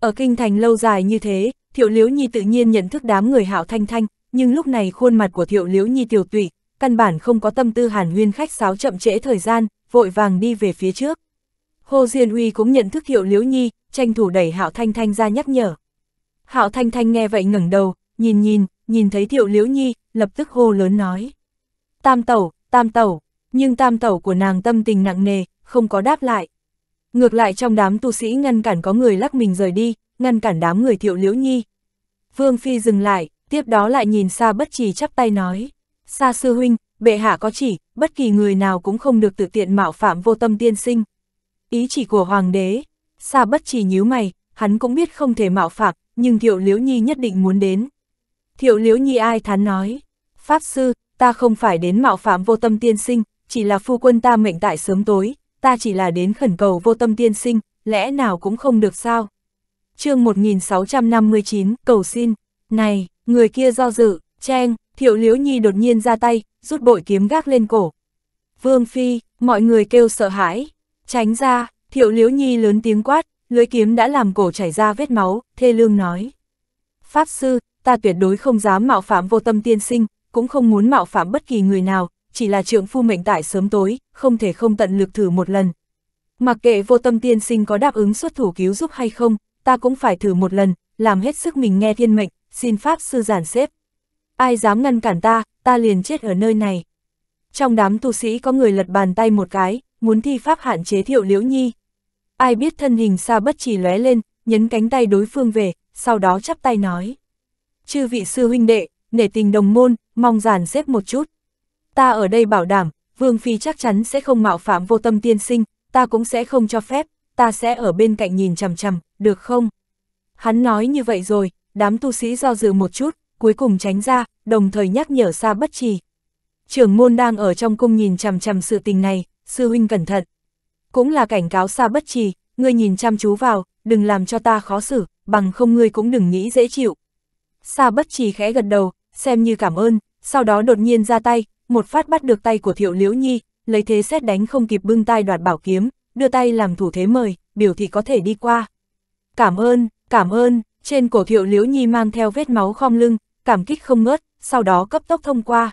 Ở kinh thành lâu dài như thế, Thiệu Liễu Nhi tự nhiên nhận thức đám người Hạo Thanh Thanh, nhưng lúc này khuôn mặt của Thiệu Liễu Nhi tiểu tụy, căn bản không có tâm tư hàn huyên khách sáo chậm trễ thời gian, vội vàng đi về phía trước. Hồ Diên Uy cũng nhận thức hiệu Liễu Nhi, tranh thủ đẩy Hạo Thanh Thanh ra nhắc nhở. Hạo Thanh Thanh nghe vậy ngẩng đầu, nhìn nhìn, nhìn thấy Thiệu Liễu Nhi, lập tức hô lớn nói. Tam tẩu, tam tẩu, nhưng tam tẩu của nàng tâm tình nặng nề, không có đáp lại. Ngược lại trong đám tu sĩ ngăn cản có người lắc mình rời đi, ngăn cản đám người Thiệu Liễu Nhi. Vương Phi dừng lại, tiếp đó lại nhìn xa bất trì chắp tay nói. Sa sư huynh, bệ hạ có chỉ, bất kỳ người nào cũng không được tự tiện mạo phạm vô tâm tiên sinh. Ý chỉ của hoàng đế, Sa bất chỉ nhíu mày, hắn cũng biết không thể mạo phạm, nhưng Thiệu Liễu Nhi nhất định muốn đến. Thiệu Liễu Nhi ai thán nói, Pháp sư, ta không phải đến mạo phạm vô tâm tiên sinh, chỉ là phu quân ta mệnh tại sớm tối, ta chỉ là đến khẩn cầu vô tâm tiên sinh, lẽ nào cũng không được sao. chương 1659, cầu xin, này, người kia do dự, cheng Thiệu Liễu Nhi đột nhiên ra tay, rút bội kiếm gác lên cổ. Vương Phi, mọi người kêu sợ hãi. Tránh ra, Thiệu Liễu Nhi lớn tiếng quát, lưới kiếm đã làm cổ chảy ra vết máu, thê lương nói. Pháp sư, ta tuyệt đối không dám mạo phạm vô tâm tiên sinh, cũng không muốn mạo phạm bất kỳ người nào, chỉ là trượng phu mệnh tại sớm tối, không thể không tận lực thử một lần. Mặc kệ vô tâm tiên sinh có đáp ứng xuất thủ cứu giúp hay không, ta cũng phải thử một lần, làm hết sức mình nghe thiên mệnh, xin Pháp sư giản xếp. Ai dám ngăn cản ta, ta liền chết ở nơi này. Trong đám tu sĩ có người lật bàn tay một cái, muốn thi pháp hạn chế thiệu liễu nhi. Ai biết thân hình xa bất chỉ lóe lên, nhấn cánh tay đối phương về, sau đó chắp tay nói. Chư vị sư huynh đệ, nể tình đồng môn, mong giản xếp một chút. Ta ở đây bảo đảm, Vương Phi chắc chắn sẽ không mạo phạm vô tâm tiên sinh, ta cũng sẽ không cho phép, ta sẽ ở bên cạnh nhìn chằm chằm, được không? Hắn nói như vậy rồi, đám tu sĩ do dự một chút, cuối cùng tránh ra, đồng thời nhắc nhở xa bất trì. Trưởng môn đang ở trong cung nhìn chằm chằm sự tình này, sư huynh cẩn thận. Cũng là cảnh cáo xa bất trì, ngươi nhìn chăm chú vào, đừng làm cho ta khó xử, bằng không ngươi cũng đừng nghĩ dễ chịu. Sa bất trì khẽ gật đầu, xem như cảm ơn, sau đó đột nhiên ra tay, một phát bắt được tay của thiệu liễu nhi, lấy thế xét đánh không kịp bưng tay đoạt bảo kiếm, đưa tay làm thủ thế mời, biểu thị có thể đi qua. Cảm ơn, cảm ơn, trên cổ thiệu liễu nhi mang theo vết máu khom lưng, cảm kích không ngớt, sau đó cấp tốc thông qua.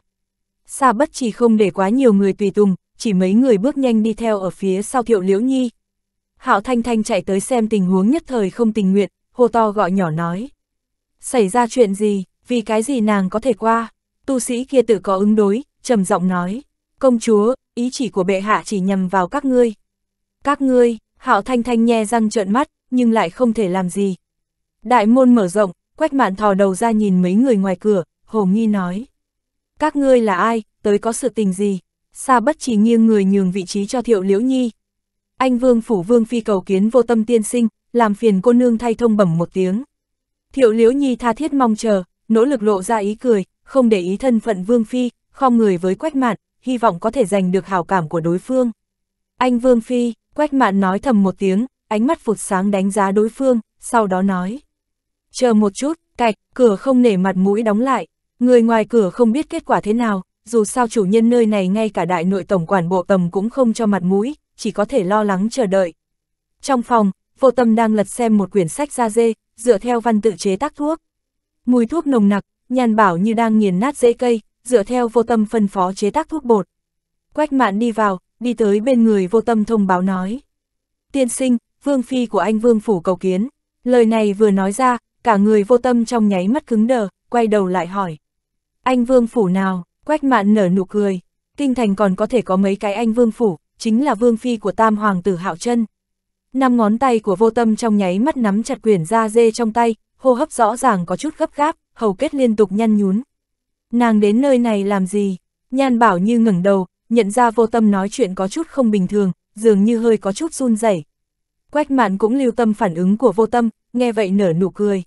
Sa bất chỉ không để quá nhiều người tùy tùng, chỉ mấy người bước nhanh đi theo ở phía sau thiệu liễu nhi. Hạo Thanh Thanh chạy tới xem tình huống nhất thời không tình nguyện, hô to gọi nhỏ nói. Xảy ra chuyện gì, vì cái gì nàng có thể qua, tu sĩ kia tự có ứng đối, trầm giọng nói. Công chúa, ý chỉ của bệ hạ chỉ nhằm vào các ngươi. Các ngươi, Hạo Thanh Thanh nhe răng trợn mắt, nhưng lại không thể làm gì. Đại môn mở rộng, Quách mạn thò đầu ra nhìn mấy người ngoài cửa, hồ nghi nói. Các ngươi là ai, tới có sự tình gì? Sa bất chỉ nghiêng người nhường vị trí cho thiệu liễu nhi. Anh vương phủ vương phi cầu kiến vô tâm tiên sinh, làm phiền cô nương thay thông bẩm một tiếng. Thiệu liễu nhi tha thiết mong chờ, nỗ lực lộ ra ý cười, không để ý thân phận vương phi, khom người với quách mạn, hy vọng có thể giành được hảo cảm của đối phương. Anh vương phi, quách mạn nói thầm một tiếng, ánh mắt phụt sáng đánh giá đối phương, sau đó nói. Chờ một chút, cạch, cửa không nể mặt mũi đóng lại, người ngoài cửa không biết kết quả thế nào, dù sao chủ nhân nơi này ngay cả đại nội tổng quản bộ tầm cũng không cho mặt mũi, chỉ có thể lo lắng chờ đợi. Trong phòng, vô tâm đang lật xem một quyển sách da dê, dựa theo văn tự chế tác thuốc. Mùi thuốc nồng nặc, nhàn bảo như đang nghiền nát rễ cây, dựa theo vô tâm phân phó chế tác thuốc bột. Quách mạn đi vào, đi tới bên người vô tâm thông báo nói. Tiên sinh, vương phi của anh vương phủ cầu kiến. Lời này vừa nói ra, cả người vô tâm trong nháy mắt cứng đờ, quay đầu lại hỏi. Anh vương phủ nào, quách mạn nở nụ cười, kinh thành còn có thể có mấy cái anh vương phủ, chính là vương phi của tam hoàng tử hạo chân. Năm ngón tay của vô tâm trong nháy mắt nắm chặt quyển da dê trong tay, hô hấp rõ ràng có chút gấp gáp, hầu kết liên tục nhăn nhún. Nàng đến nơi này làm gì? Nhan bảo như ngẩng đầu, nhận ra vô tâm nói chuyện có chút không bình thường, dường như hơi có chút run rẩy. Quách mạn cũng lưu tâm phản ứng của vô tâm, nghe vậy nở nụ cười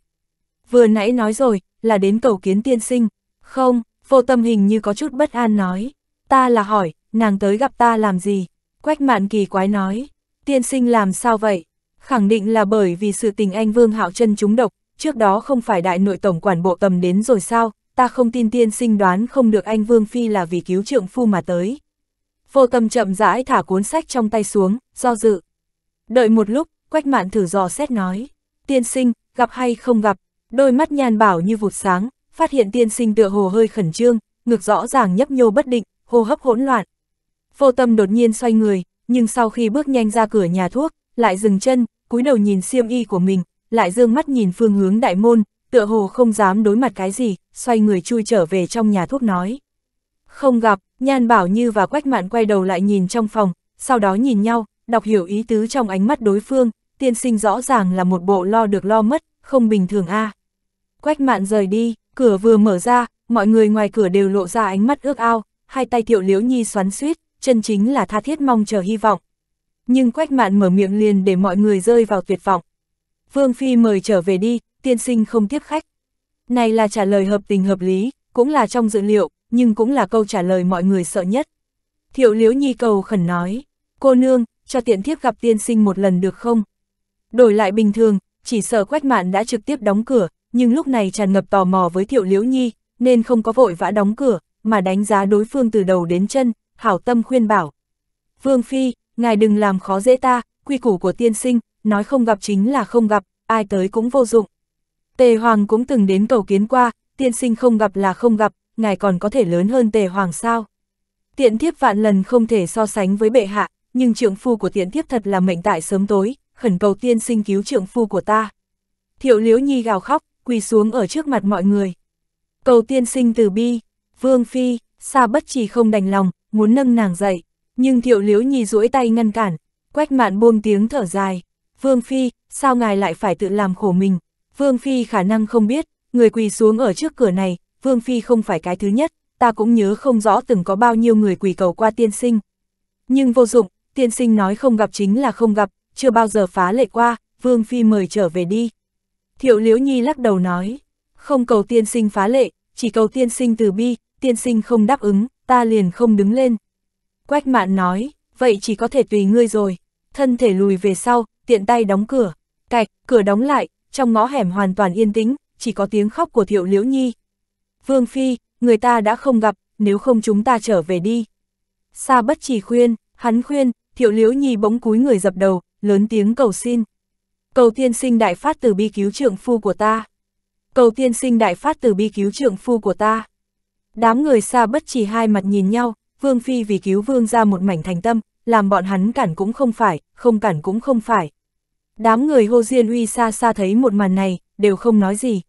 vừa nãy nói rồi, là đến cầu kiến tiên sinh. Không, vô tâm hình như có chút bất an nói. Ta là hỏi, nàng tới gặp ta làm gì? Quách mạn kỳ quái nói, tiên sinh làm sao vậy? Khẳng định là bởi vì sự tình anh Vương Hạo chân trúng độc, trước đó không phải đại nội tổng quản bộ tầm đến rồi sao? Ta không tin tiên sinh đoán không được anh Vương Phi là vì cứu trượng phu mà tới. Vô tâm chậm rãi thả cuốn sách trong tay xuống, do dự. Đợi một lúc, Quách mạn thử dò xét nói, tiên sinh, gặp hay không gặp, Đôi mắt nhàn bảo như vụt sáng, phát hiện tiên sinh tựa hồ hơi khẩn trương, ngược rõ ràng nhấp nhô bất định, hô hấp hỗn loạn. Vô tâm đột nhiên xoay người, nhưng sau khi bước nhanh ra cửa nhà thuốc, lại dừng chân, cúi đầu nhìn siêm y của mình, lại dương mắt nhìn phương hướng đại môn, tựa hồ không dám đối mặt cái gì, xoay người chui trở về trong nhà thuốc nói. Không gặp, nhan bảo như và quách mạn quay đầu lại nhìn trong phòng, sau đó nhìn nhau, đọc hiểu ý tứ trong ánh mắt đối phương, tiên sinh rõ ràng là một bộ lo được lo mất, không bình thường a à. Quách mạn rời đi, cửa vừa mở ra, mọi người ngoài cửa đều lộ ra ánh mắt ước ao, hai tay thiệu liễu nhi xoắn suýt, chân chính là tha thiết mong chờ hy vọng. Nhưng quách mạn mở miệng liền để mọi người rơi vào tuyệt vọng. Vương Phi mời trở về đi, tiên sinh không tiếp khách. Này là trả lời hợp tình hợp lý, cũng là trong dự liệu, nhưng cũng là câu trả lời mọi người sợ nhất. Thiệu liễu nhi cầu khẩn nói, cô nương, cho tiện thiếp gặp tiên sinh một lần được không? Đổi lại bình thường, chỉ sợ quách mạn đã trực tiếp đóng cửa, nhưng lúc này tràn ngập tò mò với Thiệu Liễu Nhi, nên không có vội vã đóng cửa, mà đánh giá đối phương từ đầu đến chân, hảo tâm khuyên bảo. Vương Phi, ngài đừng làm khó dễ ta, quy củ của tiên sinh, nói không gặp chính là không gặp, ai tới cũng vô dụng. Tề Hoàng cũng từng đến cầu kiến qua, tiên sinh không gặp là không gặp, ngài còn có thể lớn hơn Tề Hoàng sao? Tiện thiếp vạn lần không thể so sánh với bệ hạ, nhưng trượng phu của tiện thiếp thật là mệnh tại sớm tối, khẩn cầu tiên sinh cứu trượng phu của ta. Thiệu Liễu Nhi gào khóc, quỳ xuống ở trước mặt mọi người. Cầu tiên sinh từ bi, vương phi, xa bất trì không đành lòng, muốn nâng nàng dậy, nhưng thiệu liếu nhi duỗi tay ngăn cản, quách mạn buông tiếng thở dài. Vương phi, sao ngài lại phải tự làm khổ mình? Vương phi khả năng không biết, người quỳ xuống ở trước cửa này, vương phi không phải cái thứ nhất, ta cũng nhớ không rõ từng có bao nhiêu người quỳ cầu qua tiên sinh. Nhưng vô dụng, tiên sinh nói không gặp chính là không gặp, chưa bao giờ phá lệ qua, vương phi mời trở về đi. Thiệu Liễu Nhi lắc đầu nói, không cầu tiên sinh phá lệ, chỉ cầu tiên sinh từ bi, tiên sinh không đáp ứng, ta liền không đứng lên. Quách mạn nói, vậy chỉ có thể tùy ngươi rồi, thân thể lùi về sau, tiện tay đóng cửa, cạch, cửa đóng lại, trong ngõ hẻm hoàn toàn yên tĩnh, chỉ có tiếng khóc của Thiệu Liễu Nhi. Vương Phi, người ta đã không gặp, nếu không chúng ta trở về đi. Sa bất chỉ khuyên, hắn khuyên, Thiệu Liễu Nhi bỗng cúi người dập đầu, lớn tiếng cầu xin. Cầu tiên sinh đại phát từ bi cứu trượng phu của ta. Cầu tiên sinh đại phát từ bi cứu trượng phu của ta. Đám người xa bất chỉ hai mặt nhìn nhau, Vương Phi vì cứu Vương ra một mảnh thành tâm, làm bọn hắn cản cũng không phải, không cản cũng không phải. Đám người hô Diên Uy xa xa thấy một màn này, đều không nói gì.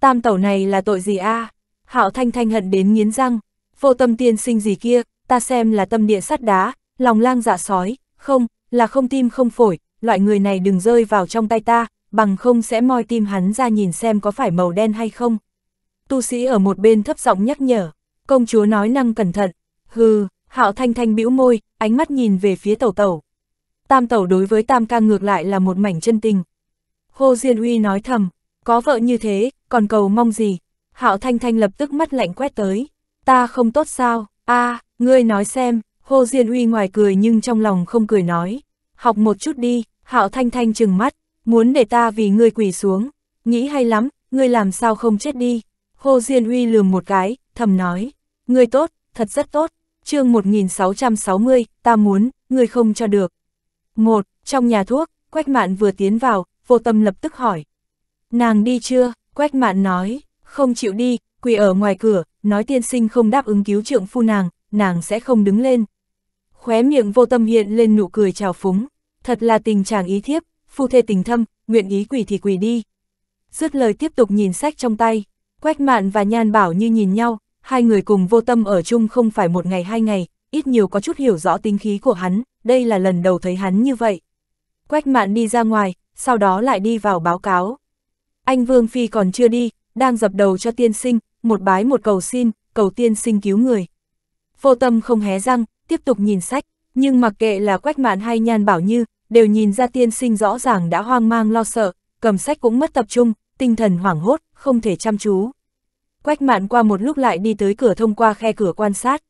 Tam tẩu này là tội gì a? Hạo Thanh Thanh hận đến nghiến răng, vô tâm tiên sinh gì kia, ta xem là tâm địa sắt đá, lòng lang dạ sói, không, là không tim không phổi, loại người này đừng rơi vào trong tay ta, bằng không sẽ moi tim hắn ra nhìn xem có phải màu đen hay không. Tu sĩ ở một bên thấp giọng nhắc nhở, công chúa nói năng cẩn thận, hừ, hạo thanh thanh bĩu môi, ánh mắt nhìn về phía tẩu tẩu. Tam tẩu đối với tam ca ngược lại là một mảnh chân tình. Hồ Diên Uy nói thầm, có vợ như thế, còn cầu mong gì? Hạo Thanh Thanh lập tức mắt lạnh quét tới. Ta không tốt sao? a à, ngươi nói xem, Hồ Diên Uy ngoài cười nhưng trong lòng không cười nói. Học một chút đi, Hạo Thanh Thanh trừng mắt, muốn để ta vì ngươi quỳ xuống, nghĩ hay lắm, ngươi làm sao không chết đi. Hồ Diên Uy lườm một cái, thầm nói, ngươi tốt, thật rất tốt, chương 1660, ta muốn, ngươi không cho được. Một, trong nhà thuốc, Quách Mạn vừa tiến vào, vô tâm lập tức hỏi. Nàng đi chưa? Quách Mạn nói, không chịu đi, quỳ ở ngoài cửa, nói tiên sinh không đáp ứng cứu trượng phu nàng, nàng sẽ không đứng lên. Khóe miệng vô tâm hiện lên nụ cười trào phúng thật là tình chàng ý thiếp, phu thê tình thâm, nguyện ý quỷ thì quỷ đi. Dứt lời tiếp tục nhìn sách trong tay, Quách Mạn và Nhan Bảo như nhìn nhau, hai người cùng vô tâm ở chung không phải một ngày hai ngày, ít nhiều có chút hiểu rõ tính khí của hắn, đây là lần đầu thấy hắn như vậy. Quách Mạn đi ra ngoài, sau đó lại đi vào báo cáo. Anh Vương Phi còn chưa đi, đang dập đầu cho tiên sinh, một bái một cầu xin, cầu tiên sinh cứu người. Vô tâm không hé răng, tiếp tục nhìn sách, nhưng mặc kệ là Quách Mạn hay Nhan Bảo Như, đều nhìn ra tiên sinh rõ ràng đã hoang mang lo sợ, cầm sách cũng mất tập trung, tinh thần hoảng hốt, không thể chăm chú. Quách mạn qua một lúc lại đi tới cửa thông qua khe cửa quan sát.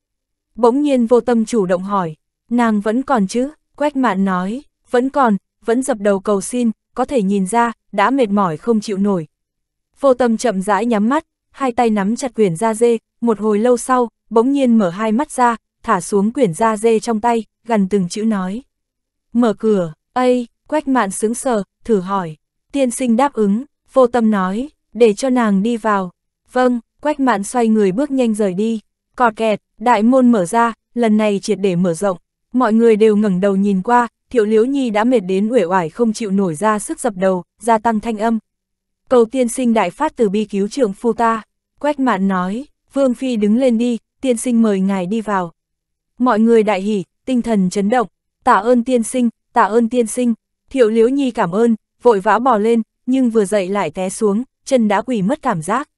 Bỗng nhiên vô tâm chủ động hỏi, nàng vẫn còn chứ, quách mạn nói, vẫn còn, vẫn dập đầu cầu xin, có thể nhìn ra, đã mệt mỏi không chịu nổi. Vô tâm chậm rãi nhắm mắt, hai tay nắm chặt quyển da dê, một hồi lâu sau, bỗng nhiên mở hai mắt ra, thả xuống quyển da dê trong tay, gần từng chữ nói mở cửa, ây, quách mạn sướng sờ, thử hỏi. Tiên sinh đáp ứng, vô tâm nói, để cho nàng đi vào. Vâng, quách mạn xoay người bước nhanh rời đi. Cọt kẹt, đại môn mở ra, lần này triệt để mở rộng. Mọi người đều ngẩng đầu nhìn qua, thiệu liếu nhi đã mệt đến uể oải không chịu nổi ra sức dập đầu, gia tăng thanh âm. Cầu tiên sinh đại phát từ bi cứu trưởng phu ta. Quách mạn nói, vương phi đứng lên đi, tiên sinh mời ngài đi vào. Mọi người đại hỉ, tinh thần chấn động, tạ ơn tiên sinh, tạ ơn tiên sinh, thiệu liễu nhi cảm ơn, vội vã bò lên, nhưng vừa dậy lại té xuống, chân đã quỷ mất cảm giác.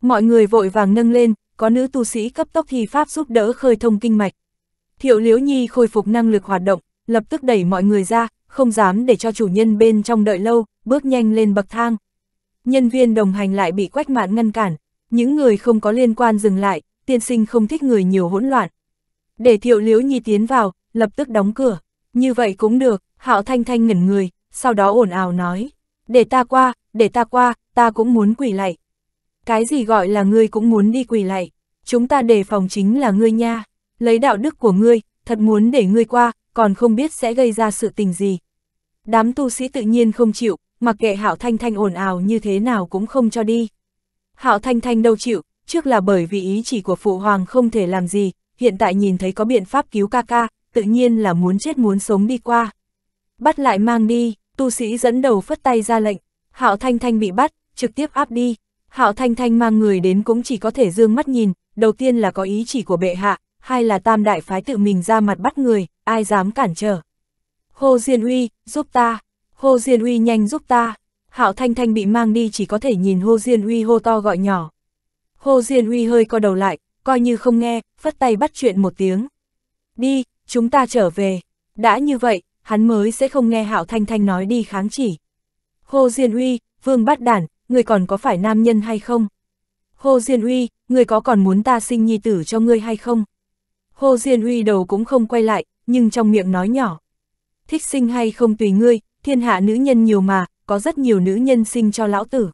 Mọi người vội vàng nâng lên, có nữ tu sĩ cấp tốc thi pháp giúp đỡ khơi thông kinh mạch. Thiệu liễu nhi khôi phục năng lực hoạt động, lập tức đẩy mọi người ra, không dám để cho chủ nhân bên trong đợi lâu, bước nhanh lên bậc thang. Nhân viên đồng hành lại bị quách mạn ngăn cản, những người không có liên quan dừng lại, tiên sinh không thích người nhiều hỗn loạn. Để thiệu liễu nhi tiến vào, lập tức đóng cửa. Như vậy cũng được, Hạo Thanh Thanh ngẩn người, sau đó ồn ào nói. Để ta qua, để ta qua, ta cũng muốn quỳ lạy. Cái gì gọi là ngươi cũng muốn đi quỳ lạy, chúng ta đề phòng chính là ngươi nha. Lấy đạo đức của ngươi, thật muốn để ngươi qua, còn không biết sẽ gây ra sự tình gì. Đám tu sĩ tự nhiên không chịu, mặc kệ Hạo Thanh Thanh ồn ào như thế nào cũng không cho đi. Hạo Thanh Thanh đâu chịu, trước là bởi vì ý chỉ của phụ hoàng không thể làm gì, hiện tại nhìn thấy có biện pháp cứu ca ca, tự nhiên là muốn chết muốn sống đi qua. Bắt lại mang đi, tu sĩ dẫn đầu phất tay ra lệnh, Hạo Thanh Thanh bị bắt, trực tiếp áp đi. Hạo Thanh Thanh mang người đến cũng chỉ có thể dương mắt nhìn, đầu tiên là có ý chỉ của bệ hạ, hay là tam đại phái tự mình ra mặt bắt người, ai dám cản trở. Hồ Diên Uy, giúp ta, Hồ Diên Uy nhanh giúp ta. Hạo Thanh Thanh bị mang đi chỉ có thể nhìn Hồ Diên Uy hô to gọi nhỏ. Hồ Diên Uy hơi co đầu lại, coi như không nghe, phất tay bắt chuyện một tiếng. Đi, chúng ta trở về. Đã như vậy, hắn mới sẽ không nghe Hạo Thanh Thanh nói đi kháng chỉ. Hồ Diên Uy, Vương Bát Đản, người còn có phải nam nhân hay không? Hồ Diên Uy, người có còn muốn ta sinh nhi tử cho ngươi hay không? Hồ Diên Uy đầu cũng không quay lại, nhưng trong miệng nói nhỏ. Thích sinh hay không tùy ngươi, thiên hạ nữ nhân nhiều mà, có rất nhiều nữ nhân sinh cho lão tử.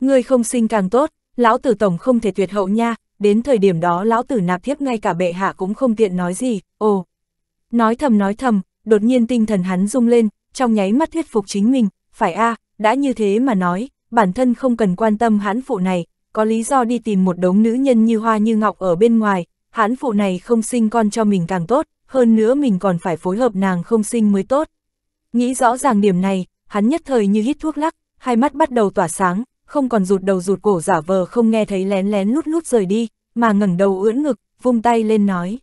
Ngươi không sinh càng tốt, lão tử tổng không thể tuyệt hậu nha, đến thời điểm đó lão tử nạp thiếp ngay cả bệ hạ cũng không tiện nói gì, ồ. Nói thầm nói thầm, đột nhiên tinh thần hắn rung lên, trong nháy mắt thuyết phục chính mình, phải a à, đã như thế mà nói, bản thân không cần quan tâm hãn phụ này, có lý do đi tìm một đống nữ nhân như hoa như ngọc ở bên ngoài, hãn phụ này không sinh con cho mình càng tốt, hơn nữa mình còn phải phối hợp nàng không sinh mới tốt. Nghĩ rõ ràng điểm này, hắn nhất thời như hít thuốc lắc, hai mắt bắt đầu tỏa sáng, không còn rụt đầu rụt cổ giả vờ không nghe thấy lén lén lút lút rời đi, mà ngẩng đầu ưỡn ngực, vung tay lên nói.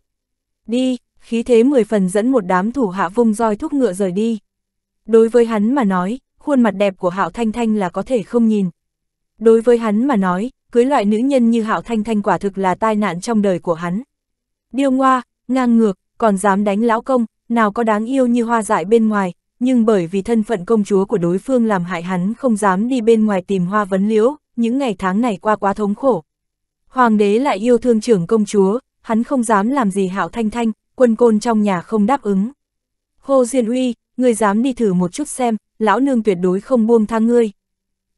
Đi, khí thế mười phần dẫn một đám thủ hạ vung roi thúc ngựa rời đi. Đối với hắn mà nói, khuôn mặt đẹp của Hạo Thanh Thanh là có thể không nhìn. Đối với hắn mà nói, cưới loại nữ nhân như Hạo Thanh Thanh quả thực là tai nạn trong đời của hắn. Điêu ngoa, ngang ngược, còn dám đánh lão công, nào có đáng yêu như hoa dại bên ngoài, nhưng bởi vì thân phận công chúa của đối phương làm hại hắn không dám đi bên ngoài tìm hoa vấn liễu, những ngày tháng này qua quá thống khổ. Hoàng đế lại yêu thương trưởng công chúa, hắn không dám làm gì Hạo Thanh Thanh, quân côn trong nhà không đáp ứng. Hồ Diên Uy, ngươi dám đi thử một chút xem, lão nương tuyệt đối không buông tha ngươi.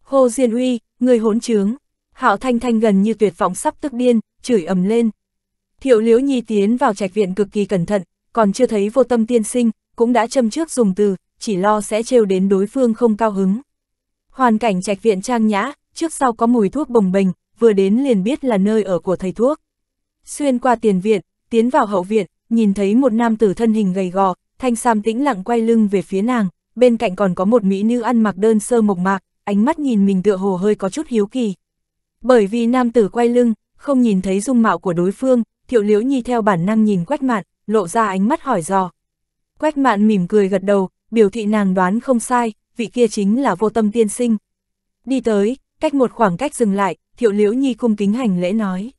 Hồ Diên Uy, ngươi hỗn trướng. Hạo Thanh Thanh gần như tuyệt vọng sắp tức điên, chửi ầm lên. Thiệu Liễu Nhi tiến vào trạch viện cực kỳ cẩn thận, còn chưa thấy vô tâm tiên sinh, cũng đã châm trước dùng từ, chỉ lo sẽ trêu đến đối phương không cao hứng. Hoàn cảnh trạch viện trang nhã, trước sau có mùi thuốc bồng bềnh, vừa đến liền biết là nơi ở của thầy thuốc. Xuyên qua tiền viện, tiến vào hậu viện, nhìn thấy một nam tử thân hình gầy gò, thanh sam tĩnh lặng quay lưng về phía nàng, bên cạnh còn có một mỹ nữ ăn mặc đơn sơ mộc mạc, ánh mắt nhìn mình tựa hồ hơi có chút hiếu kỳ. Bởi vì nam tử quay lưng, không nhìn thấy dung mạo của đối phương, thiệu liễu nhi theo bản năng nhìn quách mạn, lộ ra ánh mắt hỏi dò. Quách mạn mỉm cười gật đầu, biểu thị nàng đoán không sai, vị kia chính là vô tâm tiên sinh. Đi tới, cách một khoảng cách dừng lại, thiệu liễu nhi cung kính hành lễ nói.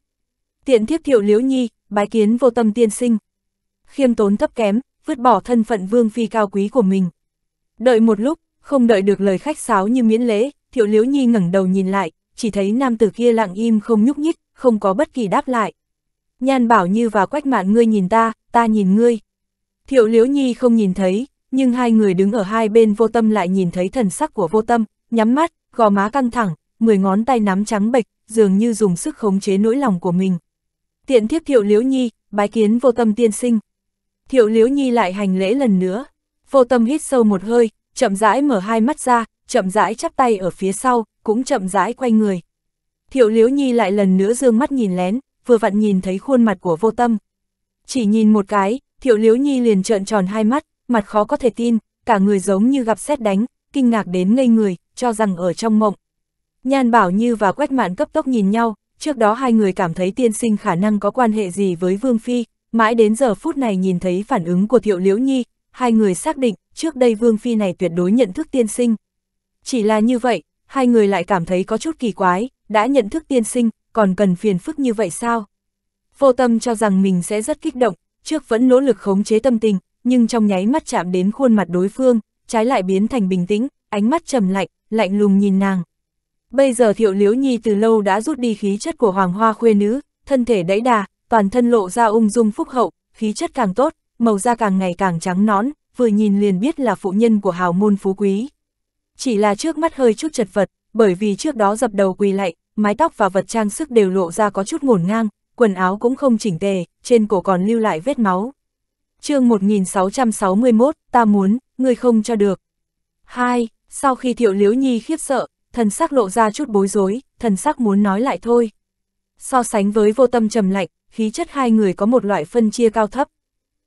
Tiện thiếp thiệu liễu nhi, bái kiến vô tâm tiên sinh khiêm tốn thấp kém, vứt bỏ thân phận vương phi cao quý của mình. Đợi một lúc, không đợi được lời khách sáo như miễn lễ, Thiệu Liễu Nhi ngẩng đầu nhìn lại, chỉ thấy nam tử kia lặng im không nhúc nhích, không có bất kỳ đáp lại. Nhan Bảo Như và Quách Mạn ngươi nhìn ta, ta nhìn ngươi. Thiệu Liễu Nhi không nhìn thấy, nhưng hai người đứng ở hai bên vô tâm lại nhìn thấy thần sắc của vô tâm, nhắm mắt, gò má căng thẳng, mười ngón tay nắm trắng bệch, dường như dùng sức khống chế nỗi lòng của mình. Tiện thiếp Thiệu Liễu Nhi, bái kiến vô tâm tiên sinh. Thiệu Liễu Nhi lại hành lễ lần nữa. Vô tâm hít sâu một hơi, chậm rãi mở hai mắt ra, chậm rãi chắp tay ở phía sau, cũng chậm rãi quay người. Thiệu Liễu Nhi lại lần nữa dương mắt nhìn lén, vừa vặn nhìn thấy khuôn mặt của vô tâm. Chỉ nhìn một cái, Thiệu Liễu Nhi liền trợn tròn hai mắt, mặt khó có thể tin, cả người giống như gặp sét đánh, kinh ngạc đến ngây người, cho rằng ở trong mộng. Nhan Bảo Như và Quách Mạn cấp tốc nhìn nhau, trước đó hai người cảm thấy tiên sinh khả năng có quan hệ gì với Vương Phi, Mãi đến giờ phút này nhìn thấy phản ứng của Thiệu Liễu Nhi, hai người xác định trước đây Vương Phi này tuyệt đối nhận thức tiên sinh. Chỉ là như vậy, hai người lại cảm thấy có chút kỳ quái, đã nhận thức tiên sinh, còn cần phiền phức như vậy sao? Vô tâm cho rằng mình sẽ rất kích động, trước vẫn nỗ lực khống chế tâm tình, nhưng trong nháy mắt chạm đến khuôn mặt đối phương, trái lại biến thành bình tĩnh, ánh mắt trầm lạnh, lạnh lùng nhìn nàng. Bây giờ Thiệu Liễu Nhi từ lâu đã rút đi khí chất của Hoàng Hoa khuê nữ, thân thể đẫy đà, toàn thân lộ ra ung dung phúc hậu, khí chất càng tốt, màu da càng ngày càng trắng nón, vừa nhìn liền biết là phụ nhân của hào môn phú quý. Chỉ là trước mắt hơi chút chật vật, bởi vì trước đó dập đầu quỳ lạy, mái tóc và vật trang sức đều lộ ra có chút ngổn ngang, quần áo cũng không chỉnh tề, trên cổ còn lưu lại vết máu. chương 1661, ta muốn, ngươi không cho được. 2. Sau khi Thiệu Liếu Nhi khiếp sợ, thần sắc lộ ra chút bối rối, thần sắc muốn nói lại thôi. So sánh với vô tâm trầm lạnh, khí chất hai người có một loại phân chia cao thấp.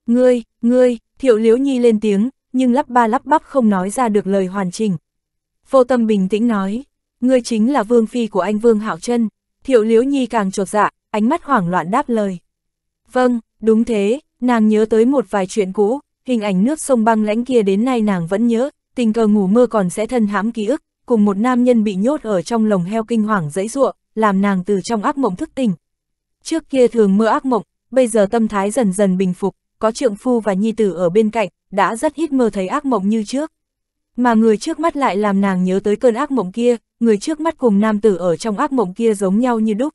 Ngươi, ngươi, thiệu liếu nhi lên tiếng, nhưng lắp ba lắp bắp không nói ra được lời hoàn chỉnh. Vô tâm bình tĩnh nói, ngươi chính là vương phi của anh Vương Hạo chân. thiệu liếu nhi càng trột dạ, ánh mắt hoảng loạn đáp lời. Vâng, đúng thế, nàng nhớ tới một vài chuyện cũ, hình ảnh nước sông băng lãnh kia đến nay nàng vẫn nhớ, tình cờ ngủ mơ còn sẽ thân hãm ký ức, cùng một nam nhân bị nhốt ở trong lồng heo kinh hoàng dãy ruộng, làm nàng từ trong ác mộng thức tỉnh, Trước kia thường mơ ác mộng, bây giờ tâm thái dần dần bình phục, có trượng phu và nhi tử ở bên cạnh, đã rất ít mơ thấy ác mộng như trước. Mà người trước mắt lại làm nàng nhớ tới cơn ác mộng kia, người trước mắt cùng nam tử ở trong ác mộng kia giống nhau như đúc.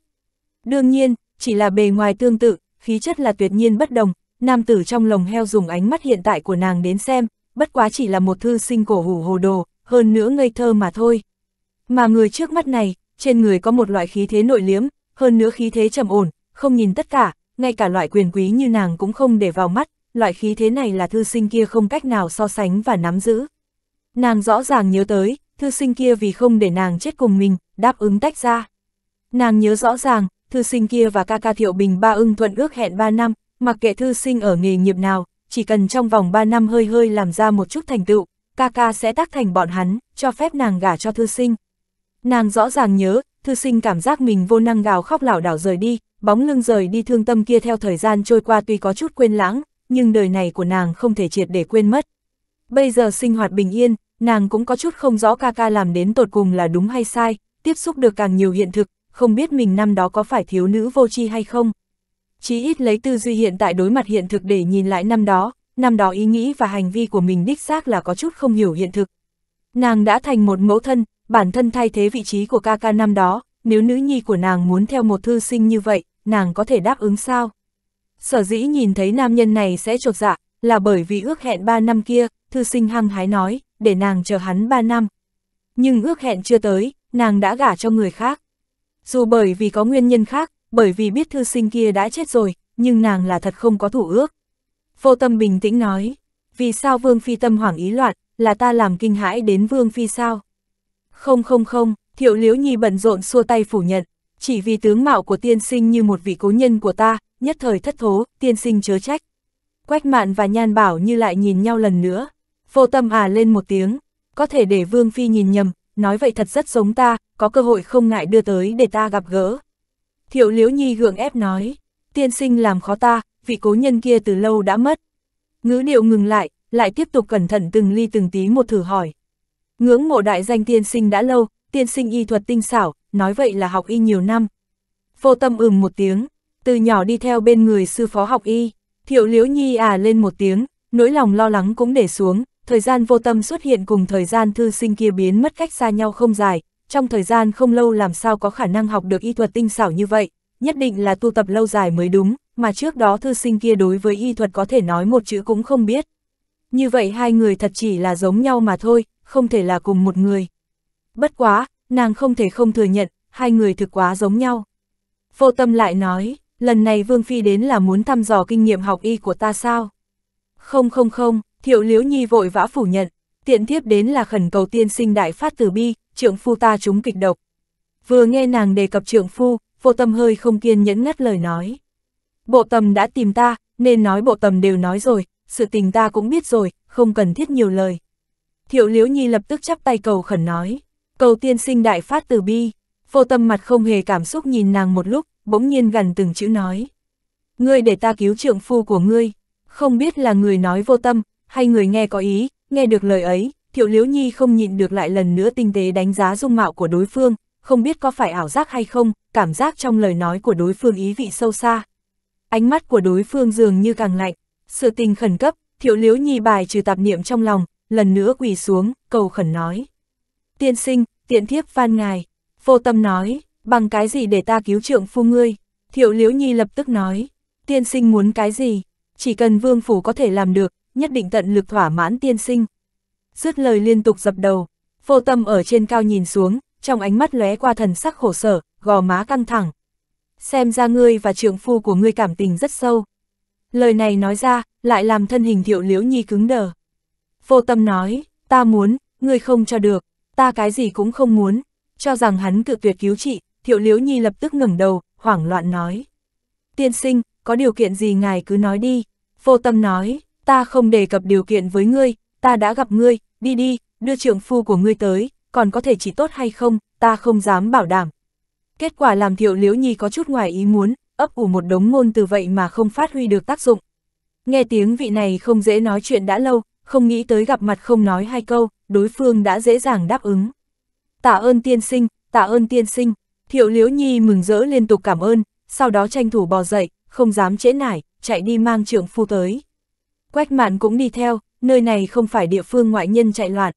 Đương nhiên, chỉ là bề ngoài tương tự, khí chất là tuyệt nhiên bất đồng, nam tử trong lồng heo dùng ánh mắt hiện tại của nàng đến xem, bất quá chỉ là một thư sinh cổ hủ hồ đồ, hơn nữa ngây thơ mà thôi. Mà người trước mắt này, trên người có một loại khí thế nội liếm, hơn nữa khí thế trầm ổn, không nhìn tất cả, ngay cả loại quyền quý như nàng cũng không để vào mắt, loại khí thế này là thư sinh kia không cách nào so sánh và nắm giữ. Nàng rõ ràng nhớ tới, thư sinh kia vì không để nàng chết cùng mình, đáp ứng tách ra. Nàng nhớ rõ ràng, thư sinh kia và ca ca thiệu bình ba ưng thuận ước hẹn ba năm, mặc kệ thư sinh ở nghề nghiệp nào, chỉ cần trong vòng ba năm hơi hơi làm ra một chút thành tựu, ca ca sẽ tác thành bọn hắn, cho phép nàng gả cho thư sinh. Nàng rõ ràng nhớ, thư sinh cảm giác mình vô năng gào khóc lảo đảo rời đi, bóng lưng rời đi thương tâm kia theo thời gian trôi qua tuy có chút quên lãng, nhưng đời này của nàng không thể triệt để quên mất. Bây giờ sinh hoạt bình yên, nàng cũng có chút không rõ ca ca làm đến tột cùng là đúng hay sai, tiếp xúc được càng nhiều hiện thực, không biết mình năm đó có phải thiếu nữ vô tri hay không. Chí ít lấy tư duy hiện tại đối mặt hiện thực để nhìn lại năm đó, năm đó ý nghĩ và hành vi của mình đích xác là có chút không hiểu hiện thực. Nàng đã thành một mẫu thân, bản thân thay thế vị trí của ca ca năm đó, nếu nữ nhi của nàng muốn theo một thư sinh như vậy, nàng có thể đáp ứng sao? Sở dĩ nhìn thấy nam nhân này sẽ trột dạ, là bởi vì ước hẹn ba năm kia, thư sinh hăng hái nói, để nàng chờ hắn ba năm. Nhưng ước hẹn chưa tới, nàng đã gả cho người khác. Dù bởi vì có nguyên nhân khác, bởi vì biết thư sinh kia đã chết rồi, nhưng nàng là thật không có thủ ước. Vô tâm bình tĩnh nói, vì sao vương phi tâm hoảng ý loạn, là ta làm kinh hãi đến vương phi sao? Không không không, thiệu liếu nhi bận rộn xua tay phủ nhận, chỉ vì tướng mạo của tiên sinh như một vị cố nhân của ta, nhất thời thất thố, tiên sinh chớ trách. Quách mạn và nhan bảo như lại nhìn nhau lần nữa, vô tâm à lên một tiếng, có thể để vương phi nhìn nhầm, nói vậy thật rất giống ta, có cơ hội không ngại đưa tới để ta gặp gỡ. Thiệu liếu nhi gượng ép nói, tiên sinh làm khó ta, vị cố nhân kia từ lâu đã mất. Ngữ điệu ngừng lại, lại tiếp tục cẩn thận từng ly từng tí một thử hỏi, Ngưỡng mộ đại danh tiên sinh đã lâu, tiên sinh y thuật tinh xảo, nói vậy là học y nhiều năm. Vô tâm ừm một tiếng, từ nhỏ đi theo bên người sư phó học y, thiệu liễu nhi à lên một tiếng, nỗi lòng lo lắng cũng để xuống, thời gian vô tâm xuất hiện cùng thời gian thư sinh kia biến mất cách xa nhau không dài, trong thời gian không lâu làm sao có khả năng học được y thuật tinh xảo như vậy, nhất định là tu tập lâu dài mới đúng, mà trước đó thư sinh kia đối với y thuật có thể nói một chữ cũng không biết. Như vậy hai người thật chỉ là giống nhau mà thôi, không thể là cùng một người. Bất quá, nàng không thể không thừa nhận, hai người thực quá giống nhau. Vô tâm lại nói, lần này Vương Phi đến là muốn thăm dò kinh nghiệm học y của ta sao? Không không không, Thiệu Liễu Nhi vội vã phủ nhận, tiện thiếp đến là khẩn cầu tiên sinh đại phát từ bi, trượng phu ta trúng kịch độc. Vừa nghe nàng đề cập trượng phu, vô tâm hơi không kiên nhẫn ngắt lời nói. Bộ tầm đã tìm ta, nên nói bộ tầm đều nói rồi, sự tình ta cũng biết rồi, không cần thiết nhiều lời. Thiệu Liễu Nhi lập tức chắp tay cầu khẩn nói, cầu tiên sinh đại phát từ bi, vô tâm mặt không hề cảm xúc nhìn nàng một lúc, bỗng nhiên gần từng chữ nói. Ngươi để ta cứu trượng phu của ngươi, không biết là người nói vô tâm, hay người nghe có ý, nghe được lời ấy, Thiệu Liễu Nhi không nhịn được lại lần nữa tinh tế đánh giá dung mạo của đối phương, không biết có phải ảo giác hay không, cảm giác trong lời nói của đối phương ý vị sâu xa. Ánh mắt của đối phương dường như càng lạnh, sự tình khẩn cấp, Thiệu Liễu Nhi bài trừ tạp niệm trong lòng, lần nữa quỳ xuống, cầu khẩn nói. Tiên sinh, tiện thiếp van ngài. Vô tâm nói, bằng cái gì để ta cứu trượng phu ngươi? Thiệu Liễu Nhi lập tức nói, tiên sinh muốn cái gì? Chỉ cần vương phủ có thể làm được, nhất định tận lực thỏa mãn tiên sinh. Dứt lời liên tục dập đầu, vô tâm ở trên cao nhìn xuống, trong ánh mắt lóe qua thần sắc khổ sở, gò má căng thẳng. Xem ra ngươi và trượng phu của ngươi cảm tình rất sâu. Lời này nói ra, lại làm thân hình thiệu liễu nhi cứng đờ. Vô tâm nói, ta muốn, ngươi không cho được, ta cái gì cũng không muốn, cho rằng hắn cự tuyệt cứu trị, thiệu liễu nhi lập tức ngẩng đầu, hoảng loạn nói. Tiên sinh, có điều kiện gì ngài cứ nói đi, vô tâm nói, ta không đề cập điều kiện với ngươi, ta đã gặp ngươi, đi đi, đưa trưởng phu của ngươi tới, còn có thể chỉ tốt hay không, ta không dám bảo đảm. Kết quả làm thiệu liễu nhi có chút ngoài ý muốn, ấp ủ một đống ngôn từ vậy mà không phát huy được tác dụng. Nghe tiếng vị này không dễ nói chuyện đã lâu, không nghĩ tới gặp mặt không nói hai câu, đối phương đã dễ dàng đáp ứng. Tạ ơn tiên sinh, tạ ơn tiên sinh, thiệu liễu nhi mừng rỡ liên tục cảm ơn, sau đó tranh thủ bò dậy, không dám trễ nải, chạy đi mang trưởng phu tới. Quách mạn cũng đi theo, nơi này không phải địa phương ngoại nhân chạy loạn.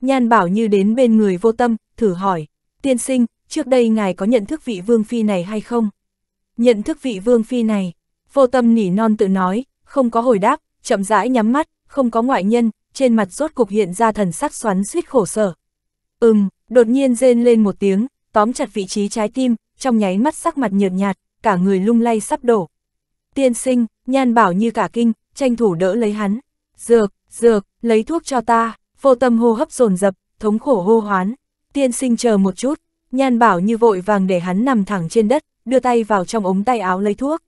Nhan bảo như đến bên người vô tâm, thử hỏi, tiên sinh, trước đây ngài có nhận thức vị vương phi này hay không? Nhận thức vị vương phi này, vô tâm nỉ non tự nói, không có hồi đáp, chậm rãi nhắm mắt, không có ngoại nhân, trên mặt rốt cục hiện ra thần sắc xoắn suýt khổ sở. Ừm, đột nhiên rên lên một tiếng, tóm chặt vị trí trái tim, trong nháy mắt sắc mặt nhợt nhạt, cả người lung lay sắp đổ. Tiên sinh, nhan bảo như cả kinh, tranh thủ đỡ lấy hắn. Dược, dược, lấy thuốc cho ta, vô tâm hô hấp dồn dập thống khổ hô hoán. Tiên sinh chờ một chút, nhan bảo như vội vàng để hắn nằm thẳng trên đất, đưa tay vào trong ống tay áo lấy thuốc.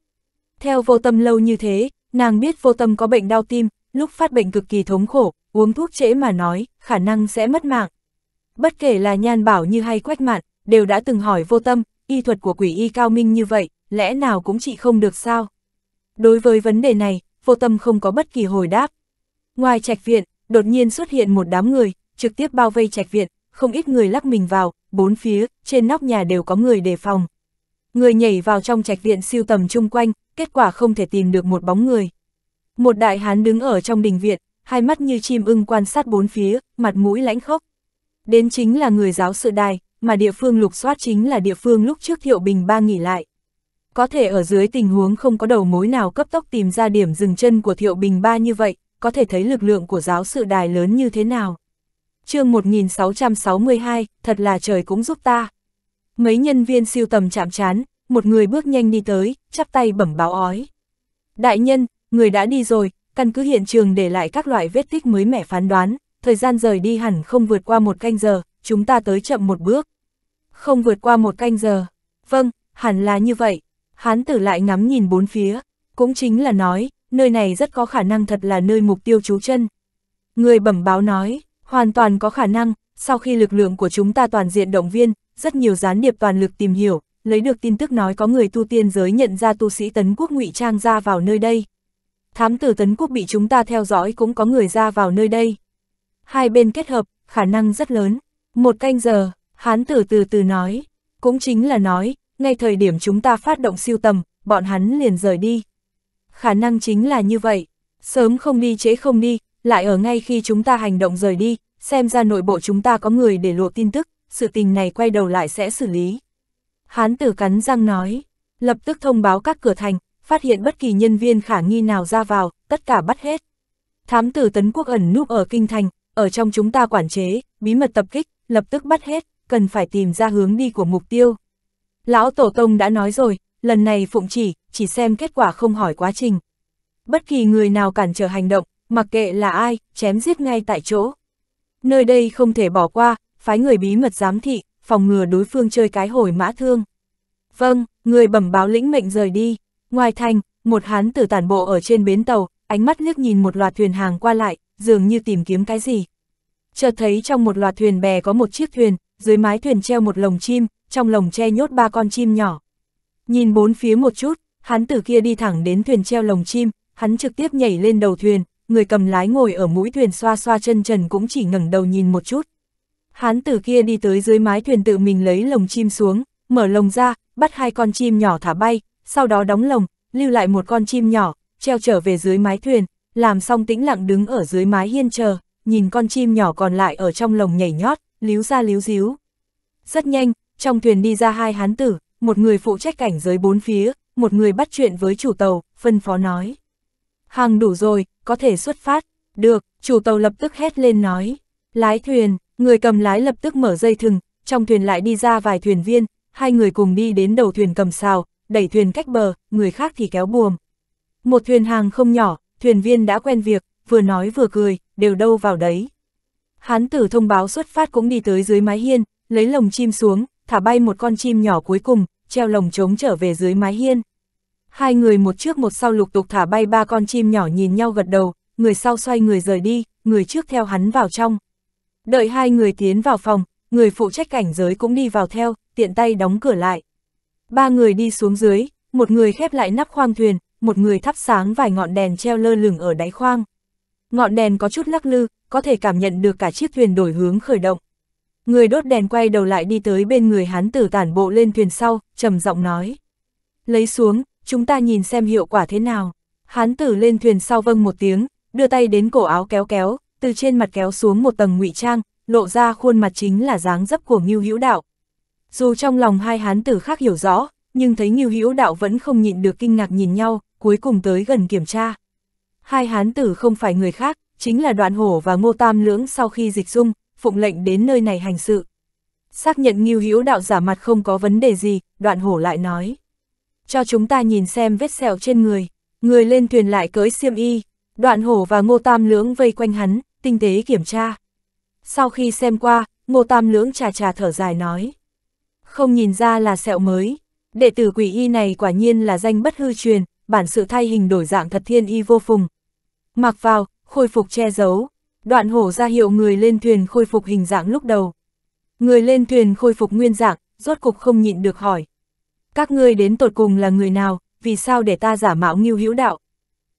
Theo vô tâm lâu như thế, nàng biết vô tâm có bệnh đau tim, lúc phát bệnh cực kỳ thống khổ, uống thuốc trễ mà nói, khả năng sẽ mất mạng. Bất kể là nhan bảo như hay quách mạn, đều đã từng hỏi vô tâm, y thuật của quỷ y cao minh như vậy, lẽ nào cũng trị không được sao? Đối với vấn đề này, vô tâm không có bất kỳ hồi đáp. Ngoài trạch viện, đột nhiên xuất hiện một đám người, trực tiếp bao vây trạch viện, không ít người lắc mình vào, bốn phía, trên nóc nhà đều có người đề phòng. Người nhảy vào trong trạch viện siêu tầm chung quanh, kết quả không thể tìm được một bóng người. Một đại hán đứng ở trong đình viện, hai mắt như chim ưng quan sát bốn phía, mặt mũi lãnh khốc. Đến chính là người giáo sự đài, mà địa phương lục soát chính là địa phương lúc trước Thiệu Bình ba nghỉ lại. Có thể ở dưới tình huống không có đầu mối nào cấp tốc tìm ra điểm dừng chân của Thiệu Bình ba như vậy, có thể thấy lực lượng của giáo sự đài lớn như thế nào. chương 1662, thật là trời cũng giúp ta. Mấy nhân viên siêu tầm chạm chán, một người bước nhanh đi tới, chắp tay bẩm báo ói. Đại nhân, người đã đi rồi, căn cứ hiện trường để lại các loại vết tích mới mẻ phán đoán, thời gian rời đi hẳn không vượt qua một canh giờ, chúng ta tới chậm một bước. Không vượt qua một canh giờ. Vâng, hẳn là như vậy. Hán tử lại ngắm nhìn bốn phía, cũng chính là nói, nơi này rất có khả năng thật là nơi mục tiêu trú chân. Người bẩm báo nói, hoàn toàn có khả năng, sau khi lực lượng của chúng ta toàn diện động viên, rất nhiều gián điệp toàn lực tìm hiểu, lấy được tin tức nói có người tu tiên giới nhận ra tu sĩ tấn quốc ngụy trang ra vào nơi đây, thám tử tấn quốc bị chúng ta theo dõi cũng có người ra vào nơi đây. Hai bên kết hợp, khả năng rất lớn. Một canh giờ, hán tử từ từ nói, cũng chính là nói, ngay thời điểm chúng ta phát động siêu tầm, bọn hắn liền rời đi. Khả năng chính là như vậy, sớm không đi chế không đi, lại ở ngay khi chúng ta hành động rời đi, xem ra nội bộ chúng ta có người để lộ tin tức, sự tình này quay đầu lại sẽ xử lý. Hán tử cắn răng nói, lập tức thông báo các cửa thành, phát hiện bất kỳ nhân viên khả nghi nào ra vào, tất cả bắt hết. Thám tử Tấn Quốc ẩn núp ở Kinh Thành, ở trong chúng ta quản chế, bí mật tập kích, lập tức bắt hết, cần phải tìm ra hướng đi của mục tiêu. Lão Tổ Tông đã nói rồi, lần này phụng chỉ, chỉ xem kết quả không hỏi quá trình. Bất kỳ người nào cản trở hành động, mặc kệ là ai, chém giết ngay tại chỗ. Nơi đây không thể bỏ qua, phái người bí mật giám thị, phòng ngừa đối phương chơi cái hồi mã thương. Vâng, người bẩm báo lĩnh mệnh rời đi. Ngoài thành, một hán tử tản bộ ở trên bến tàu, ánh mắt liếc nhìn một loạt thuyền hàng qua lại, dường như tìm kiếm cái gì. Chợt thấy trong một loạt thuyền bè có một chiếc thuyền, dưới mái thuyền treo một lồng chim, trong lồng che nhốt ba con chim nhỏ. Nhìn bốn phía một chút, hán tử kia đi thẳng đến thuyền treo lồng chim, hắn trực tiếp nhảy lên đầu thuyền, người cầm lái ngồi ở mũi thuyền xoa xoa chân trần cũng chỉ ngẩng đầu nhìn một chút. hán tử kia đi tới dưới mái thuyền tự mình lấy lồng chim xuống, mở lồng ra, bắt hai con chim nhỏ thả bay, sau đó đóng lồng, lưu lại một con chim nhỏ, treo trở về dưới mái thuyền, làm xong tĩnh lặng đứng ở dưới mái hiên chờ, nhìn con chim nhỏ còn lại ở trong lồng nhảy nhót, líu ra líu díu. Rất nhanh, trong thuyền đi ra hai hán tử, một người phụ trách cảnh giới bốn phía, một người bắt chuyện với chủ tàu, phân phó nói. Hàng đủ rồi, có thể xuất phát. Được, chủ tàu lập tức hét lên nói. Lái thuyền, người cầm lái lập tức mở dây thừng, trong thuyền lại đi ra vài thuyền viên, hai người cùng đi đến đầu thuyền cầm xào, đẩy thuyền cách bờ, người khác thì kéo buồm. Một thuyền hàng không nhỏ, thuyền viên đã quen việc, vừa nói vừa cười, đều đâu vào đấy. Hán tử thông báo xuất phát cũng đi tới dưới mái hiên, lấy lồng chim xuống, thả bay một con chim nhỏ cuối cùng, treo lồng trống trở về dưới mái hiên. Hai người một trước một sau lục tục thả bay ba con chim nhỏ nhìn nhau gật đầu, người sau xoay người rời đi, người trước theo hắn vào trong. Đợi hai người tiến vào phòng, người phụ trách cảnh giới cũng đi vào theo, tiện tay đóng cửa lại. Ba người đi xuống dưới, một người khép lại nắp khoang thuyền, một người thắp sáng vài ngọn đèn treo lơ lửng ở đáy khoang. Ngọn đèn có chút lắc lư, có thể cảm nhận được cả chiếc thuyền đổi hướng khởi động. Người đốt đèn quay đầu lại đi tới bên người hán tử tản bộ lên thuyền sau, trầm giọng nói. Lấy xuống, chúng ta nhìn xem hiệu quả thế nào. Hán tử lên thuyền sau vâng một tiếng, đưa tay đến cổ áo kéo kéo, từ trên mặt kéo xuống một tầng ngụy trang, lộ ra khuôn mặt chính là dáng dấp của Ngưu Hữu Đạo, dù trong lòng hai hán tử khác hiểu rõ, nhưng thấy Ngưu Hữu Đạo vẫn không nhịn được kinh ngạc nhìn nhau, cuối cùng tới gần kiểm tra. Hai hán tử không phải người khác, chính là Đoạn Hổ và Ngô Tam Lưỡng sau khi dịch dung, phụng lệnh đến nơi này hành sự. Xác nhận Ngưu Hữu Đạo giả mặt không có vấn đề gì, Đoạn Hổ lại nói: "Cho chúng ta nhìn xem vết sẹo trên người." Người lên thuyền lại cưới xiêm y, Đoạn Hổ và Ngô Tam Lưỡng vây quanh hắn, tinh tế kiểm tra. Sau khi xem qua, Ngô Tam Lưỡng trà trà thở dài nói không nhìn ra là sẹo mới. Đệ tử quỷ y này quả nhiên là danh bất hư truyền, bản sự thay hình đổi dạng thật thiên y vô phùng. Mặc vào, khôi phục che giấu, đoạn hổ ra hiệu người lên thuyền khôi phục hình dạng lúc đầu. Người lên thuyền khôi phục nguyên dạng, rốt cục không nhịn được hỏi. Các ngươi đến tột cùng là người nào, vì sao để ta giả mạo nghiêu hữu đạo?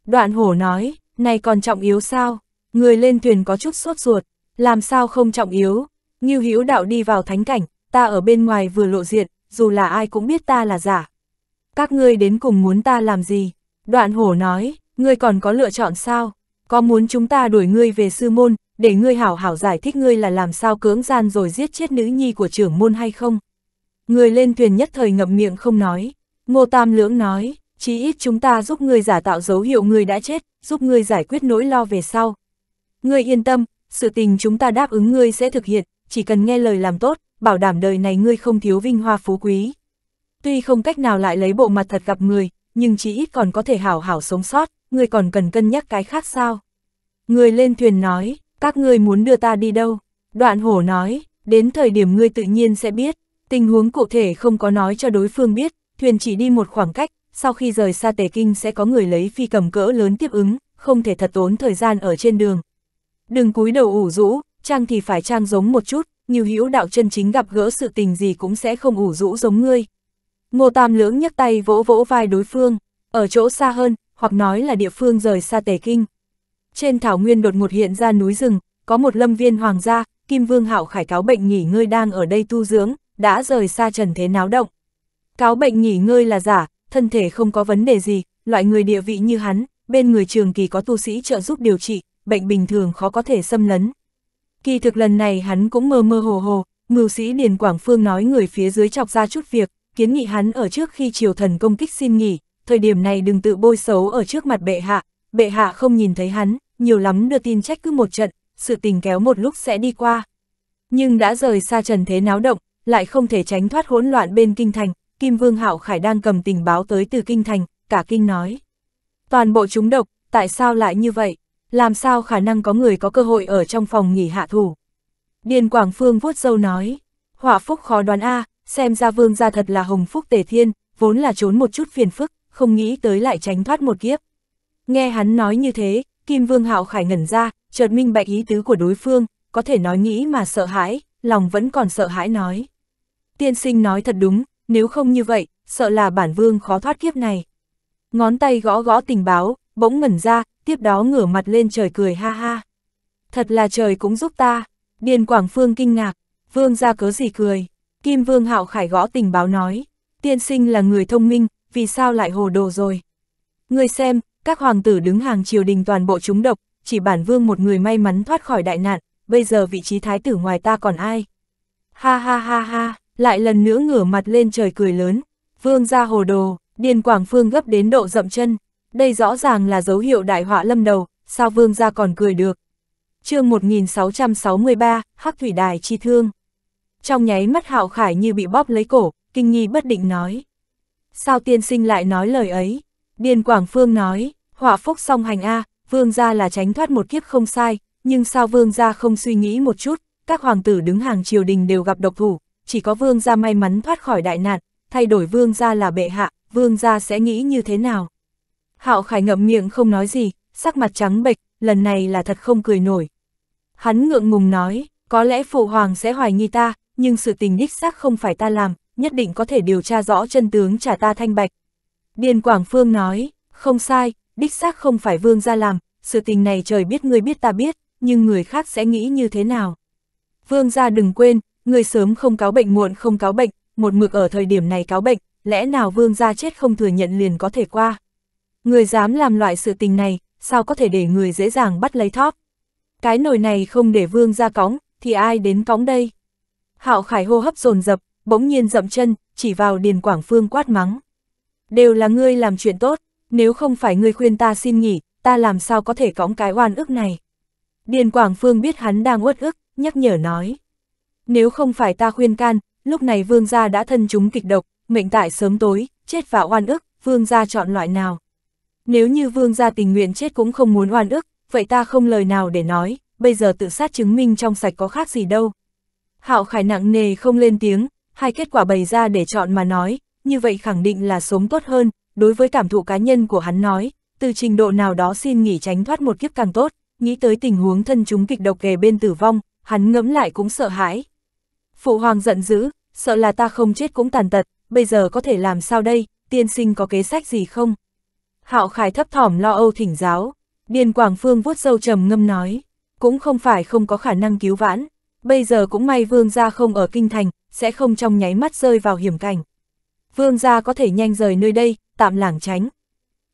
Đoạn hổ nói, này còn trọng yếu sao? Người lên thuyền có chút sốt ruột, làm sao không trọng yếu? Nghiêu hữu đạo đi vào thánh cảnh, ta ở bên ngoài vừa lộ diện, dù là ai cũng biết ta là giả. Các ngươi đến cùng muốn ta làm gì? Đoạn hổ nói, ngươi còn có lựa chọn sao? Có muốn chúng ta đuổi ngươi về sư môn, để ngươi hảo hảo giải thích ngươi là làm sao cưỡng gian rồi giết chết nữ nhi của trưởng môn hay không? Ngươi lên thuyền nhất thời ngậm miệng không nói. Ngô Tam Lưỡng nói, chí ít chúng ta giúp ngươi giả tạo dấu hiệu ngươi đã chết, giúp ngươi giải quyết nỗi lo về sau. Ngươi yên tâm, sự tình chúng ta đáp ứng ngươi sẽ thực hiện, chỉ cần nghe lời làm tốt, bảo đảm đời này ngươi không thiếu vinh hoa phú quý. Tuy không cách nào lại lấy bộ mặt thật gặp người, nhưng chỉ ít còn có thể hảo hảo sống sót, ngươi còn cần cân nhắc cái khác sao. Người lên thuyền nói, các ngươi muốn đưa ta đi đâu? Đoạn hổ nói, đến thời điểm ngươi tự nhiên sẽ biết, tình huống cụ thể không có nói cho đối phương biết, thuyền chỉ đi một khoảng cách, sau khi rời xa Tề Kinh sẽ có người lấy phi cầm cỡ lớn tiếp ứng, không thể thật tốn thời gian ở trên đường. Đừng cúi đầu ủ rũ, trang thì phải trang giống một chút, nhiều hữu đạo chân chính gặp gỡ sự tình gì cũng sẽ không ủ rũ giống ngươi. Ngô Tam Lưỡng nhấc tay vỗ vỗ vai đối phương, ở chỗ xa hơn, hoặc nói là địa phương rời xa Tề Kinh. Trên thảo nguyên đột ngột hiện ra núi rừng, có một lâm viên hoàng gia, Kim Vương Hạo khải cáo bệnh nghỉ ngơi đang ở đây tu dưỡng, đã rời xa trần thế náo động. Cáo bệnh nghỉ ngơi là giả, thân thể không có vấn đề gì, loại người địa vị như hắn, bên người trường kỳ có tu sĩ trợ giúp điều trị, bệnh bình thường khó có thể xâm lấn. Kỳ thực lần này hắn cũng mơ mơ hồ hồ, mưu sĩ Điền Quảng Phương nói người phía dưới chọc ra chút việc, kiến nghị hắn ở trước khi triều thần công kích xin nghỉ, thời điểm này đừng tự bôi xấu ở trước mặt bệ hạ, bệ hạ không nhìn thấy hắn, nhiều lắm đưa tin trách cứ một trận, sự tình kéo một lúc sẽ đi qua. Nhưng đã rời xa trần thế náo động, lại không thể tránh thoát hỗn loạn bên kinh thành, Kim Vương Hạo Khải đang cầm tình báo tới từ kinh thành, cả kinh nói. Toàn bộ chúng độc, tại sao lại như vậy? làm sao khả năng có người có cơ hội ở trong phòng nghỉ hạ thủ. Điền Quảng Phương vuốt dâu nói, họa phúc khó đoán a xem ra vương gia thật là hồng phúc tề thiên, vốn là trốn một chút phiền phức, không nghĩ tới lại tránh thoát một kiếp. Nghe hắn nói như thế, Kim Vương Hạo Khải ngẩn ra, chợt minh bạch ý tứ của đối phương, có thể nói nghĩ mà sợ hãi, lòng vẫn còn sợ hãi nói. Tiên sinh nói thật đúng, nếu không như vậy, sợ là bản vương khó thoát kiếp này. Ngón tay gõ gõ tình báo, bỗng ngẩn ra, tiếp đó ngửa mặt lên trời cười ha ha. Thật là trời cũng giúp ta, Điền Quảng Phương kinh ngạc, vương ra cớ gì cười, Kim Vương Hạo Khải gõ tình báo nói, tiên sinh là người thông minh, vì sao lại hồ đồ rồi. Người xem, các hoàng tử đứng hàng triều đình toàn bộ chúng độc, chỉ bản vương một người may mắn thoát khỏi đại nạn, bây giờ vị trí thái tử ngoài ta còn ai. Ha ha ha ha, lại lần nữa ngửa mặt lên trời cười lớn, vương ra hồ đồ, Điền Quảng Phương gấp đến độ dậm chân, đây rõ ràng là dấu hiệu đại họa lâm đầu, sao vương gia còn cười được. chương 1663, Hắc Thủy Đài chi thương. Trong nháy mắt hạo khải như bị bóp lấy cổ, kinh nghi bất định nói. Sao tiên sinh lại nói lời ấy? Điền Quảng Phương nói, họa phúc song hành A, vương gia là tránh thoát một kiếp không sai, nhưng sao vương gia không suy nghĩ một chút, các hoàng tử đứng hàng triều đình đều gặp độc thủ, chỉ có vương gia may mắn thoát khỏi đại nạn, thay đổi vương gia là bệ hạ, vương gia sẽ nghĩ như thế nào? Hạo Khải ngậm miệng không nói gì, sắc mặt trắng bệch, lần này là thật không cười nổi. Hắn ngượng ngùng nói, có lẽ phụ hoàng sẽ hoài nghi ta, nhưng sự tình đích xác không phải ta làm, nhất định có thể điều tra rõ chân tướng trả ta thanh bạch. Điền Quảng Phương nói, không sai, đích xác không phải vương gia làm, sự tình này trời biết người biết ta biết, nhưng người khác sẽ nghĩ như thế nào. Vương gia đừng quên, người sớm không cáo bệnh muộn không cáo bệnh, một mực ở thời điểm này cáo bệnh, lẽ nào vương gia chết không thừa nhận liền có thể qua. Người dám làm loại sự tình này, sao có thể để người dễ dàng bắt lấy thóp. Cái nồi này không để vương ra cóng, thì ai đến cóng đây? Hạo Khải hô hấp dồn dập, bỗng nhiên dậm chân, chỉ vào Điền Quảng Phương quát mắng. Đều là ngươi làm chuyện tốt, nếu không phải ngươi khuyên ta xin nghỉ, ta làm sao có thể cõng cái oan ức này. Điền Quảng Phương biết hắn đang uất ức, nhắc nhở nói. Nếu không phải ta khuyên can, lúc này vương gia đã thân chúng kịch độc, mệnh tại sớm tối, chết và oan ức, vương gia chọn loại nào. Nếu như vương gia tình nguyện chết cũng không muốn oan ức, vậy ta không lời nào để nói, bây giờ tự sát chứng minh trong sạch có khác gì đâu. Hạo khải nặng nề không lên tiếng, hai kết quả bày ra để chọn mà nói, như vậy khẳng định là sống tốt hơn, đối với cảm thụ cá nhân của hắn nói, từ trình độ nào đó xin nghỉ tránh thoát một kiếp càng tốt, nghĩ tới tình huống thân chúng kịch độc kề bên tử vong, hắn ngẫm lại cũng sợ hãi. Phụ hoàng giận dữ, sợ là ta không chết cũng tàn tật, bây giờ có thể làm sao đây, tiên sinh có kế sách gì không? Hạo Khải thấp thỏm lo âu thỉnh giáo, Điền Quảng Phương vuốt sâu trầm ngâm nói, cũng không phải không có khả năng cứu vãn, bây giờ cũng may vương gia không ở kinh thành, sẽ không trong nháy mắt rơi vào hiểm cảnh. Vương gia có thể nhanh rời nơi đây, tạm lảng tránh.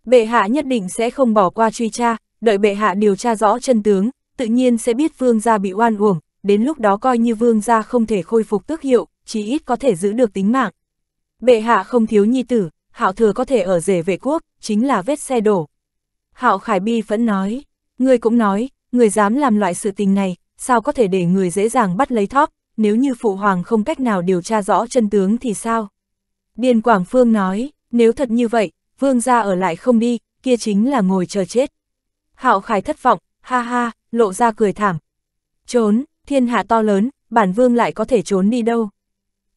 Bệ hạ nhất định sẽ không bỏ qua truy tra, đợi bệ hạ điều tra rõ chân tướng, tự nhiên sẽ biết vương gia bị oan uổng, đến lúc đó coi như vương gia không thể khôi phục tước hiệu, chỉ ít có thể giữ được tính mạng. Bệ hạ không thiếu nhi tử, hạo thừa có thể ở rể vệ quốc, chính là vết xe đổ. Hạo Khải Bi vẫn nói, người cũng nói, người dám làm loại sự tình này, sao có thể để người dễ dàng bắt lấy thóp, nếu như phụ hoàng không cách nào điều tra rõ chân tướng thì sao? Điền Quảng Phương nói, nếu thật như vậy, vương gia ở lại không đi, kia chính là ngồi chờ chết. Hạo Khải thất vọng, ha ha, lộ ra cười thảm. Trốn, thiên hạ to lớn, bản vương lại có thể trốn đi đâu.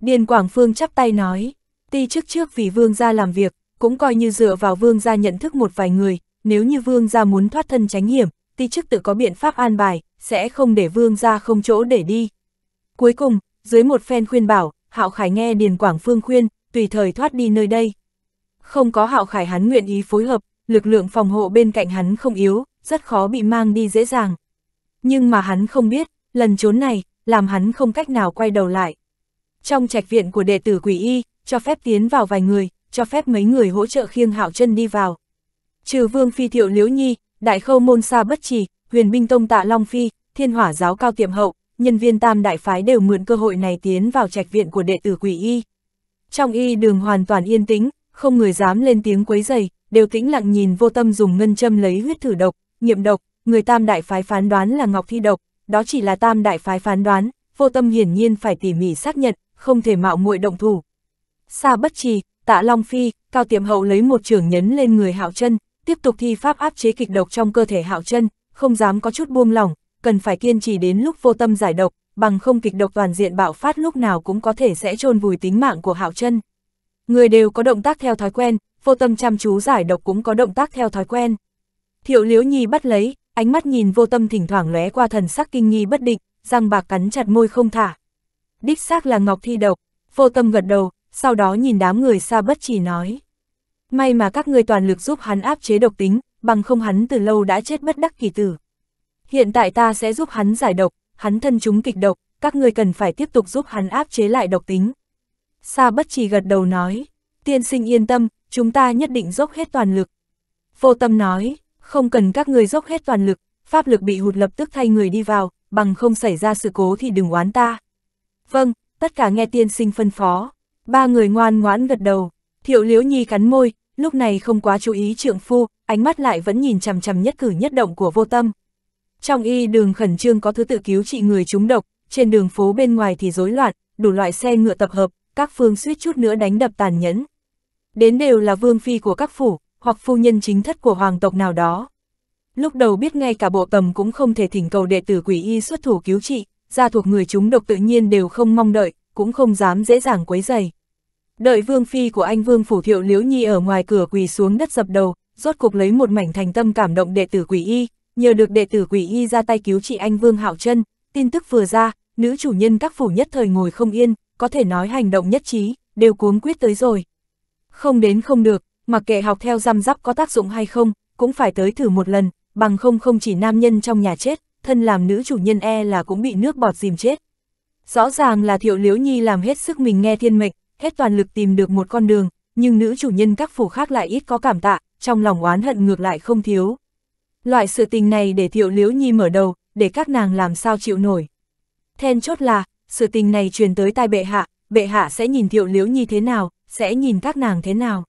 Điền Quảng Phương chắp tay nói, Ti trước trước vì vương gia làm việc, cũng coi như dựa vào vương gia nhận thức một vài người, nếu như vương gia muốn thoát thân tránh hiểm, ti trước tự có biện pháp an bài, sẽ không để vương gia không chỗ để đi. Cuối cùng, dưới một phen khuyên bảo, Hạo Khải nghe Điền Quảng Phương khuyên, tùy thời thoát đi nơi đây. Không có Hạo Khải hắn nguyện ý phối hợp, lực lượng phòng hộ bên cạnh hắn không yếu, rất khó bị mang đi dễ dàng. Nhưng mà hắn không biết, lần trốn này, làm hắn không cách nào quay đầu lại. Trong trạch viện của đệ tử quỷ y, cho phép tiến vào vài người, cho phép mấy người hỗ trợ khiêng hạo chân đi vào. Trừ vương phi thiệu liễu nhi, đại khâu môn xa bất trì, huyền binh tông tạ Long Phi, thiên hỏa giáo cao tiệm hậu, nhân viên tam đại phái đều mượn cơ hội này tiến vào trạch viện của đệ tử quỷ y. Trong y đường hoàn toàn yên tĩnh, không người dám lên tiếng quấy dày, đều tĩnh lặng nhìn vô tâm dùng ngân châm lấy huyết thử độc, nghiệm độc, người tam đại phái phán đoán là ngọc thi độc, đó chỉ là tam đại phái phán đoán, vô tâm hiển nhiên phải tỉ mỉ xác nhận, không thể mạo muội động thủ, xa bất trì, tạ Long Phi, Cao Tiệm Hậu lấy một trưởng nhấn lên người Hạo chân tiếp tục thi pháp áp chế kịch độc trong cơ thể Hạo chân không dám có chút buông lỏng, cần phải kiên trì đến lúc vô tâm giải độc, bằng không kịch độc toàn diện bạo phát lúc nào cũng có thể sẽ chôn vùi tính mạng của Hạo chân Người đều có động tác theo thói quen, vô tâm chăm chú giải độc cũng có động tác theo thói quen. Thiệu liếu Nhi bắt lấy, ánh mắt nhìn vô tâm thỉnh thoảng lóe qua thần sắc kinh nghi bất định, răng bạc cắn chặt môi không thả. Đích xác là Ngọc Thi độc, vô tâm gật đầu, sau đó nhìn đám người xa bất chỉ nói. May mà các người toàn lực giúp hắn áp chế độc tính, bằng không hắn từ lâu đã chết bất đắc kỳ tử. Hiện tại ta sẽ giúp hắn giải độc, hắn thân chúng kịch độc, các người cần phải tiếp tục giúp hắn áp chế lại độc tính. Sa bất chỉ gật đầu nói, tiên sinh yên tâm, chúng ta nhất định dốc hết toàn lực. Vô tâm nói, không cần các người dốc hết toàn lực, pháp lực bị hụt lập tức thay người đi vào, bằng không xảy ra sự cố thì đừng oán ta. Vâng, tất cả nghe tiên sinh phân phó. Ba người ngoan ngoãn gật đầu, thiệu liễu nhi cắn môi, lúc này không quá chú ý trượng phu, ánh mắt lại vẫn nhìn chằm chằm nhất cử nhất động của vô tâm. Trong y đường khẩn trương có thứ tự cứu trị người chúng độc, trên đường phố bên ngoài thì rối loạn, đủ loại xe ngựa tập hợp, các phương suýt chút nữa đánh đập tàn nhẫn. Đến đều là vương phi của các phủ, hoặc phu nhân chính thất của hoàng tộc nào đó. Lúc đầu biết ngay cả bộ tầm cũng không thể thỉnh cầu đệ tử quỷ y xuất thủ cứu trị, gia thuộc người chúng độc tự nhiên đều không mong đợi, cũng không dám dễ dàng quấy giày. Đợi vương phi của anh vương phủ thiệu liễu nhi ở ngoài cửa quỳ xuống đất dập đầu, rốt cục lấy một mảnh thành tâm cảm động đệ tử quỷ y, nhờ được đệ tử quỷ y ra tay cứu trị anh vương hạo chân, tin tức vừa ra, nữ chủ nhân các phủ nhất thời ngồi không yên, có thể nói hành động nhất trí, đều cuống quyết tới rồi. Không đến không được, mặc kệ học theo răm rắp có tác dụng hay không, cũng phải tới thử một lần, bằng không không chỉ nam nhân trong nhà chết, thân làm nữ chủ nhân e là cũng bị nước bọt dìm chết. Rõ ràng là thiệu liễu nhi làm hết sức mình nghe thiên mệnh, hết toàn lực tìm được một con đường, nhưng nữ chủ nhân các phủ khác lại ít có cảm tạ, trong lòng oán hận ngược lại không thiếu. Loại sự tình này để thiệu liễu nhi mở đầu, để các nàng làm sao chịu nổi. Then chốt là, sự tình này truyền tới tai bệ hạ, bệ hạ sẽ nhìn thiệu liễu nhi thế nào, sẽ nhìn các nàng thế nào.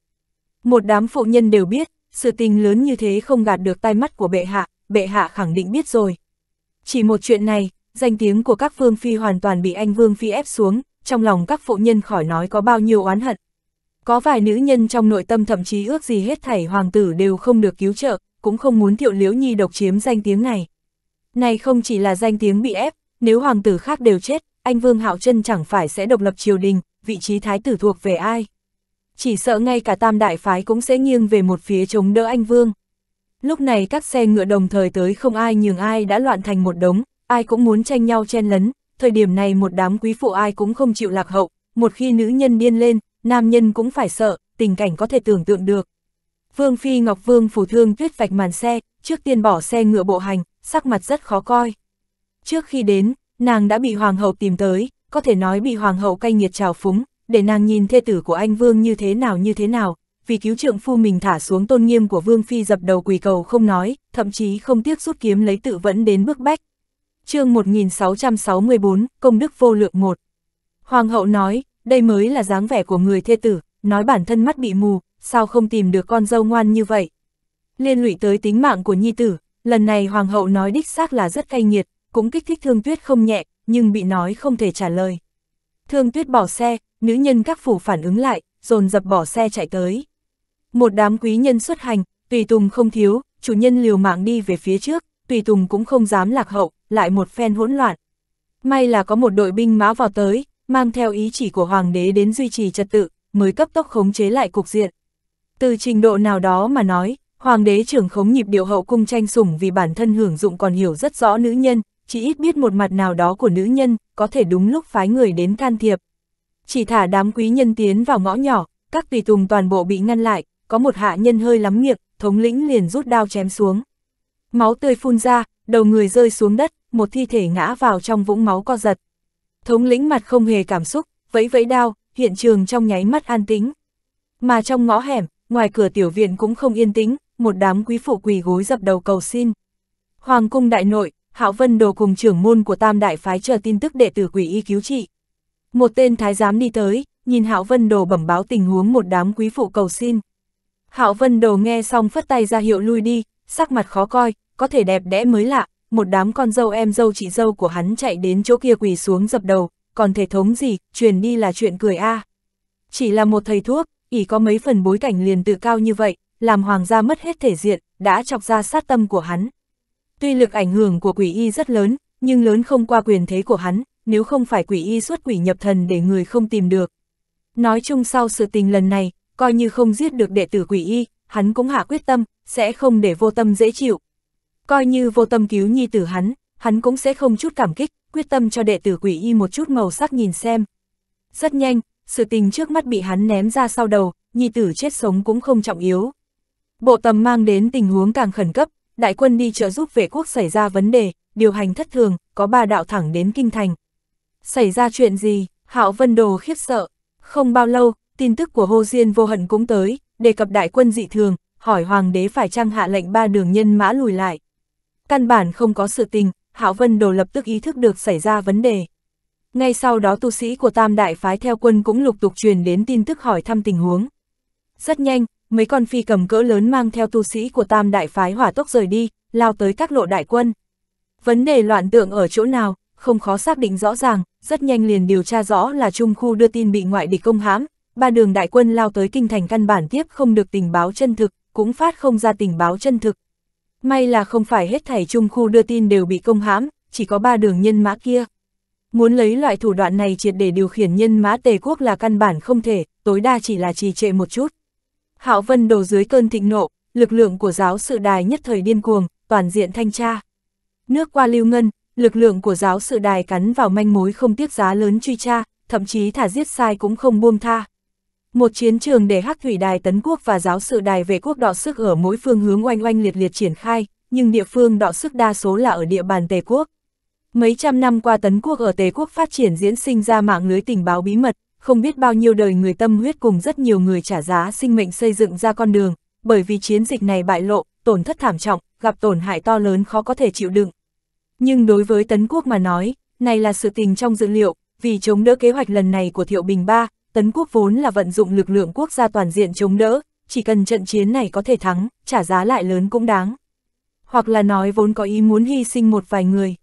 Một đám phụ nhân đều biết, sự tình lớn như thế không gạt được tai mắt của bệ hạ, bệ hạ khẳng định biết rồi. Chỉ một chuyện này, danh tiếng của các vương phi hoàn toàn bị anh vương phi ép xuống, trong lòng các phụ nhân khỏi nói có bao nhiêu oán hận. Có vài nữ nhân trong nội tâm thậm chí ước gì hết thảy hoàng tử đều không được cứu trợ, cũng không muốn Thiệu Liễu Nhi độc chiếm danh tiếng này. Này không chỉ là danh tiếng bị ép, nếu hoàng tử khác đều chết, anh Vương Hạo chân chẳng phải sẽ độc lập triều đình, vị trí thái tử thuộc về ai. Chỉ sợ ngay cả tam đại phái cũng sẽ nghiêng về một phía chống đỡ anh Vương. Lúc này các xe ngựa đồng thời tới không ai nhường ai đã loạn thành một đống, ai cũng muốn tranh nhau chen lấn, thời điểm này một đám quý phụ ai cũng không chịu lạc hậu, một khi nữ nhân điên lên, nam nhân cũng phải sợ, tình cảnh có thể tưởng tượng được. Vương Phi Ngọc Vương phủ thương tuyết vạch màn xe, trước tiên bỏ xe ngựa bộ hành, sắc mặt rất khó coi. Trước khi đến, nàng đã bị hoàng hậu tìm tới, có thể nói bị hoàng hậu cay nghiệt trào phúng, để nàng nhìn thê tử của anh Vương như thế nào như thế nào, vì cứu trượng phu mình thả xuống tôn nghiêm của Vương Phi dập đầu quỳ cầu không nói, thậm chí không tiếc rút kiếm lấy tự vẫn đến bước bách, chương 1664, Công đức vô lượng một. Hoàng hậu nói, đây mới là dáng vẻ của người thê tử, nói bản thân mắt bị mù, sao không tìm được con dâu ngoan như vậy. Liên lụy tới tính mạng của nhi tử, lần này hoàng hậu nói đích xác là rất cay nghiệt, cũng kích thích thương tuyết không nhẹ, nhưng bị nói không thể trả lời. Thương tuyết bỏ xe, nữ nhân các phủ phản ứng lại, dồn dập bỏ xe chạy tới. Một đám quý nhân xuất hành, tùy tùng không thiếu, chủ nhân liều mạng đi về phía trước, tùy tùng cũng không dám lạc hậu, lại một phen hỗn loạn. May là có một đội binh mã vào tới, mang theo ý chỉ của hoàng đế đến duy trì trật tự, mới cấp tốc khống chế lại cục diện. Từ trình độ nào đó mà nói, hoàng đế trưởng khống nhịp điệu hậu cung tranh sủng vì bản thân hưởng dụng còn hiểu rất rõ nữ nhân, chỉ ít biết một mặt nào đó của nữ nhân, có thể đúng lúc phái người đến can thiệp. Chỉ thả đám quý nhân tiến vào ngõ nhỏ, các tùy tùng toàn bộ bị ngăn lại, có một hạ nhân hơi lắm miệng, thống lĩnh liền rút đao chém xuống. Máu tươi phun ra, đầu người rơi xuống đất, một thi thể ngã vào trong vũng máu co giật. Thống lĩnh mặt không hề cảm xúc, vẫy vẫy đao, hiện trường trong nháy mắt an tĩnh. Mà trong ngõ hẻm, ngoài cửa tiểu viện cũng không yên tĩnh, một đám quý phụ quỳ gối dập đầu cầu xin. Hoàng cung đại nội, Hạo Vân Đồ cùng trưởng môn của Tam Đại Phái chờ tin tức đệ tử quỷ y cứu trị. Một tên thái giám đi tới, nhìn Hạo Vân Đồ bẩm báo tình huống một đám quý phụ cầu xin. Hạo Vân Đồ nghe xong phất tay ra hiệu lui đi, sắc mặt khó coi, có thể đẹp đẽ mới lạ, một đám con dâu em dâu chị dâu của hắn chạy đến chỗ kia quỳ xuống dập đầu, còn thể thống gì, truyền đi là chuyện cười a à. Chỉ là một thầy thuốc, ỉ có mấy phần bối cảnh liền tự cao như vậy, làm hoàng gia mất hết thể diện, đã chọc ra sát tâm của hắn. Tuy lực ảnh hưởng của quỷ y rất lớn, nhưng lớn không qua quyền thế của hắn, nếu không phải quỷ y xuất quỷ nhập thần để người không tìm được. Nói chung sau sự tình lần này, coi như không giết được đệ tử quỷ y, hắn cũng hạ quyết tâm, sẽ không để vô tâm dễ chịu, Coi như vô tâm cứu nhi tử hắn, hắn cũng sẽ không chút cảm kích, quyết tâm cho đệ tử quỷ y một chút màu sắc nhìn xem. Rất nhanh, sự tình trước mắt bị hắn ném ra sau đầu, nhi tử chết sống cũng không trọng yếu. Bộ tầm mang đến tình huống càng khẩn cấp, đại quân đi trợ giúp vệ quốc xảy ra vấn đề, điều hành thất thường, có ba đạo thẳng đến kinh thành. Xảy ra chuyện gì, Hạo Vân Đồ khiếp sợ. Không bao lâu, tin tức của Hồ Diên vô hận cũng tới, đề cập đại quân dị thường, hỏi hoàng đế phải trang hạ lệnh ba đường nhân mã lùi lại. Căn bản không có sự tình, Hạo Vân Đồ lập tức ý thức được xảy ra vấn đề. Ngay sau đó tu sĩ của Tam Đại Phái theo quân cũng lục tục truyền đến tin tức hỏi thăm tình huống. Rất nhanh, mấy con phi cầm cỡ lớn mang theo tu sĩ của Tam Đại Phái hỏa tốc rời đi, lao tới các lộ đại quân. Vấn đề loạn tượng ở chỗ nào, không khó xác định rõ ràng, rất nhanh liền điều tra rõ là trung khu đưa tin bị ngoại địch công hãm, ba đường đại quân lao tới kinh thành căn bản tiếp không được tình báo chân thực, cũng phát không ra tình báo chân thực, May là không phải hết thảy trung khu đưa tin đều bị công hãm, chỉ có ba đường nhân mã kia. Muốn lấy loại thủ đoạn này triệt để điều khiển nhân mã tề quốc là căn bản không thể, tối đa chỉ là trì trệ một chút. Hạo Vân đổ dưới cơn thịnh nộ, lực lượng của giáo sự đài nhất thời điên cuồng, toàn diện thanh tra. Nước qua lưu ngân, lực lượng của giáo sự đài cắn vào manh mối không tiếc giá lớn truy tra, thậm chí thả giết sai cũng không buông tha. Một chiến trường để hắc thủy đài tấn quốc và giáo sự đài vệ quốc đọ sức ở mỗi phương hướng oanh oanh liệt liệt triển khai, nhưng địa phương đọ sức đa số là ở địa bàn Tề quốc. Mấy trăm năm qua tấn quốc ở Tề quốc phát triển diễn sinh ra mạng lưới tình báo bí mật, không biết bao nhiêu đời người tâm huyết cùng rất nhiều người trả giá sinh mệnh xây dựng ra con đường, bởi vì chiến dịch này bại lộ, tổn thất thảm trọng, gặp tổn hại to lớn khó có thể chịu đựng. Nhưng đối với Tấn Quốc mà nói, này là sự tình trong dự liệu, vì chống đỡ kế hoạch lần này của Thiệu Bình Ba, Tấn quốc vốn là vận dụng lực lượng quốc gia toàn diện chống đỡ, chỉ cần trận chiến này có thể thắng, trả giá lại lớn cũng đáng. Hoặc là nói vốn có ý muốn hy sinh một vài người.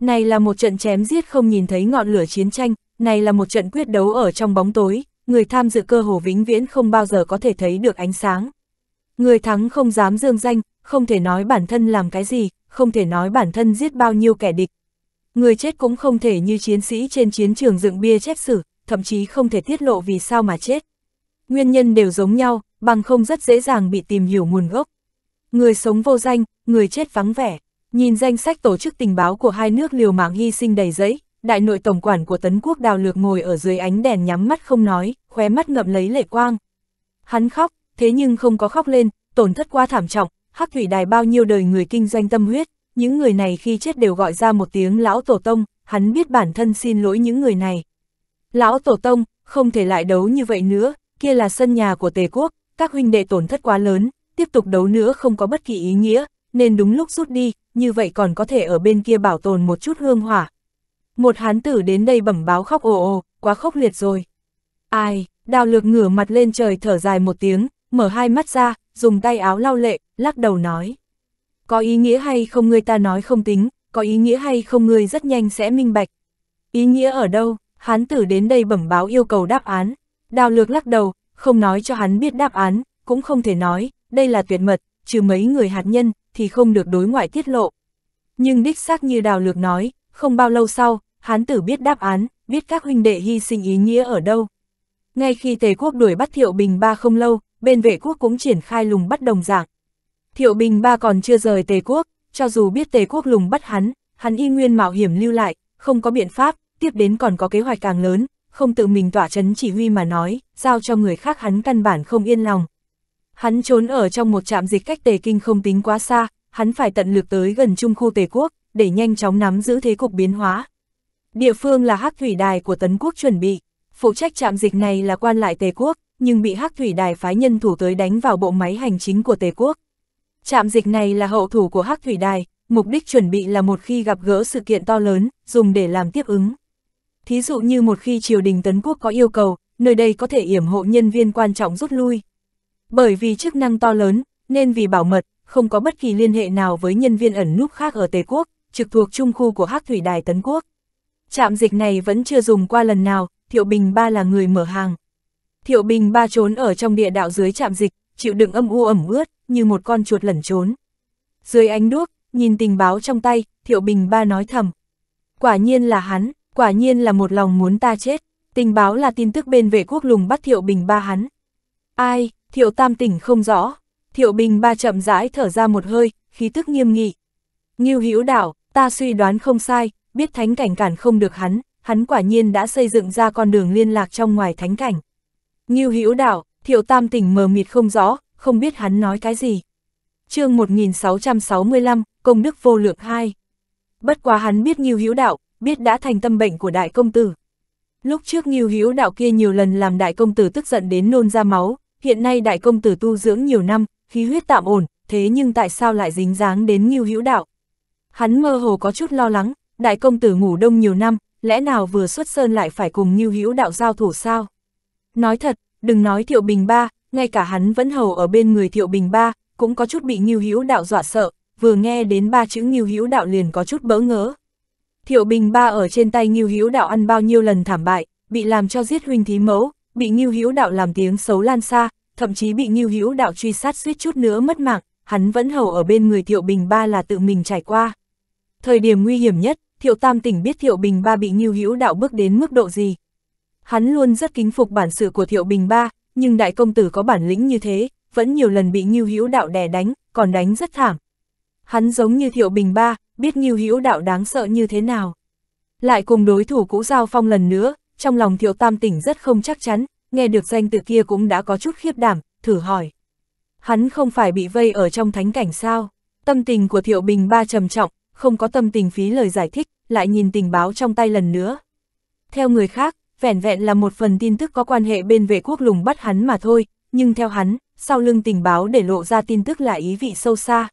Này là một trận chém giết không nhìn thấy ngọn lửa chiến tranh, này là một trận quyết đấu ở trong bóng tối, người tham dự cơ hồ vĩnh viễn không bao giờ có thể thấy được ánh sáng. Người thắng không dám dương danh, không thể nói bản thân làm cái gì, không thể nói bản thân giết bao nhiêu kẻ địch. Người chết cũng không thể như chiến sĩ trên chiến trường dựng bia chép sử, thậm chí không thể tiết lộ vì sao mà chết. Nguyên nhân đều giống nhau, bằng không rất dễ dàng bị tìm hiểu nguồn gốc. Người sống vô danh, người chết vắng vẻ. Nhìn danh sách tổ chức tình báo của hai nước liều mạng hy sinh đầy giấy, đại nội tổng quản của Tấn Quốc Đào Lược ngồi ở dưới ánh đèn nhắm mắt không nói, khóe mắt ngậm lấy lệ quang. Hắn khóc, thế nhưng không có khóc lên, tổn thất quá thảm trọng, hắc thủy đài bao nhiêu đời người kinh doanh tâm huyết, những người này khi chết đều gọi ra một tiếng lão tổ tông, hắn biết bản thân xin lỗi những người này. Lão Tổ Tông, không thể lại đấu như vậy nữa, kia là sân nhà của Tề Quốc, các huynh đệ tổn thất quá lớn, tiếp tục đấu nữa không có bất kỳ ý nghĩa, nên đúng lúc rút đi, như vậy còn có thể ở bên kia bảo tồn một chút hương hỏa. Một hán tử đến đây bẩm báo khóc ồ ồ, quá khốc liệt rồi. Ai, đào lược ngửa mặt lên trời thở dài một tiếng, mở hai mắt ra, dùng tay áo lau lệ, lắc đầu nói. Có ý nghĩa hay không người ta nói không tính, có ý nghĩa hay không người rất nhanh sẽ minh bạch. Ý nghĩa ở đâu? hán tử đến đây bẩm báo yêu cầu đáp án. Đào lược lắc đầu, không nói cho hắn biết đáp án, cũng không thể nói, đây là tuyệt mật, trừ mấy người hạt nhân, thì không được đối ngoại tiết lộ. Nhưng đích xác như đào lược nói, không bao lâu sau, hán tử biết đáp án, biết các huynh đệ hy sinh ý nghĩa ở đâu. Ngay khi Tề quốc đuổi bắt Thiệu Bình Ba không lâu, bên vệ quốc cũng triển khai lùng bắt đồng dạng. Thiệu Bình Ba còn chưa rời Tề quốc, cho dù biết Tề quốc lùng bắt hắn, hắn y nguyên mạo hiểm lưu lại, không có biện pháp, tiếp đến còn có kế hoạch càng lớn, không tự mình tỏa chấn chỉ huy mà nói, giao cho người khác hắn căn bản không yên lòng. Hắn trốn ở trong một trạm dịch cách tề kinh không tính quá xa, hắn phải tận lực tới gần trung khu tề quốc, để nhanh chóng nắm giữ thế cục biến hóa. Địa phương là hắc thủy đài của Tấn Quốc chuẩn bị, phụ trách trạm dịch này là quan lại tề quốc, nhưng bị hắc thủy đài phái nhân thủ tới đánh vào bộ máy hành chính của tề quốc. Trạm dịch này là hậu thủ của hắc thủy đài, mục đích chuẩn bị là một khi gặp gỡ sự kiện to lớn, dùng để làm tiếp ứng thí dụ như một khi triều đình Tấn Quốc có yêu cầu, nơi đây có thể yểm hộ nhân viên quan trọng rút lui. Bởi vì chức năng to lớn, nên vì bảo mật, không có bất kỳ liên hệ nào với nhân viên ẩn núp khác ở tế Quốc, trực thuộc trung khu của Hắc Thủy Đài Tấn Quốc. Trạm dịch này vẫn chưa dùng qua lần nào, Thiệu Bình Ba là người mở hàng. Thiệu Bình Ba trốn ở trong địa đạo dưới trạm dịch, chịu đựng âm u ẩm ướt, như một con chuột lẩn trốn. Dưới ánh đuốc, nhìn tình báo trong tay, Thiệu Bình Ba nói thầm. Quả nhiên là hắn, quả nhiên là một lòng muốn ta chết, tình báo là tin tức bên vệ quốc lùng bắt Thiệu Bình ba hắn. Ai, Thiệu Tam tỉnh không rõ, Thiệu Bình ba chậm rãi thở ra một hơi, khí tức nghiêm nghị. Ngưu Hữu Đảo, ta suy đoán không sai, biết thánh cảnh cản không được hắn, hắn quả nhiên đã xây dựng ra con đường liên lạc trong ngoài thánh cảnh. Ngưu Hữu Đảo, Thiệu Tam tỉnh mờ mịt không rõ, không biết hắn nói cái gì. Chương 1665, Công đức vô lượng 2. Bất quá hắn biết Ngưu Hữu Đạo, biết đã thành tâm bệnh của đại công tử. Lúc trước Ngưu Hữu đạo kia nhiều lần làm đại công tử tức giận đến nôn ra máu, hiện nay đại công tử tu dưỡng nhiều năm, khí huyết tạm ổn, thế nhưng tại sao lại dính dáng đến Ngưu Hữu đạo? Hắn mơ hồ có chút lo lắng, đại công tử ngủ đông nhiều năm, lẽ nào vừa xuất sơn lại phải cùng Ngưu Hữu đạo giao thủ sao? Nói thật, đừng nói Thiệu Bình Ba, ngay cả hắn vẫn hầu ở bên người Thiệu Bình Ba, cũng có chút bị Ngưu Hữu đạo dọa sợ, vừa nghe đến ba chữ Ngưu Hữu đạo liền có chút bỡ ngỡ. Thiệu Bình Ba ở trên tay Ngưu Hữu Đạo ăn bao nhiêu lần thảm bại, bị làm cho giết huynh thí mẫu, bị Ngưu Hữu Đạo làm tiếng xấu lan xa, thậm chí bị Ngưu Hữu Đạo truy sát suýt chút nữa mất mạng, hắn vẫn hầu ở bên người Thiệu Bình Ba là tự mình trải qua. Thời điểm nguy hiểm nhất, Thiệu Tam Tỉnh biết Thiệu Bình Ba bị Ngưu Hữu Đạo bước đến mức độ gì. Hắn luôn rất kính phục bản sự của Thiệu Bình Ba, nhưng đại công tử có bản lĩnh như thế, vẫn nhiều lần bị Ngưu Hữu Đạo đè đánh, còn đánh rất thảm. Hắn giống như Thiệu Bình Ba, biết Nhiêu Hữu Đạo đáng sợ như thế nào. Lại cùng đối thủ cũ giao phong lần nữa, trong lòng Thiệu Tam tỉnh rất không chắc chắn, nghe được danh từ kia cũng đã có chút khiếp đảm, thử hỏi. Hắn không phải bị vây ở trong thánh cảnh sao? Tâm tình của Thiệu Bình Ba trầm trọng, không có tâm tình phí lời giải thích, lại nhìn tình báo trong tay lần nữa. Theo người khác, vẻn vẹn là một phần tin tức có quan hệ bên vệ quốc lùng bắt hắn mà thôi, nhưng theo hắn, sau lưng tình báo để lộ ra tin tức là ý vị sâu xa,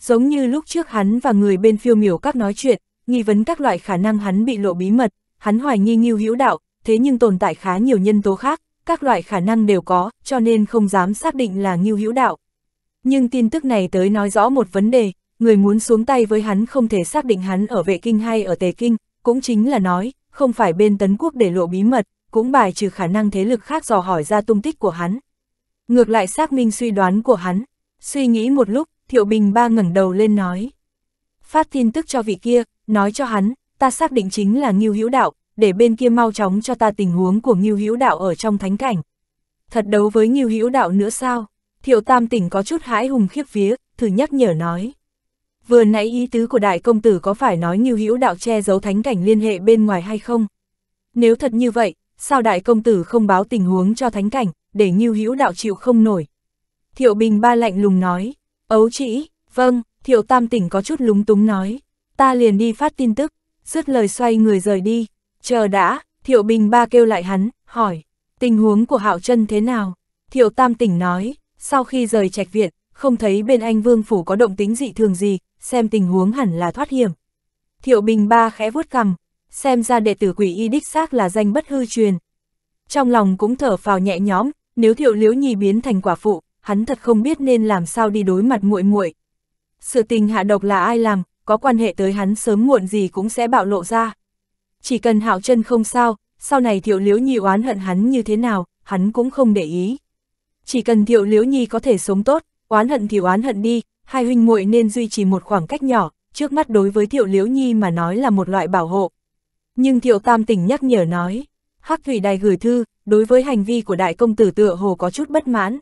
Giống như lúc trước hắn và người bên phiêu miểu các nói chuyện, nghi vấn các loại khả năng hắn bị lộ bí mật, hắn hoài nghi nghiêu hữu đạo, thế nhưng tồn tại khá nhiều nhân tố khác, các loại khả năng đều có, cho nên không dám xác định là nghiêu hữu đạo. Nhưng tin tức này tới nói rõ một vấn đề, người muốn xuống tay với hắn không thể xác định hắn ở vệ kinh hay ở tề kinh, cũng chính là nói, không phải bên tấn quốc để lộ bí mật, cũng bài trừ khả năng thế lực khác dò hỏi ra tung tích của hắn. Ngược lại xác minh suy đoán của hắn, suy nghĩ một lúc, Thiệu Bình Ba ngẩng đầu lên nói. Phát tin tức cho vị kia, nói cho hắn, ta xác định chính là Ngưu Hữu Đạo, để bên kia mau chóng cho ta tình huống của Ngưu Hữu Đạo ở trong thánh cảnh. Thật đấu với Ngưu Hữu Đạo nữa sao? Thiệu Tam Tỉnh có chút hãi hùng khiếp vía, thử nhắc nhở nói. Vừa nãy ý tứ của đại công tử có phải nói Ngưu Hữu Đạo che giấu thánh cảnh liên hệ bên ngoài hay không? Nếu thật như vậy, sao đại công tử không báo tình huống cho thánh cảnh, để Ngưu Hữu Đạo chịu không nổi? Thiệu Bình Ba lạnh lùng nói. Ấu chỉ, vâng, thiệu tam tỉnh có chút lúng túng nói. Ta liền đi phát tin tức, dứt lời xoay người rời đi. Chờ đã, thiệu bình ba kêu lại hắn, hỏi, tình huống của hạo chân thế nào? Thiệu tam tỉnh nói, sau khi rời trạch viện, không thấy bên anh vương phủ có động tính dị thường gì, xem tình huống hẳn là thoát hiểm. Thiệu bình ba khẽ vuốt cằm, xem ra đệ tử quỷ y đích xác là danh bất hư truyền. Trong lòng cũng thở phào nhẹ nhõm, nếu thiệu liếu nhi biến thành quả phụ, hắn thật không biết nên làm sao đi đối mặt muội muội. Sự tình hạ độc là ai làm, có quan hệ tới hắn sớm muộn gì cũng sẽ bạo lộ ra. Chỉ cần Hạo chân không sao, sau này Thiệu Liễu Nhi oán hận hắn như thế nào, hắn cũng không để ý. Chỉ cần Thiệu Liễu Nhi có thể sống tốt, oán hận thì oán hận đi, hai huynh muội nên duy trì một khoảng cách nhỏ, trước mắt đối với Thiệu Liễu Nhi mà nói là một loại bảo hộ. Nhưng Thiệu Tam Tỉnh nhắc nhở nói, Hắc Thủy Đài gửi thư, đối với hành vi của đại công tử tựa hồ có chút bất mãn,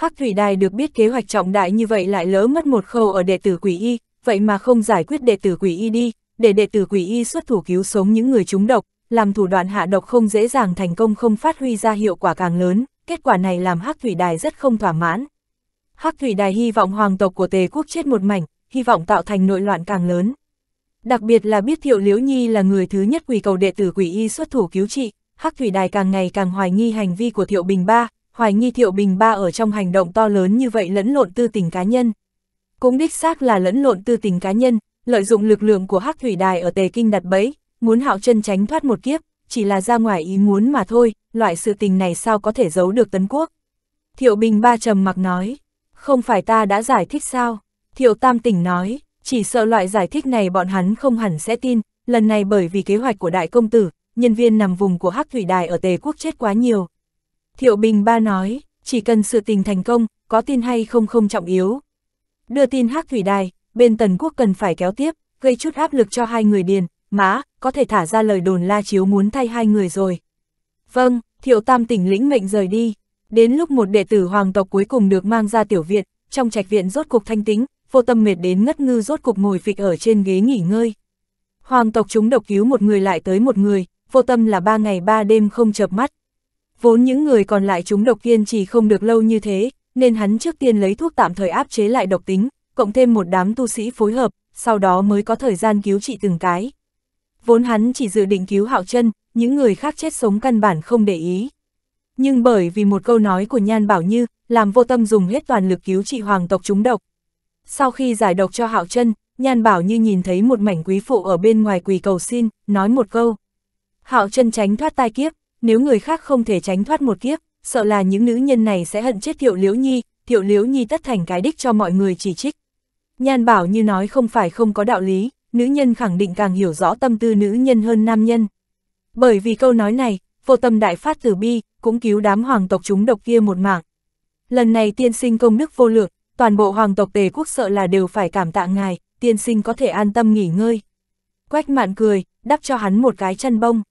Hắc Thủy Đài được biết kế hoạch trọng đại như vậy lại lỡ mất một khâu ở đệ tử quỷ y, vậy mà không giải quyết đệ tử quỷ y đi, để đệ tử quỷ y xuất thủ cứu sống những người trúng độc, làm thủ đoạn hạ độc không dễ dàng thành công không phát huy ra hiệu quả càng lớn, kết quả này làm Hắc Thủy Đài rất không thỏa mãn. Hắc Thủy Đài hy vọng hoàng tộc của Tề quốc chết một mảnh, hy vọng tạo thành nội loạn càng lớn. Đặc biệt là biết Thiệu Liễu Nhi là người thứ nhất quỳ cầu đệ tử quỷ y xuất thủ cứu trị, Hắc Thủy Đài càng ngày càng hoài nghi hành vi của Thiệu Bình Ba, hoài nghi Thiệu Bình Ba ở trong hành động to lớn như vậy lẫn lộn tư tình cá nhân. Cũng đích xác là lẫn lộn tư tình cá nhân, lợi dụng lực lượng của Hắc Thủy Đài ở Tề Kinh đặt bẫy, muốn Hạo chân tránh thoát một kiếp, chỉ là ra ngoài ý muốn mà thôi, loại sự tình này sao có thể giấu được Tấn Quốc. Thiệu Bình Ba trầm mặc nói, không phải ta đã giải thích sao? Thiệu Tam Tỉnh nói, chỉ sợ loại giải thích này bọn hắn không hẳn sẽ tin, lần này bởi vì kế hoạch của đại công tử, nhân viên nằm vùng của Hắc Thủy Đài ở Tề Quốc chết quá nhiều, Thiệu Bình Ba nói, chỉ cần sự tình thành công, có tin hay không không trọng yếu. Đưa tin hắc thủy đài, bên Tần Quốc cần phải kéo tiếp, gây chút áp lực cho hai người điền, Má, có thể thả ra lời đồn la chiếu muốn thay hai người rồi. Vâng, Thiệu Tam tỉnh lĩnh mệnh rời đi. Đến lúc một đệ tử hoàng tộc cuối cùng được mang ra tiểu viện, trong trạch viện rốt cục thanh tĩnh, vô tâm mệt đến ngất ngư rốt cục ngồi phịch ở trên ghế nghỉ ngơi. Hoàng tộc chúng độc cứu một người lại tới một người, vô tâm là ba ngày ba đêm không chợp mắt, vốn những người còn lại chúng độc kiên trì không được lâu như thế, nên hắn trước tiên lấy thuốc tạm thời áp chế lại độc tính, cộng thêm một đám tu sĩ phối hợp, sau đó mới có thời gian cứu trị từng cái. Vốn hắn chỉ dự định cứu Hạo chân, những người khác chết sống căn bản không để ý. Nhưng bởi vì một câu nói của Nhan Bảo Như, làm vô tâm dùng hết toàn lực cứu trị hoàng tộc chúng độc. Sau khi giải độc cho Hạo chân, Nhan Bảo Như nhìn thấy một mảnh quý phụ ở bên ngoài quỳ cầu xin, nói một câu. Hạo chân tránh thoát tai kiếp, nếu người khác không thể tránh thoát một kiếp, sợ là những nữ nhân này sẽ hận chết Thiệu Liễu Nhi, Thiệu Liễu Nhi tất thành cái đích cho mọi người chỉ trích. Nhan Bảo như nói không phải không có đạo lý, nữ nhân khẳng định càng hiểu rõ tâm tư nữ nhân hơn nam nhân. Bởi vì câu nói này, vô tâm đại phát tử bi, cũng cứu đám hoàng tộc chúng độc kia một mạng. Lần này tiên sinh công đức vô lượng, toàn bộ hoàng tộc tề quốc sợ là đều phải cảm tạ ngài, tiên sinh có thể an tâm nghỉ ngơi. Quách mạn cười, đắp cho hắn một cái chăn bông.